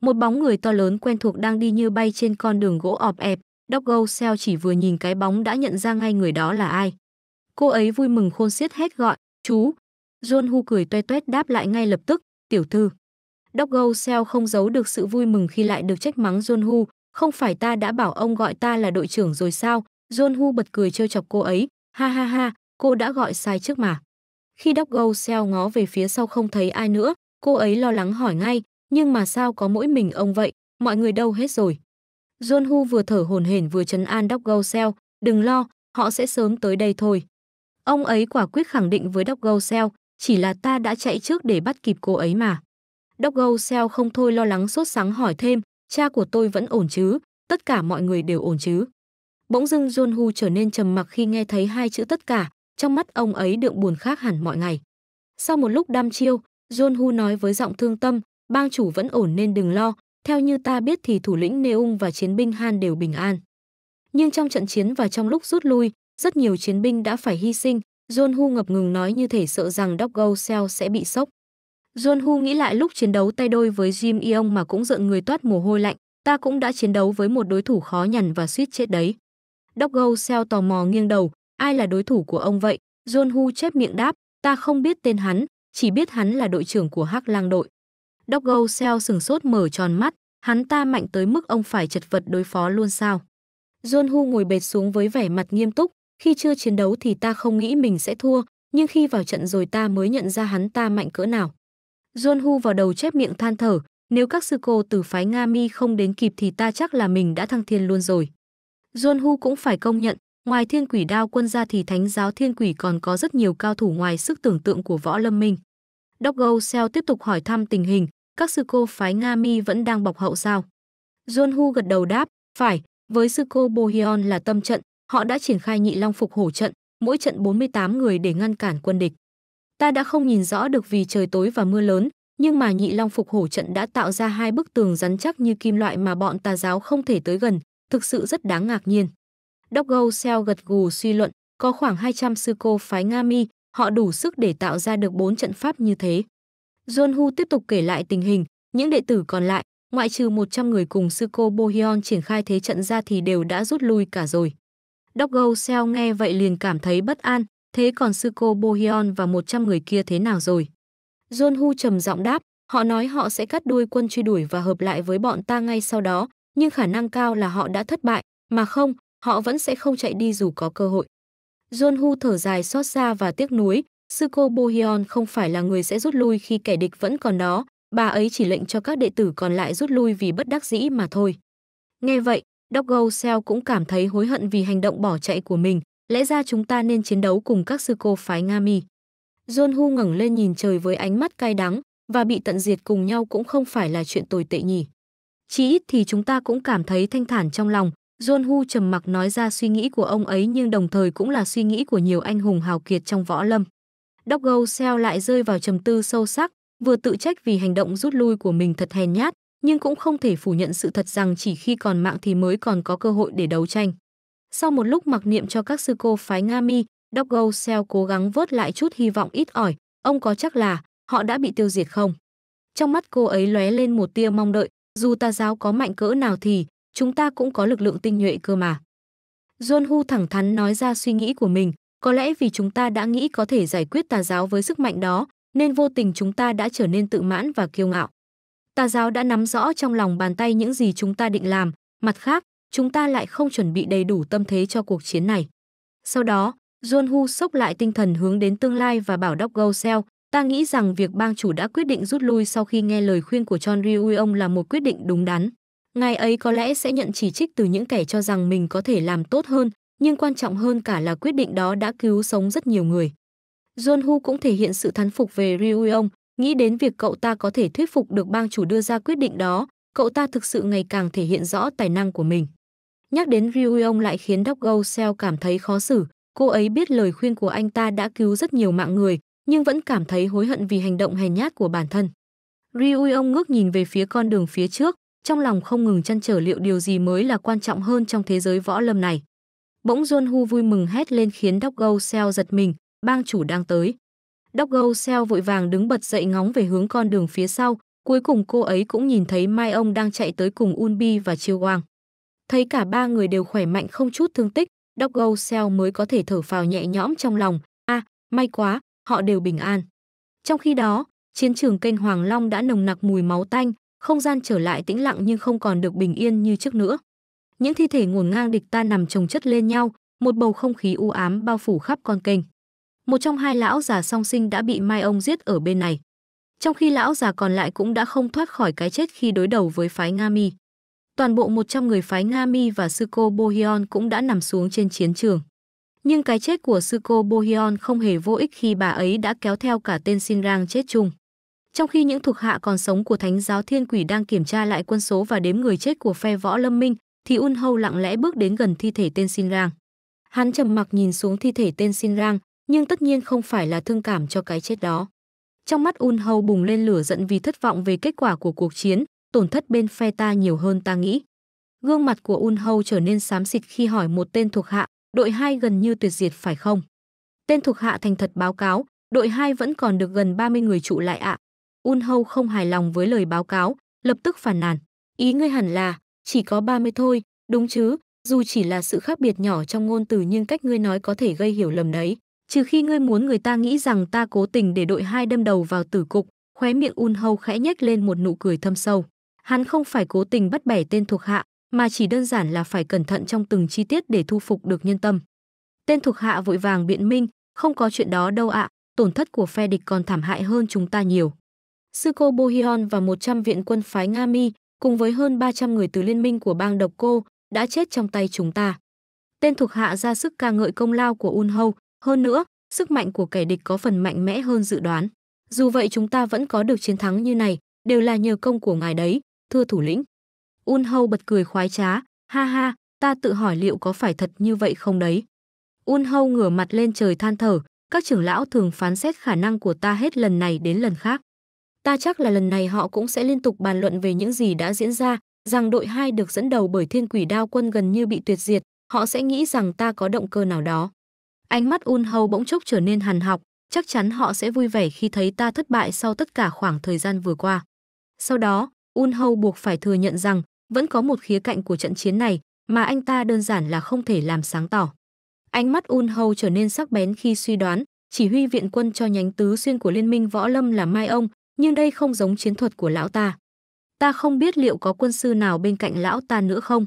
Một bóng người to lớn quen thuộc đang đi như bay trên con đường gỗ ọp ẹp, Doggo Seo chỉ vừa nhìn cái bóng đã nhận ra ngay người đó là ai. Cô ấy vui mừng khôn xiết hét gọi, chú, John Hu cười toe toét đáp lại ngay lập tức, tiểu thư. Doggo Seo không giấu được sự vui mừng khi lại được trách mắng John Hu, không phải ta đã bảo ông gọi ta là đội trưởng rồi sao? John Hu bật cười trêu chọc cô ấy, ha ha ha, cô đã gọi sai trước mà. Khi Doggo Seo ngó về phía sau không thấy ai nữa, cô ấy lo lắng hỏi ngay, nhưng mà sao có mỗi mình ông vậy, mọi người đâu hết rồi. John Hu vừa thở hồn hển vừa trấn an Doggo Seo, đừng lo, họ sẽ sớm tới đây thôi. Ông ấy quả quyết khẳng định với Doggo Seo, chỉ là ta đã chạy trước để bắt kịp cô ấy mà. Đốc Gâu Seo không thôi lo lắng sốt sắng hỏi thêm, cha của tôi vẫn ổn chứ, tất cả mọi người đều ổn chứ. Bỗng dưng John Hu trở nên trầm mặc khi nghe thấy hai chữ tất cả, trong mắt ông ấy đượm buồn khác hẳn mọi ngày. Sau một lúc đăm chiêu, John Hu nói với giọng thương tâm, bang chủ vẫn ổn nên đừng lo, theo như ta biết thì thủ lĩnh Neung và chiến binh Han đều bình an. Nhưng trong trận chiến và trong lúc rút lui, rất nhiều chiến binh đã phải hy sinh, John Hu ngập ngừng nói như thể sợ rằng Doggo Seo sẽ bị sốc. John Hu nghĩ lại lúc chiến đấu tay đôi với Jim Yeong mà cũng giận người toát mồ hôi lạnh, ta cũng đã chiến đấu với một đối thủ khó nhằn và suýt chết đấy. Doggo Seo tò mò nghiêng đầu, ai là đối thủ của ông vậy? John Hu chép miệng đáp, ta không biết tên hắn, chỉ biết hắn là đội trưởng của Hắc Lang đội. Doggo Seo sừng sốt mở tròn mắt, hắn ta mạnh tới mức ông phải chật vật đối phó luôn sao? John Hu ngồi bệt xuống với vẻ mặt nghiêm túc, khi chưa chiến đấu thì ta không nghĩ mình sẽ thua, nhưng khi vào trận rồi ta mới nhận ra hắn ta mạnh cỡ nào. John Hu vào đầu chép miệng than thở, nếu các sư cô từ phái Nga Mi không đến kịp thì ta chắc là mình đã thăng thiên luôn rồi. John Hu cũng phải công nhận, ngoài thiên quỷ đao quân ra thì thánh giáo thiên quỷ còn có rất nhiều cao thủ ngoài sức tưởng tượng của võ lâm minh. Doggo Seo tiếp tục hỏi thăm tình hình, các sư cô phái Nga Mi vẫn đang bọc hậu sao? John Hu gật đầu đáp, phải, với sư cô Bohion là tâm trận, họ đã triển khai nhị long phục hổ trận, mỗi trận 48 người để ngăn cản quân địch. Ta đã không nhìn rõ được vì trời tối và mưa lớn, nhưng mà nhị long phục hổ trận đã tạo ra hai bức tường rắn chắc như kim loại mà bọn tà giáo không thể tới gần, thực sự rất đáng ngạc nhiên. đốc gâu Seo gật gù suy luận, có khoảng 200 sư cô phái Nga Mi, họ đủ sức để tạo ra được bốn trận pháp như thế. John Hu tiếp tục kể lại tình hình, những đệ tử còn lại, ngoại trừ 100 người cùng sư cô bohion triển khai thế trận ra thì đều đã rút lui cả rồi. Doggo Seo nghe vậy liền cảm thấy bất an, thế còn sư cô Bohion và 100 người kia thế nào rồi? John Hu trầm giọng đáp, họ nói họ sẽ cắt đuôi quân truy đuổi và hợp lại với bọn ta ngay sau đó, nhưng khả năng cao là họ đã thất bại, mà không, họ vẫn sẽ không chạy đi dù có cơ hội. John Hu thở dài xót xa và tiếc nuối, sư cô Bohion không phải là người sẽ rút lui khi kẻ địch vẫn còn đó, bà ấy chỉ lệnh cho các đệ tử còn lại rút lui vì bất đắc dĩ mà thôi. Nghe vậy, Doggo Cell cũng cảm thấy hối hận vì hành động bỏ chạy của mình, lẽ ra chúng ta nên chiến đấu cùng các sư cô phái Nga Mi. John Hu ngẩng lên nhìn trời với ánh mắt cay đắng, và bị tận diệt cùng nhau cũng không phải là chuyện tồi tệ nhỉ. Chỉ ít thì chúng ta cũng cảm thấy thanh thản trong lòng, John Hu trầm mặc nói ra suy nghĩ của ông ấy nhưng đồng thời cũng là suy nghĩ của nhiều anh hùng hào kiệt trong võ lâm. Doggo Cell lại rơi vào trầm tư sâu sắc, vừa tự trách vì hành động rút lui của mình thật hèn nhát, nhưng cũng không thể phủ nhận sự thật rằng chỉ khi còn mạng thì mới còn có cơ hội để đấu tranh. Sau một lúc mặc niệm cho các sư cô phái Nga Mi, Doggo Seo cố gắng vớt lại chút hy vọng ít ỏi, ông có chắc là họ đã bị tiêu diệt không? Trong mắt cô ấy lóe lên một tia mong đợi, dù ta giáo có mạnh cỡ nào thì chúng ta cũng có lực lượng tinh nhuệ cơ mà. John Hu thẳng thắn nói ra suy nghĩ của mình, có lẽ vì chúng ta đã nghĩ có thể giải quyết tà giáo với sức mạnh đó, nên vô tình chúng ta đã trở nên tự mãn và kiêu ngạo tà giáo đã nắm rõ trong lòng bàn tay những gì chúng ta định làm, mặt khác, chúng ta lại không chuẩn bị đầy đủ tâm thế cho cuộc chiến này. Sau đó, John Hu sốc lại tinh thần hướng đến tương lai và bảo Doc Gosell, ta nghĩ rằng việc bang chủ đã quyết định rút lui sau khi nghe lời khuyên của John Ryu ông là một quyết định đúng đắn. Ngài ấy có lẽ sẽ nhận chỉ trích từ những kẻ cho rằng mình có thể làm tốt hơn, nhưng quan trọng hơn cả là quyết định đó đã cứu sống rất nhiều người. John Hu cũng thể hiện sự thán phục về Ryu ông. Nghĩ đến việc cậu ta có thể thuyết phục được bang chủ đưa ra quyết định đó, cậu ta thực sự ngày càng thể hiện rõ tài năng của mình. Nhắc đến Ryuong lại khiến Doggo Seo cảm thấy khó xử. Cô ấy biết lời khuyên của anh ta đã cứu rất nhiều mạng người, nhưng vẫn cảm thấy hối hận vì hành động hèn nhát của bản thân. Ryuong ngước nhìn về phía con đường phía trước, trong lòng không ngừng chăn trở liệu điều gì mới là quan trọng hơn trong thế giới võ lâm này. Bỗng John Hu vui mừng hét lên khiến Doggo Seo giật mình, bang chủ đang tới. Doggo Seo vội vàng đứng bật dậy ngóng về hướng con đường phía sau, cuối cùng cô ấy cũng nhìn thấy Mai ông đang chạy tới cùng Unbi và Chiêu Wang. Thấy cả ba người đều khỏe mạnh không chút thương tích, Doggo Seo mới có thể thở phào nhẹ nhõm trong lòng, a, à, may quá, họ đều bình an. Trong khi đó, chiến trường kênh Hoàng Long đã nồng nặc mùi máu tanh, không gian trở lại tĩnh lặng nhưng không còn được bình yên như trước nữa. Những thi thể ngổn ngang địch ta nằm chồng chất lên nhau, một bầu không khí u ám bao phủ khắp con kênh một trong hai lão già song sinh đã bị Mai ông giết ở bên này. Trong khi lão già còn lại cũng đã không thoát khỏi cái chết khi đối đầu với phái Nga Mi. Toàn bộ 100 người phái Nga Mi và sư cô Bohion cũng đã nằm xuống trên chiến trường. Nhưng cái chết của sư cô Bohion không hề vô ích khi bà ấy đã kéo theo cả tên Sinrang chết chung. Trong khi những thuộc hạ còn sống của Thánh giáo Thiên Quỷ đang kiểm tra lại quân số và đếm người chết của phe võ lâm minh, thì Un Hâu lặng lẽ bước đến gần thi thể tên Sinrang. Hắn trầm mặc nhìn xuống thi thể tên Sinrang, nhưng tất nhiên không phải là thương cảm cho cái chết đó. Trong mắt Un Hâu bùng lên lửa giận vì thất vọng về kết quả của cuộc chiến, tổn thất bên phe ta nhiều hơn ta nghĩ. Gương mặt của Un Hâu trở nên xám xịt khi hỏi một tên thuộc hạ, đội 2 gần như tuyệt diệt phải không? Tên thuộc hạ thành thật báo cáo, đội 2 vẫn còn được gần 30 người trụ lại ạ. À. Un Hâu không hài lòng với lời báo cáo, lập tức phản nàn. Ý ngươi hẳn là, chỉ có 30 thôi, đúng chứ, dù chỉ là sự khác biệt nhỏ trong ngôn từ nhưng cách ngươi nói có thể gây hiểu lầm đấy. Trừ khi ngươi muốn người ta nghĩ rằng ta cố tình để đội hai đâm đầu vào tử cục, khóe miệng Un Hâu khẽ nhếch lên một nụ cười thâm sâu. Hắn không phải cố tình bắt bẻ tên thuộc hạ, mà chỉ đơn giản là phải cẩn thận trong từng chi tiết để thu phục được nhân tâm. Tên thuộc hạ vội vàng biện minh, không có chuyện đó đâu ạ, tổn thất của phe địch còn thảm hại hơn chúng ta nhiều. Sư cô Bohion và 100 viện quân phái Nga Mi, cùng với hơn 300 người từ liên minh của bang độc cô, đã chết trong tay chúng ta. Tên thuộc hạ ra sức ca ngợi công lao của Un Hâu, hơn nữa, sức mạnh của kẻ địch có phần mạnh mẽ hơn dự đoán. Dù vậy chúng ta vẫn có được chiến thắng như này, đều là nhờ công của ngài đấy, thưa thủ lĩnh. Un Hâu bật cười khoái trá, ha ha, ta tự hỏi liệu có phải thật như vậy không đấy. Un Hâu ngửa mặt lên trời than thở, các trưởng lão thường phán xét khả năng của ta hết lần này đến lần khác. Ta chắc là lần này họ cũng sẽ liên tục bàn luận về những gì đã diễn ra, rằng đội 2 được dẫn đầu bởi thiên quỷ đao quân gần như bị tuyệt diệt, họ sẽ nghĩ rằng ta có động cơ nào đó. Ánh mắt Un Hầu bỗng chốc trở nên hằn học, chắc chắn họ sẽ vui vẻ khi thấy ta thất bại sau tất cả khoảng thời gian vừa qua. Sau đó, Un Hầu buộc phải thừa nhận rằng vẫn có một khía cạnh của trận chiến này mà anh ta đơn giản là không thể làm sáng tỏ. Ánh mắt Un Hầu trở nên sắc bén khi suy đoán, chỉ huy viện quân cho nhánh tứ xuyên của Liên minh Võ Lâm là Mai Ông, nhưng đây không giống chiến thuật của lão ta. Ta không biết liệu có quân sư nào bên cạnh lão ta nữa không.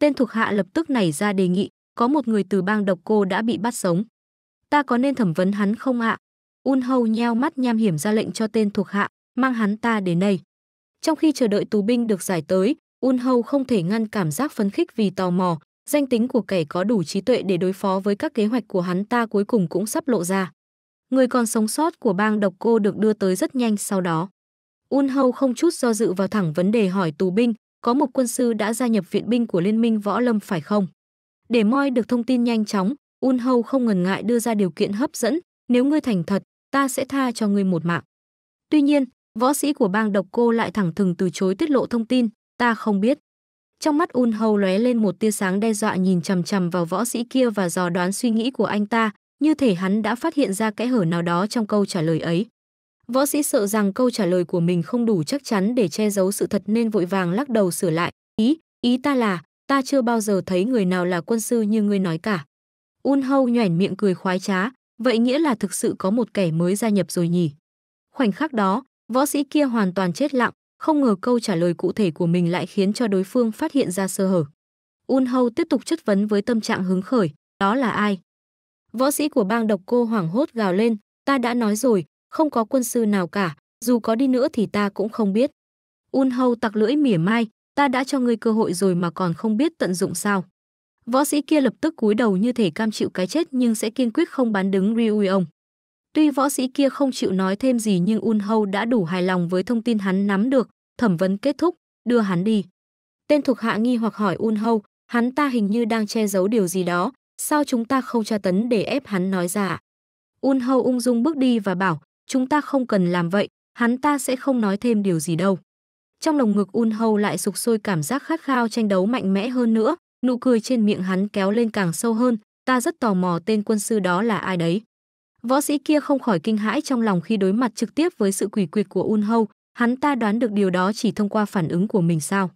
Tên thuộc hạ lập tức nảy ra đề nghị, có một người từ bang độc cô đã bị bắt sống. Ta có nên thẩm vấn hắn không ạ? À? Un Hầu nheo mắt nham hiểm ra lệnh cho tên thuộc hạ, mang hắn ta đến đây. Trong khi chờ đợi tù binh được giải tới, Un Hầu không thể ngăn cảm giác phấn khích vì tò mò, danh tính của kẻ có đủ trí tuệ để đối phó với các kế hoạch của hắn ta cuối cùng cũng sắp lộ ra. Người còn sống sót của bang độc cô được đưa tới rất nhanh sau đó. Un Hầu không chút do dự vào thẳng vấn đề hỏi tù binh, có một quân sư đã gia nhập viện binh của Liên minh Võ Lâm phải không? Để moi được thông tin nhanh chóng, Un Hâu không ngần ngại đưa ra điều kiện hấp dẫn, nếu ngươi thành thật, ta sẽ tha cho ngươi một mạng. Tuy nhiên, võ sĩ của bang độc cô lại thẳng thừng từ chối tiết lộ thông tin, ta không biết. Trong mắt Un Hâu lóe lên một tia sáng đe dọa nhìn chằm chằm vào võ sĩ kia và dò đoán suy nghĩ của anh ta, như thể hắn đã phát hiện ra kẽ hở nào đó trong câu trả lời ấy. Võ sĩ sợ rằng câu trả lời của mình không đủ chắc chắn để che giấu sự thật nên vội vàng lắc đầu sửa lại, ý, ý ta là, ta chưa bao giờ thấy người nào là quân sư như ngươi nói cả. Un Hâu nhoẻn miệng cười khoái trá, vậy nghĩa là thực sự có một kẻ mới gia nhập rồi nhỉ. Khoảnh khắc đó, võ sĩ kia hoàn toàn chết lặng, không ngờ câu trả lời cụ thể của mình lại khiến cho đối phương phát hiện ra sơ hở. Un Hâu tiếp tục chất vấn với tâm trạng hứng khởi, đó là ai? Võ sĩ của bang độc cô hoảng hốt gào lên, ta đã nói rồi, không có quân sư nào cả, dù có đi nữa thì ta cũng không biết. Un Hâu tặc lưỡi mỉa mai, ta đã cho ngươi cơ hội rồi mà còn không biết tận dụng sao. Võ sĩ kia lập tức cúi đầu như thể cam chịu cái chết nhưng sẽ kiên quyết không bán đứng Ryuyeong. Tuy võ sĩ kia không chịu nói thêm gì nhưng Un Hâu đã đủ hài lòng với thông tin hắn nắm được, thẩm vấn kết thúc, đưa hắn đi. Tên thuộc hạ nghi hoặc hỏi Un Hâu, hắn ta hình như đang che giấu điều gì đó, sao chúng ta không tra tấn để ép hắn nói giả? Un Hâu ung dung bước đi và bảo, chúng ta không cần làm vậy, hắn ta sẽ không nói thêm điều gì đâu. Trong lồng ngực Un Hầu lại sục sôi cảm giác khát khao tranh đấu mạnh mẽ hơn nữa, nụ cười trên miệng hắn kéo lên càng sâu hơn, ta rất tò mò tên quân sư đó là ai đấy. Võ sĩ kia không khỏi kinh hãi trong lòng khi đối mặt trực tiếp với sự quỷ quyệt của Un Hầu, hắn ta đoán được điều đó chỉ thông qua phản ứng của mình sao.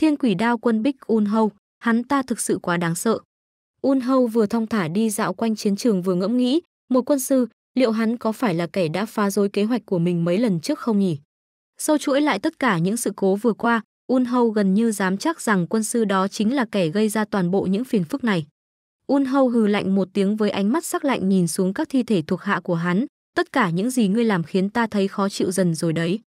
Thiên quỷ đao quân Bích Un Hầu, hắn ta thực sự quá đáng sợ. Un Hầu vừa thong thả đi dạo quanh chiến trường vừa ngẫm nghĩ, một quân sư, liệu hắn có phải là kẻ đã phá rối kế hoạch của mình mấy lần trước không nhỉ? Sau chuỗi lại tất cả những sự cố vừa qua, Unhâu gần như dám chắc rằng quân sư đó chính là kẻ gây ra toàn bộ những phiền phức này. Unhâu hừ lạnh một tiếng với ánh mắt sắc lạnh nhìn xuống các thi thể thuộc hạ của hắn, tất cả những gì ngươi làm khiến ta thấy khó chịu dần rồi đấy.